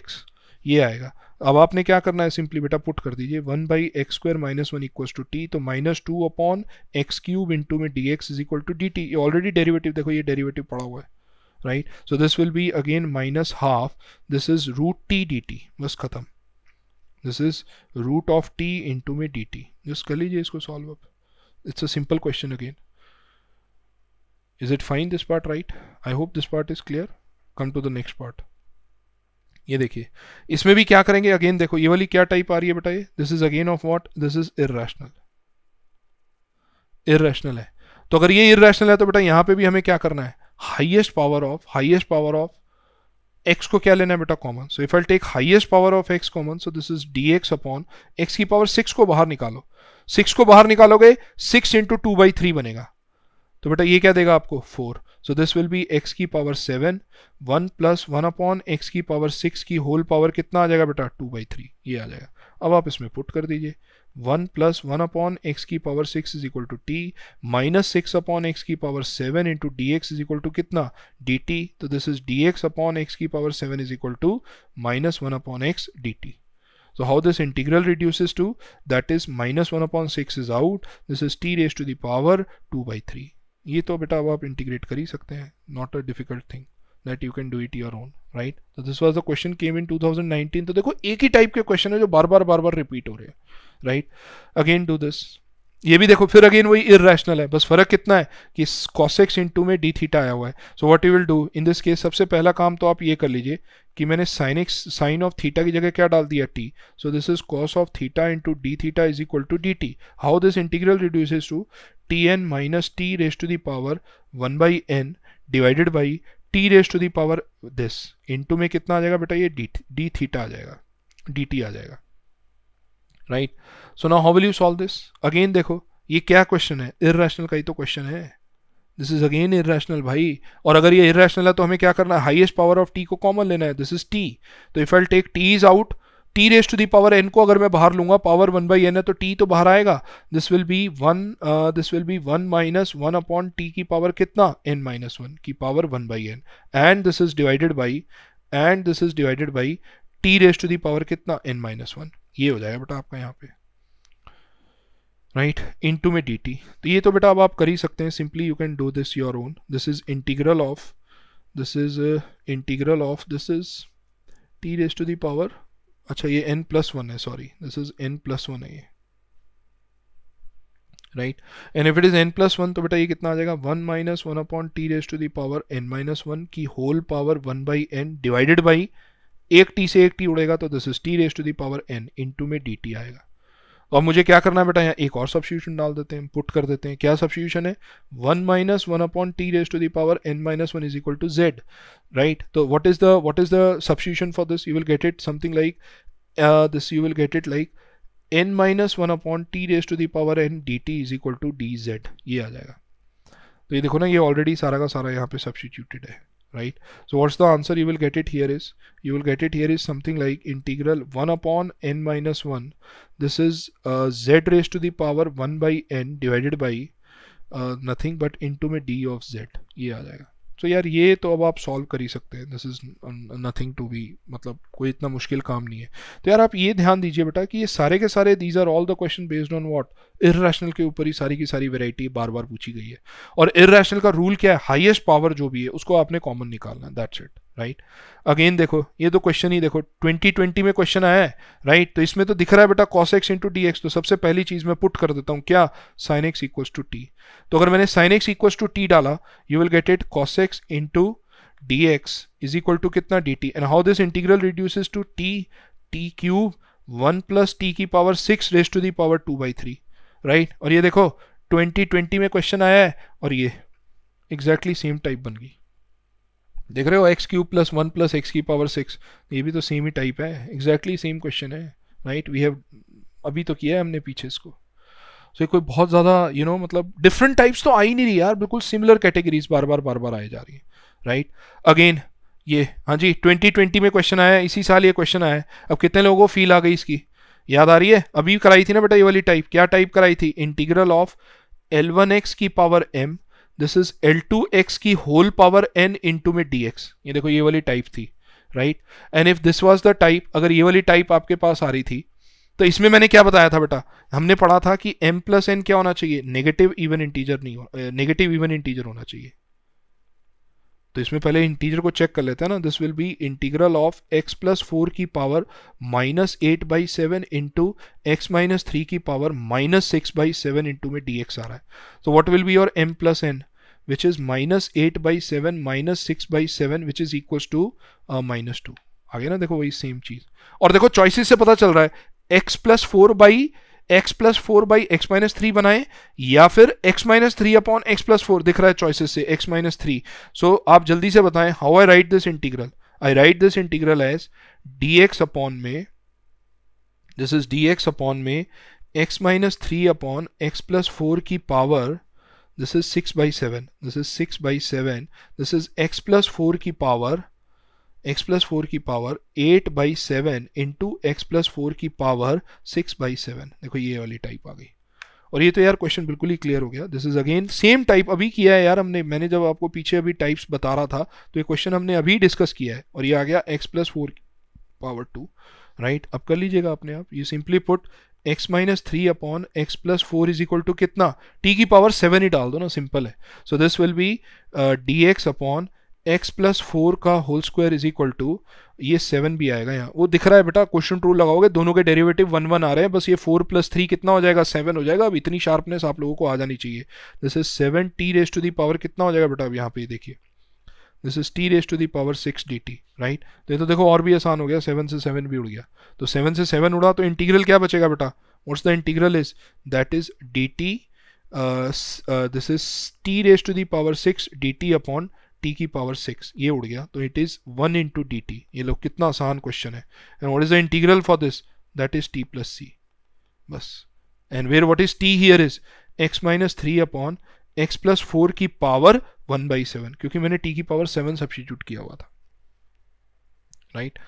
[SPEAKER 1] ये आएगा अब आपने क्या करना है सिंपली बेटा पुट कर दीजिए one by x square minus one equal to t तो minus two upon x cube into में D x is equal to D t already derivative देखो ये डेरिवेटिव पड़ा हुआ है right so this will be again minus half this is root t dt बस ख़त्म this is root of t into में D t just कर लीजिए इसको solve up it's a simple question again is it fine this part right I hope this part is clear come to the next part ये देखिए इसमें भी क्या करेंगे अगेन देखो ये वाली क्या टाइप आ रही है बताइए this is again of what this is irrational irrational है तो अगर ये इेशनल है तो बेटा यहाँ पे भी हमें क्या करना है highest power of highest power of x को क्या लेना है बेटा common so if I take highest power of x common so this is D x upon x की पावर सिक्स को बाहर निकालो सिक्स को बाहर निकालोगे six into two by three बनेगा तो बेटा ये क्या देगा आपको four so this will be x की power seven one plus one upon x की पावर सिक्स की होल पावर कितना आ जाएगा बेटा टू बाई थ्री ये आ जाएगा अब आप इसमें पुट कर दीजिए one plus one upon x की power six is equal to t minus six upon x की power seven into D x is equal to कितना डी टी तो this is D x upon x की power seven is equal to minus one upon x d t so how this integral reduces to that is minus one upon six is out this is t raised to the power 2 by 3. ये तो बेटा अब आप integrate कर ही सकते हैं not a difficult thing that you can do it your own right this was the question came in two thousand nineteen तो देखो एक ही टाइप के क्वेश्चन है जो बार बार बार बार रिपीट हो रहे हैं राइट अगेन डू दिस ये भी देखो फिर अगेन वही इेशनल है बस फर्क कितना है कि कॉसेक्स इन में डी थीटा आया हुआ है so what you will do in this case सबसे पहला काम तो आप ये कर लीजिए कि मैंने साइनिक्स साइन ऑफ थीटा की जगह क्या डाल दिया t so this is cos of theta into d theta is equal to D t how this integral reduce to t n minus t raise to the power one by n divided by t raise to the power this into में कितना आ जाएगा बेटा ये D D theta आ जाएगा D T आ जाएगा right so now how will you solve this again देखो ये क्या क्वेश्चन है इरेशनल का ही तो क्वेश्चन है दिस इज अगेन इरेशनल भाई और अगर ये इरेशनल है तो हमें क्या करना है हाइएस्ट पावर ऑफ टी को कॉमन लेना है दिस इज टी तो if I take t is out t raise to the power N को अगर मैं बाहर लूंगा पावर वन बाई एन है तो टी तो बाहर आएगा this will be one this will be one minus one upon t की पावर कितना एन माइनस वन की power one by n and this is divided by and this is divided by t raise to the power कितना n minus one ये हो जाएगा बेटा आपका यहाँ पे राइट इन टू में डी टी तो ये तो बेटा अब आप कर ही सकते हैं simply you can do this your own this is integral of this is integral of this is T raise to the power अच्छा ये एन प्लस वन है sorry this is n plus one है ये right and if it is n plus one तो बेटा ये कितना आ जाएगा one minus one upon t raise to the power n minus one की whole power one by n divided by एक टी से एक टी उड़ेगा तो this is T raise to the power n into में डी टी आएगा और मुझे क्या करना है बेटा यहाँ एक और सब्सिट्यूशन डाल देते हैं पुट कर देते हैं क्या सब्सिट्यूशन है one minus one upon t raise to the power n minus one is equal to z right तो what is the what is the substitution for this you will get it something like this you will get it like n minus one upon t raise to the power n d t is equal to d z ये आ जाएगा तो ये देखो ना ये already सारा का सारा यहाँ पे सब्सिट्यूटेड है right so what's the answer you will get it here is you will get it here is something like integral 1 upon n minus 1 this is uh, z raised to the power 1 by n divided by uh, nothing but into a d of z जाएगा तो यार ये तो अब आप solve कर ही सकते हैं this is nothing to be मतलब कोई इतना मुश्किल काम नहीं है तो यार आप ये ध्यान दीजिए बेटा कि ये सारे के सारे these are all the question based on what irrational के ऊपर ही सारी की सारी वेराइटी बार बार पूछी गई है और इरेशनल का रूल क्या है हाइएस्ट पावर जो भी है उसको आपने कॉमन निकालना है दैट्स इट राइट अगेन देखो ये तो क्वेश्चन ही देखो 2020 में क्वेश्चन आया है राइट तो इसमें तो दिख रहा है बेटा cos x into D x तो सबसे पहली चीज मैं पुट कर देता हूँ क्या sine x equals to t तो अगर मैंने sine x equals to t डाला you will get it cos x into D x is equal to कितना d t and how this integral reduces to t t cube one plus t की power six raise to the power two by three right और ये देखो 2020 में question आया है और ये एग्जैक्टली सेम टाइप बन गई देख रहे हो x cube plus one plus x की पावर सिक्स ये भी तो सेम ही टाइप है एग्जैक्टली सेम क्वेश्चन है राइट वी हैव अभी तो किया है हमने पीछे इसको सो so, कोई बहुत ज़्यादा यू नो मतलब डिफरेंट टाइप्स तो आ ही नहीं रही यार बिल्कुल सिमिलर कैटेगरीज बार बार बार बार आए जा रही है राइट right? अगेन ये हाँ जी 2020 में क्वेश्चन आया इसी साल ये क्वेश्चन आया अब कितने लोगों को फील आ गई इसकी याद आ रही है अभी कराई थी ना बेटा ये वाली टाइप क्या टाइप कराई थी इंटीग्रल ऑफ एल एक्स की power m this is L two x की होल पावर एन इंटू में डी एक्स ये देखो ये वाली टाइप थी right and if this was the type अगर ये वाली टाइप आपके पास आ रही थी तो इसमें मैंने क्या बताया था बेटा हमने पढ़ा था कि एम प्लस एन क्या होना चाहिए नेगेटिव इवन इंटीजर नहीं नेगेटिव इवन इंटीजर होना चाहिए तो इसमें पहले इंटीजर को चेक कर लेते हैं ना this will be integral of x plus four की power minus eight by seven into x minus three की power minus six by seven into में डी एक्स आ रहा है तो what will be your m plus n which is minus eight by seven minus six by seven which is equal to minus two आगे ना देखो वही same चीज और देखो चॉइसिस से पता चल रहा है x plus four by x plus four by x minus three बनाए या फिर x minus three upon x plus four दिख रहा है चॉइसेस से एक्स माइनस थ्री सो आप जल्दी से बताएं how I write this integral I write this integral as d x upon में this is D x upon में x minus three upon x plus four की power this is six by seven this is six by seven this is x plus four की power x plus four की power eight by seven into x plus four की power six by seven देखो ये वाली type आ गई और ये तो यार क्वेश्चन बिल्कुल ही क्लियर हो गया this is again same type अभी किया है यार हमने मैंने जब आपको पीछे अभी टाइप्स बता रहा था तो ये क्वेश्चन हमने अभी डिस्कस किया है और ये आ गया x plus four power two right अब कर लीजिएगा अपने आप ये simply put x minus three upon x plus four is equal to कितना टी की पावर सेवन ही डाल दो ना सिंपल है so this will be d x upon x plus four का whole square is equal to ये seven भी आएगा यहाँ वो दिख रहा है बेटा क्वेश्चन टू लगाओगे दोनों के डेरिवेटिव वन वन आ रहे हैं बस ये फोर प्लस थ्री कितना हो जाएगा सेवन हो जाएगा अब इतनी शार्पनेस आप लोगों को आ जानी चाहिए this is seven t raise to the power कितना हो जाएगा बेटा अब यहाँ पे देखिए this is T raise to the power six d T right तो ये तो देखो और भी आसान हो गया सेवन से सेवन भी उड़ गया तो सेवन से सेवन उड़ा तो इंटीग्रल क्या बचेगा बेटा what's the integral is that is d t this is T raise to the power six d T upon t की पावर सिक्स ये उड़ गया तो it is one into D T ये लोग कितना आसान क्वेश्चन है and what is the integral for this that is t plus c बस and where what is t here is x minus three upon x plus four की power one by seven क्योंकि मैंने T की power seven substitute किया हुआ था right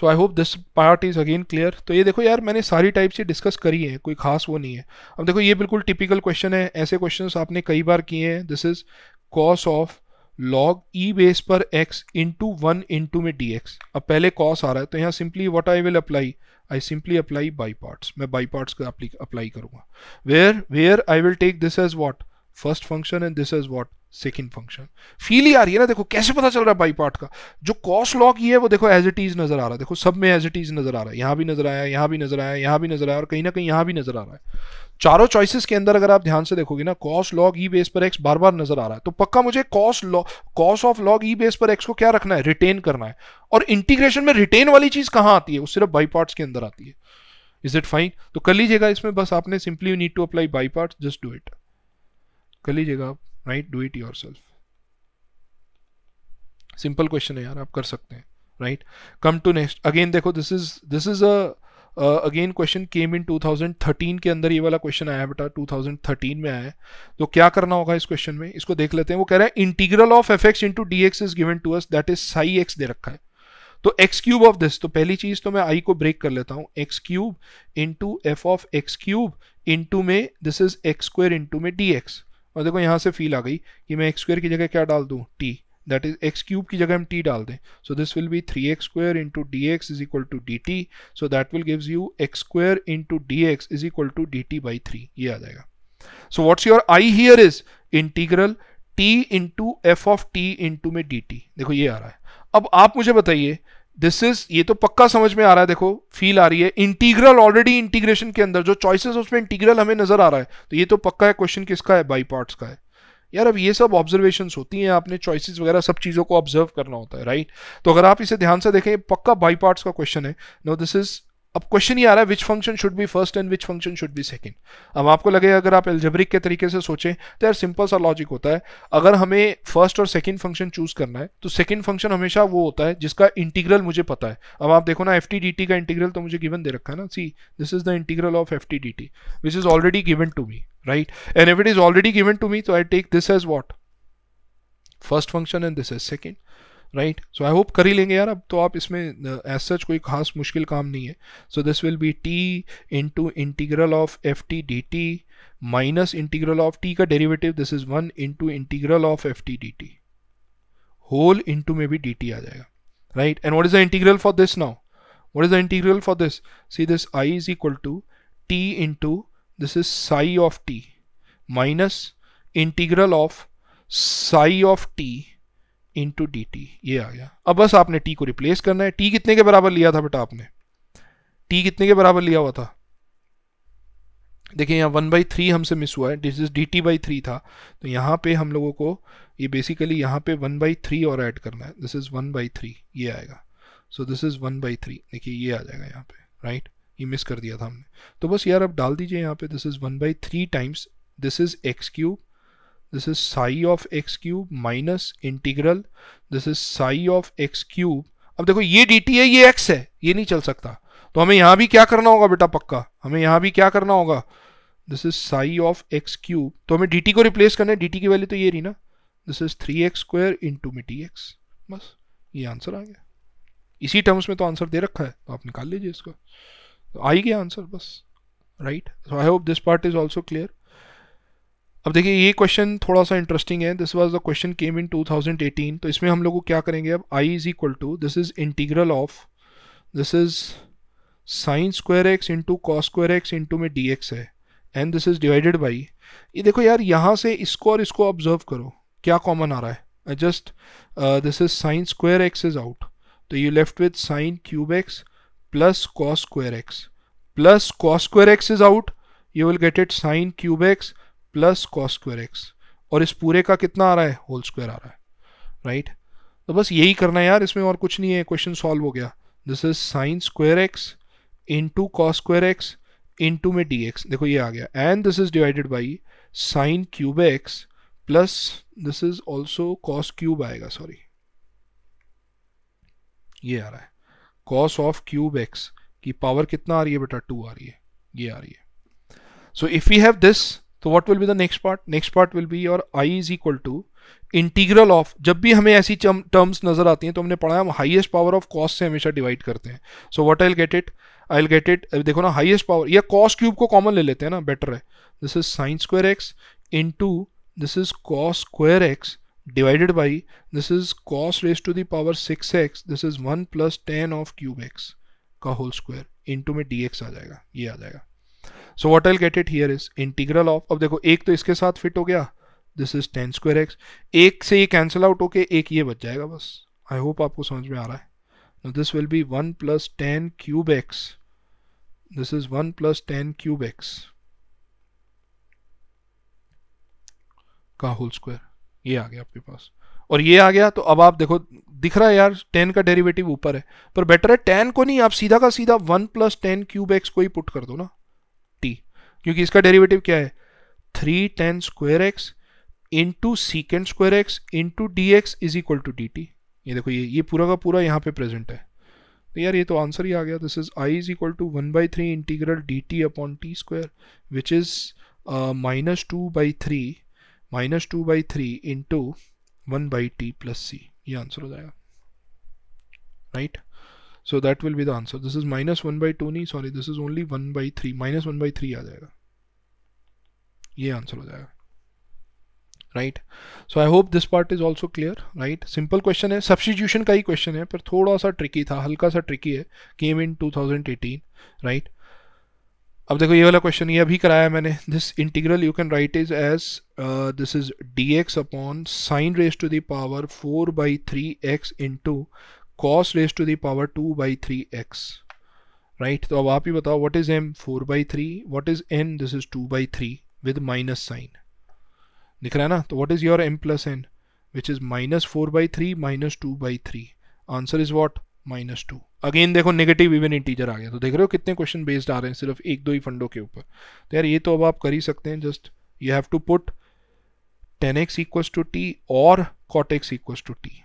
[SPEAKER 1] so I hope this part is again clear तो ये देखो यार मैंने सारी टाइप से डिस्कस करी है कोई खास वो नहीं है अब देखो ये बिल्कुल टिपिकल क्वेश्चन है ऐसे क्वेश्चन आपने कई बार किए हैं this is cos of log e base पर एक्स इंटू वन इंटू में डी एक्स अब पहले कॉस आ रहा है तो यहाँ simply what I will apply I simply apply by parts मैं बाई पार्ट्स का अप्लाई करूंगा where where I will take this as what first function and this as what second function feel ही आ रही है ना देखो कैसे पता चल रहा है बाई पार्ट का जो कॉस लॉग ये है वो देखो एज इट इज नजर आ रहा है देखो सब में एज इट इज नजर आ रहा है यहाँ भी नजर आया यहाँ भी नजर आया यहाँ भी नजर आया और कहीं ना कहीं यहाँ भी नजर आ रहा है चारों चॉइसेस के अंदर अगर आप ध्यान से देखोगे ना कॉस लॉग ई बेस पर एक्स बार बार नजर आ रहा है तो पक्का मुझे cos law cos of log e base पर एक्स को क्या रखना है रिटेन करना है और इंटीग्रेशन में रिटेन वाली चीज कहाँ आती है वो सिर्फ बाई पार्ट्स के अंदर आती है इज इट फाइन तो कर लीजिएगा इसमें बस आपने simply you need to apply by part just do it कर लीजिएगा आप right do it yourself simple question है यार आप कर सकते हैं right come to next again देखो this is this is a again question came in 2013 के अंदर ये वाला क्वेश्चन आया बेटा 2013 में आया है तो क्या करना होगा इस क्वेश्चन में इसको देख लेते हैं वो कह रहा है integral of f x into D x is given to us that is psi x दे रखा है तो एक्स क्यूब ऑफ दिस तो पहली चीज तो मैं आई को ब्रेक कर लेता हूँ x cube into f of x cube into में this is x square into में डी एक्स और देखो यहाँ से फील आ गई कि मैं एक्स स्क्वायर की जगह क्या डाल दूँ t that is x cube की जगह हम टी डाल दें so this will be three x square into D x is equal to D t so that will give you x square into D x is equal to D t by three ये आ जाएगा so what's your I here is integral t into f of t into में D T देखो ये आ रहा है अब आप मुझे बताइए दिस इज ये तो पक्का समझ में आ रहा है देखो फील आ रही है इंटीग्रल ऑलरेडी इंटीग्रेशन के अंदर जो चॉइसेस उसमें इंटीग्रल हमें नजर आ रहा है तो ये तो पक्का है क्वेश्चन किसका है बाई पार्ट्स का है यार अब ये सब ऑब्जर्वेशन होती हैं आपने चॉइसेस वगैरह सब चीज़ों को ऑब्जर्व करना होता है राइट तो अगर आप इसे ध्यान से देखें पक्का बाई पार्ट्स का क्वेश्चन है नो दिस इज अब क्वेश्चन ये आ रहा है which function should be first and which function should be second अब आपको लगेगा अगर आप एल्जेब्रिक के तरीके से सोचें तो यार सिंपल सा लॉजिक होता है अगर हमें फर्स्ट और सेकंड फंक्शन चूज करना है तो सेकंड फंक्शन हमेशा वो होता है जिसका इंटीग्रल मुझे पता है अब आप देखो ना एफ का इंटीग्रल तो मुझे गिवन दे रखा है ना see this is the integral of f t which is already given to me right and if it is already given to me तो I take this as what first function and this is second right so I hope कर ही लेंगे यार अब तो आप इसमें as such कोई खास मुश्किल काम नहीं है so this will be t into integral of f t D t minus integral of t का derivative this is one into integral of f t D t whole into में भी d T आ जाएगा right and what is the integral for this now what is the integral for this see this I is equal to t into this is psi of t minus integral of psi of t into D T ये आ गया अब बस आपने T को replace करना है T कितने के बराबर लिया था बेटा आपने टी कितने के बराबर लिया हुआ था देखिए यहाँ वन बाई थ्री हमसे मिस हुआ है this is d t by three था तो यहाँ पे हम लोगों को ये बेसिकली यहाँ पे वन बाई थ्री और ऐड करना है this is one by three ये आएगा so this is one by three देखिए ये आ जाएगा यहाँ पे राइट ये मिस कर दिया था हमने तो बस यार अब डाल दीजिए यहाँ पे this is one by three times this is x cube this is psi of x cube minus integral this is psi of x cube अब देखो ये डी है ये एक्स है ये नहीं चल सकता तो हमें यहाँ भी क्या करना होगा बेटा पक्का हमें यहाँ भी क्या करना होगा this is psi of x cube तो हमें डी को रिप्लेस करना है डी की वैल्यू तो ये रही ना this is three x square into में टी एक्स बस ये आंसर आ गया इसी टर्म्स में तो आंसर दे रखा है तो आप निकाल लीजिए इसको तो आई गया आंसर बस right so I hope this part is also clear अब देखिए ये क्वेश्चन थोड़ा सा इंटरेस्टिंग है this was the question came in 2018 तो इसमें हम लोग को क्या करेंगे अब I is equal to this is integral of this is sine square x into cos square x into में डी एक्स है and this is divided by ये देखो यार यहाँ से इसको और इसको ऑब्जर्व करो क्या कॉमन आ रहा है just this is sine square x is out तो you left with sine cube x plus cos square x plus cos square x is out you will get it sine cube x plus cos square x और इस पूरे का कितना आ रहा है whole square आ रहा है राइट right? तो बस यही करना है यार इसमें और कुछ नहीं है क्वेश्चन सॉल्व हो गया this is sine square x into cos square x into में डी एक्स देखो ये आ गया and this is divided by sine cube x plus this is also cos cube आएगा सॉरी ये आ रहा है कॉस ऑफ क्यूब एक्स की पावर कितना आ रही है बेटा टू आ रही है ये आ रही है so if you have this तो what will be the next part next part will be your I is equal to integral of जब भी हमें ऐसी टर्म्स नजर आती हैं तो हमने पढ़ा है हम हाईएस्ट पावर ऑफ कॉस्ट से हमेशा डिवाइड करते हैं so what I get it I get it देखो ना हाईएस्ट पावर या कॉस क्यूब को कॉमन ले लेते हैं ना बेटर है this is sine square x in this is cos square x divided by this is cos raise to the power six x this is one plus tan of cube x का whole square into में dx आ जाएगा ये आ जाएगा so what I get it here is integral of अब देखो एक तो इसके साथ फिट हो गया this is tan square x एक से ये कैंसिल आउट होके एक ये बच जाएगा बस आई होप आपको समझ में आ रहा है this will be one plus tan cube x this is one plus tan cube x का होल स्क्वायर ये आ गया आपके पास और ये आ गया तो अब आप देखो दिख रहा है यार टेन का डेरिवेटिव ऊपर है पर बेटर है टेन को नहीं आप सीधा का सीधा one plus tan cube x को ही पुट कर दो ना क्योंकि इसका डेरिवेटिव क्या है three tan square x into secant square x into D x is equal to D T ये देखो ये ये पूरा का पूरा यहाँ पे प्रेजेंट है तो यार ये तो आंसर ही आ गया this is I is equal to one by three integral d T upon t square which is minus two by three minus two by three into one by t plus सी ये answer हो जाएगा right right? So that will be the answer this is minus one by two नहीं sorry this is only one by three minus one by three आ जाएगा ये answer हो जाएगा right so I hope this part is also clear right simple question है substitution का ही question है पर थोड़ा सा ट्रिकी था हल्का सा ट्रिकी है came in two thousand eighteen right अब देखो ये वाला क्वेश्चन ये अभी कराया मैंने this integral you can write is as this is D x upon sine raise to the power four by three x into cos raise to the power two by three x right तो अब आप ही बताओ what is m four by three what is n this is two by three with minus sign दिख रहा है ना तो what is your m plus n which is minus four by three minus two by three answer is what minus two again देखो negative even integer आ गया तो देख रहे हो कितने क्वेश्चन बेस्ड आ रहे हैं सिर्फ एक दो ही फंडों के ऊपर तो यार ये तो अब आप कर ही सकते हैं just you have to put tan x equals to T और cot x equals to t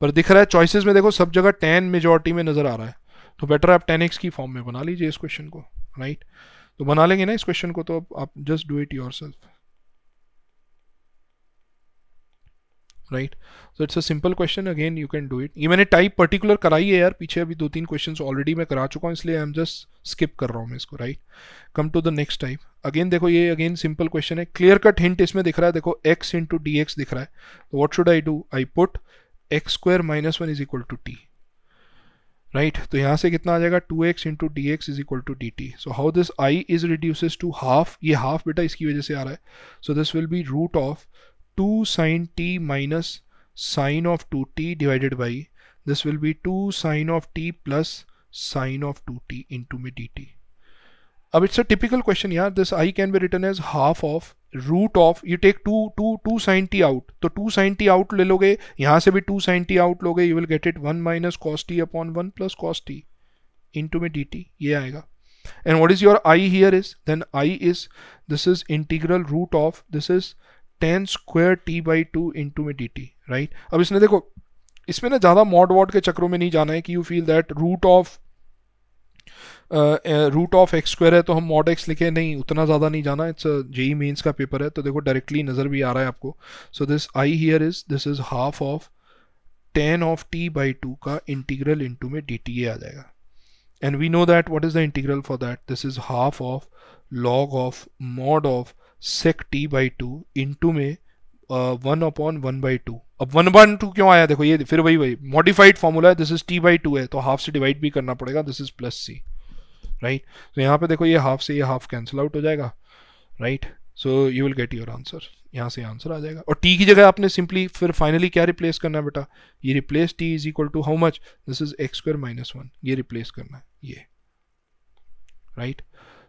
[SPEAKER 1] पर दिख रहा है चॉइसेस में देखो सब जगह टेन मेजोरिटी में नज़र आ रहा है तो बेटर आप टेन एक्स की फॉर्म में बना लीजिए इस क्वेश्चन को राइट तो बना लेंगे ना इस क्वेश्चन को तो आप just do it yourself right so it's a simple question again you can do it ये मैंने टाइप पर्टिकुलर कराई है यार पीछे अभी दो तीन क्वेश्चन ऑलरेडी मैं करा चुका हूँ इसलिए आई एम जस्ट स्किप कर रहा हूँ मैं इसको right come to the next type again देखो ये अगेन सिंपल क्वेश्चन है क्लियर कट हिंट इसमें दिख रहा है देखो एक्स इंटू डी एक्स दिख रहा है तो what should I do I put x square minus one is equal to t right तो यहाँ से कितना आ जाएगा two x into D x is equal to D t so how this I is reduce to half ये half बेटा इसकी वजह से आ रहा है so this will be root of two sine t minus sine of two t divided by this will be two sine of t plus sine of two t into में D t अब it's a typical question यार this I can be written as half of root of you take two two two sine t out तो two sine t out ले लोगे यहां से भी two sine t out लोगे you will get it one minus cos t upon one plus cos t to में D T ये आएगा and what is your I here is then I is this is integral root of this is tan square t by two into में D T right अब इसने देखो इसमें ना ज़्यादा मॉड वॉड के चक्रों में नहीं जाना है कि you feel that root of root of x square है तो हम मॉड एक्स लिखे नहीं उतना ज़्यादा नहीं जाना इट्स जेई मेंस का पेपर है तो देखो डायरेक्टली नज़र भी आ रहा है आपको so this I here is this is half of tan of t by two का इंटीग्रल इंटू में डी टी ए आ जाएगा and we know that what is the integral for that this is half of log of mod of sec t by two into में one upon one by two अब one by two क्यों आया देखो ये फिर वही वही modified formula है this is t by two है तो हाफ से डिवाइड भी करना पड़ेगा this is plus c right तो यहाँ पे देखो ये हाफ से ये हाफ कैंसिल आउट हो जाएगा right so you will get your answer यहाँ से आंसर आ जाएगा और टी की जगह आपने सिंपली फिर फाइनली क्या रिप्लेस करना है बेटा ये replace t is equal to how much this is x square minus one ये रिप्लेस करना है ये right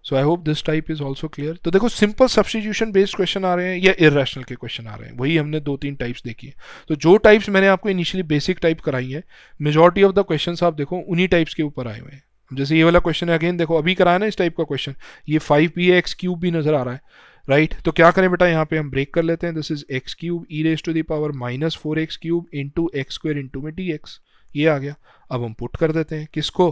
[SPEAKER 1] so I hope this type is also clear तो देखो सिंपल सब्सटीट्यूशन बेस्ड क्वेश्चन आ रहे हैं या इरेशनल के क्वेश्चन आ रहे हैं वही हमने दो तीन टाइप्स देखी है तो जो टाइप्स मैंने आपको इनिशियली बेसिक टाइप कराई है मेजोरिटी ऑफ द क्वेश्चन आप देखो उन्हीं टाइप्स के ऊपर आए हुए हैं जैसे ये वाला क्वेश्चन है अगेन देखो अभी कराया ना इस टाइप का क्वेश्चन ये फाइव पी है एक्स क्यूब भी नजर आ रहा है राइट right? तो क्या करें बेटा यहाँ पे हम ब्रेक कर लेते हैं this is x cube e raise to the power minus four x cube into x square into में डी एक्स ये आ गया अब हम पुट कर देते हैं किसको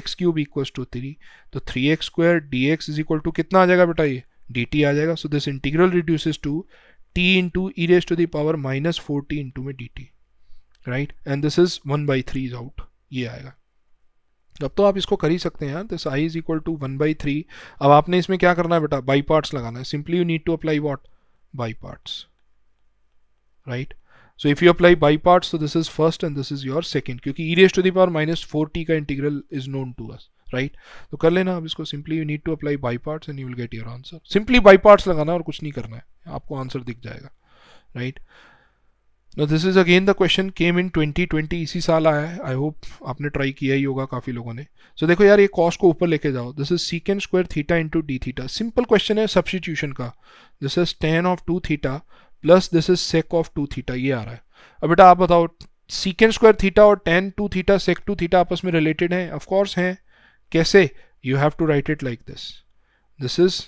[SPEAKER 1] x cube equals to three तो three x square d x is equal to कितना आ जाएगा बेटा ये डी टी आ जाएगा so this integral reduce to t into e raise to the power minus four t into में D T right and this is one by three is out ये आएगा अब तो आप इसको कर ही सकते हैं this I is equal to one by three अब आपने इसमें क्या करना है बेटा बाई पार्ट्स लगाना है simply you need to apply what by parts right so if you apply by parts तो this is first and this is your second क्योंकि e raise to the power minus four t का integral is known to us right तो कर लेना आप इसको simply you need to apply by parts and you will get your answer simply by parts लगाना और कुछ नहीं करना है आपको आंसर दिख जाएगा right right? No this is again the question came in 2020 इसी साल आया है आई होप आपने ट्राई किया ही होगा काफ़ी लोगों ने सो so, देखो यार ये कॉस्ट को ऊपर लेके जाओ this is secant square theta into d theta simple question है सब्सटीट्यूशन का this is tan of two theta plus this is sec of two theta ये आ रहा है अब बेटा आप बताओ सीकेंड स्क्वायर थीटा और tan two theta sec two theta आपस में रिलेटेड हैं ऑफकोर्स हैं कैसे you have to write it like this this is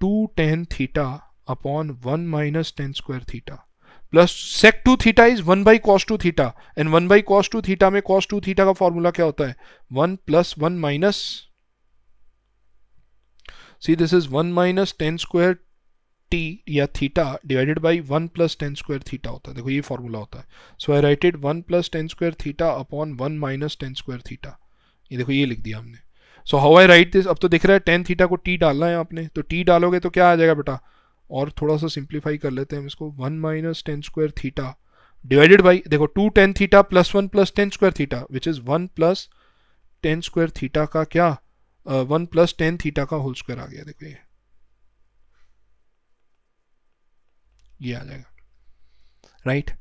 [SPEAKER 1] two tan theta upon one minus tan square theta plus sec two theta is one by cos two theta and one by cos two theta में cos two theta का formula क्या होता है one plus one minus see this is one minus tan square t या theta divided by one plus tan square theta होता है देखो ये फॉर्मूला होता है so I writed one plus tan square theta upon one minus tan square theta ये देखो ये लिख दिया हमने so how I write this अब तो दिख रहा है टेन थीटा को टी डालना है आपने तो टी डालोगे तो क्या आ जाएगा बेटा और थोड़ा सा सिंप्लीफाई कर लेते हैं इसको one minus tan square theta divided by देखो two tan theta plus one plus tan square theta which is one plus tan square theta का क्या वन प्लस टेन थीटा का होल स्क्वायर आ गया देखो ये ये आ जाएगा राइट right?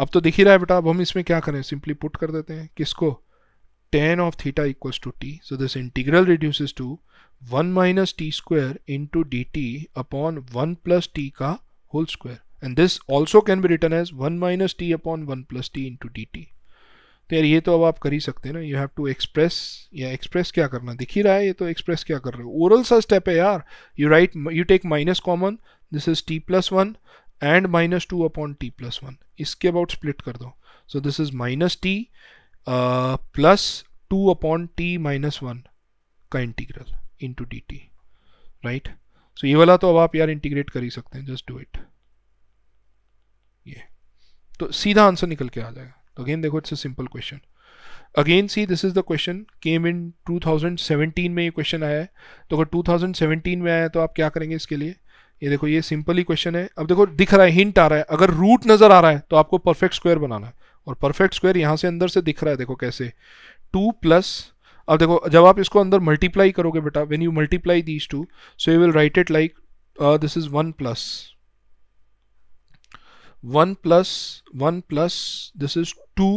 [SPEAKER 1] अब तो दिख ही रहा है बेटा अब हम इसमें क्या करें सिंपली पुट कर देते हैं किसको tan of theta equals to t so this integral reduces to one minus t square into D T upon one plus t का whole square and this also can be written as one minus t upon one plus t into D t तो यार ये तो अब आप कर ही सकते हैं ना यू हैव टू एक्सप्रेस या एक्सप्रेस क्या करना दिख ही रहा है ये तो एक्सप्रेस क्या कर रहे हो ओरल सा स्टेप है यार you write you take minus common this is t plus one and minus two upon t plus one इसके अबाउट स्प्लिट कर दो so this is minus t plus two upon t minus one का integral into D T right so ये वाला तो अब आप यार इंटीग्रेट कर ही सकते हैं जस्ट डू इट ये तो सीधा आंसर निकल के आ जाएगा तो अगेन देखो it's a simple question again see this is the question came in 2017 में ये क्वेश्चन आया है तो अगर 2017 में आया है तो आप क्या करेंगे इसके लिए ये देखो ये सिंपल ही क्वेश्चन है अब देखो दिख रहा है हिंट आ रहा है अगर रूट नज़र आ रहा है तो आपको परफेक्ट स्क्वायर बनाना है और परफेक्ट स्क्वायर यहाँ से अंदर से दिख रहा है देखो कैसे टू प्लस अब देखो जब आप इसको अंदर मल्टीप्लाई करोगे बेटा when you multiply these two so you will write it like this is one plus one plus one plus this is two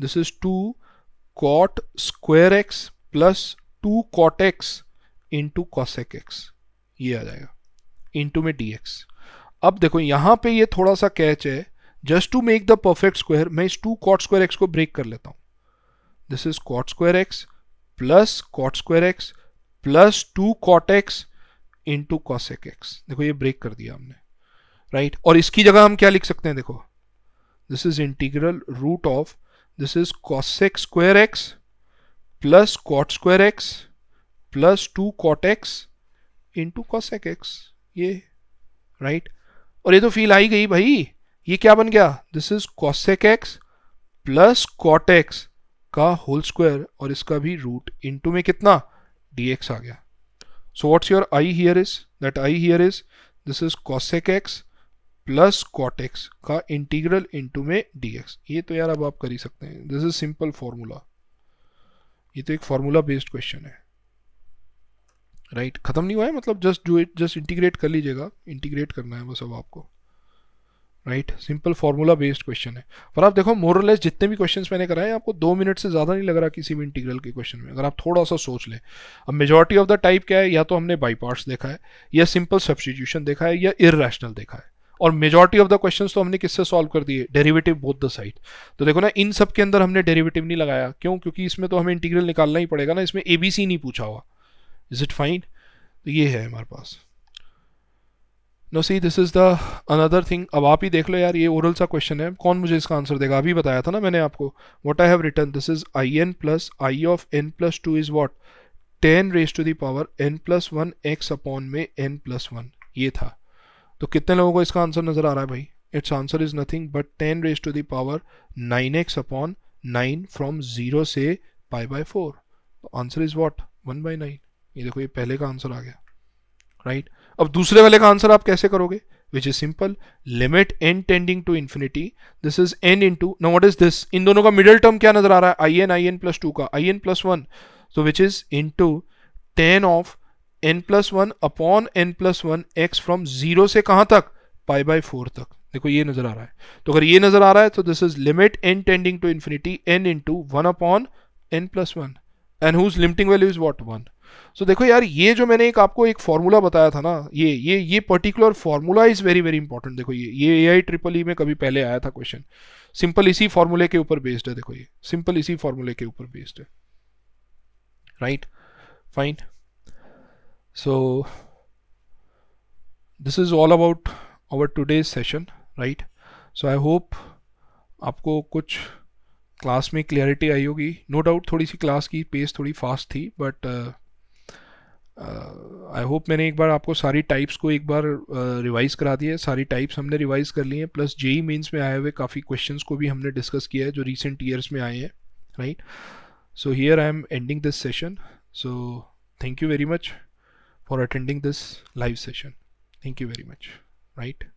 [SPEAKER 1] this is two cot square plus two cot x into cosec x ये आ जाएगा into में x अब देखो यहां पे ये थोड़ा सा कैच है just to make the perfect square मैं इस टू कॉट स्क्वायर एक्स को ब्रेक कर लेता हूं this is cot square x plus cot square x plus two cot x into cosec x देखो ये ब्रेक कर दिया हमने राइट right? और इसकी जगह हम क्या लिख सकते हैं देखो this is integral root of this is cosec square x plus cot square x plus two cot x into cosec x ये राइट right? और ये तो फील आई गई भाई ये क्या बन गया this is cosec x plus cot x का होल स्क्वायर और इसका भी रूट इंटू में कितना एक्स आ गया so what's your I here is that I here is this is cosec x plus cot x का इंटीग्रल इंटू में एक्स ये तो यार अब आप कर ही सकते हैं दिस इज सिंपल फॉर्मूला ये तो एक फार्मूला बेस्ड क्वेश्चन है राइट right. खत्म नहीं हुआ है मतलब just do it just integrate कर लीजिएगा इंटीग्रेट करना है बस अब आपको right simple formula based question है और आप देखो मोरलेस जितने भी क्वेश्चन मैंने कराए आपको दो मिनट से ज़्यादा नहीं लग रहा किसी भी इंटीग्रल के क्वेश्चन में अगर आप थोड़ा सा सोच लें अब मेजोरिटी ऑफ द टाइप क्या है या तो हमने बाई देखा है या सिंपल सब्सटीट्यूशन देखा है या इरेशनल देखा है और मेजोरिटी ऑफ द क्वेश्चन तो हमने किससे सॉल्व कर दिए डेरिवेटिव बोथ द साइड तो देखो ना इन सब के अंदर हमने डेरिवेटिव नहीं लगाया क्यों क्योंकि इसमें तो हमें इंटीग्रल निकालना ही पड़ेगा ना इसमें एबीसी नहीं पूछा हुआ इज इट फाइन तो ये है हमारे पास no see this is the another thing अब आप ही देख लो यार ये ओरल सा क्वेश्चन है कौन मुझे इसका आंसर देगा अभी बताया था ना मैंने आपको what I have written this is I n plus I of n plus two is what tan raise to the power n plus one x upon में एन प्लस वन ये था तो कितने लोगों को इसका आंसर नज़र आ रहा है भाई it's answer is nothing but tan raise to the power nine x upon nine from zero से पाई बाय फोर तो answer is what one by nine ये देखो ये पहले का आंसर आ गया राइट right? अब दूसरे वाले का आंसर आप कैसे करोगे which is simple limit n tending to infinity this is n into no what is this in दोनों का मिडिल टर्म क्या नजर आ रहा है I n I n plus two का I n plus one so which is into ten of n plus one upon n plus one x from zero से कहां तक पाई बाई फोर तक देखो ये नजर आ रहा है तो अगर ये नजर आ रहा है तो this is limit n tending to infinity n into one upon n plus one and whose limiting value is what one so देखो यार ये जो मैंने एक आपको एक फॉर्मूला बताया था ना ये ये ये particular formula is very very important देखो ये ये ए आई ट्रिपल ई में कभी पहले आया था क्वेश्चन सिंपल इसी फॉर्मूले के ऊपर बेस्ड है देखो ये सिंपल इसी फॉर्मूले के ऊपर बेस्ड है right fine so this is all about our today session right so I hope आपको कुछ क्लास में क्लियरिटी आई होगी नो no डाउट थोड़ी सी क्लास की पेस थोड़ी फास्ट थी बट आई होप मैंने एक बार आपको सारी टाइप्स को एक बार रिवाइज uh, करा दिया है सारी टाइप्स हमने रिवाइज कर ली हैं प्लस जेई मीन्स में आए हुए काफ़ी क्वेश्चंस को भी हमने डिस्कस किया है जो रिसेंट ईयर्स में आए हैं right so here I am ending this session so thank you very much for attending this live session thank you very much right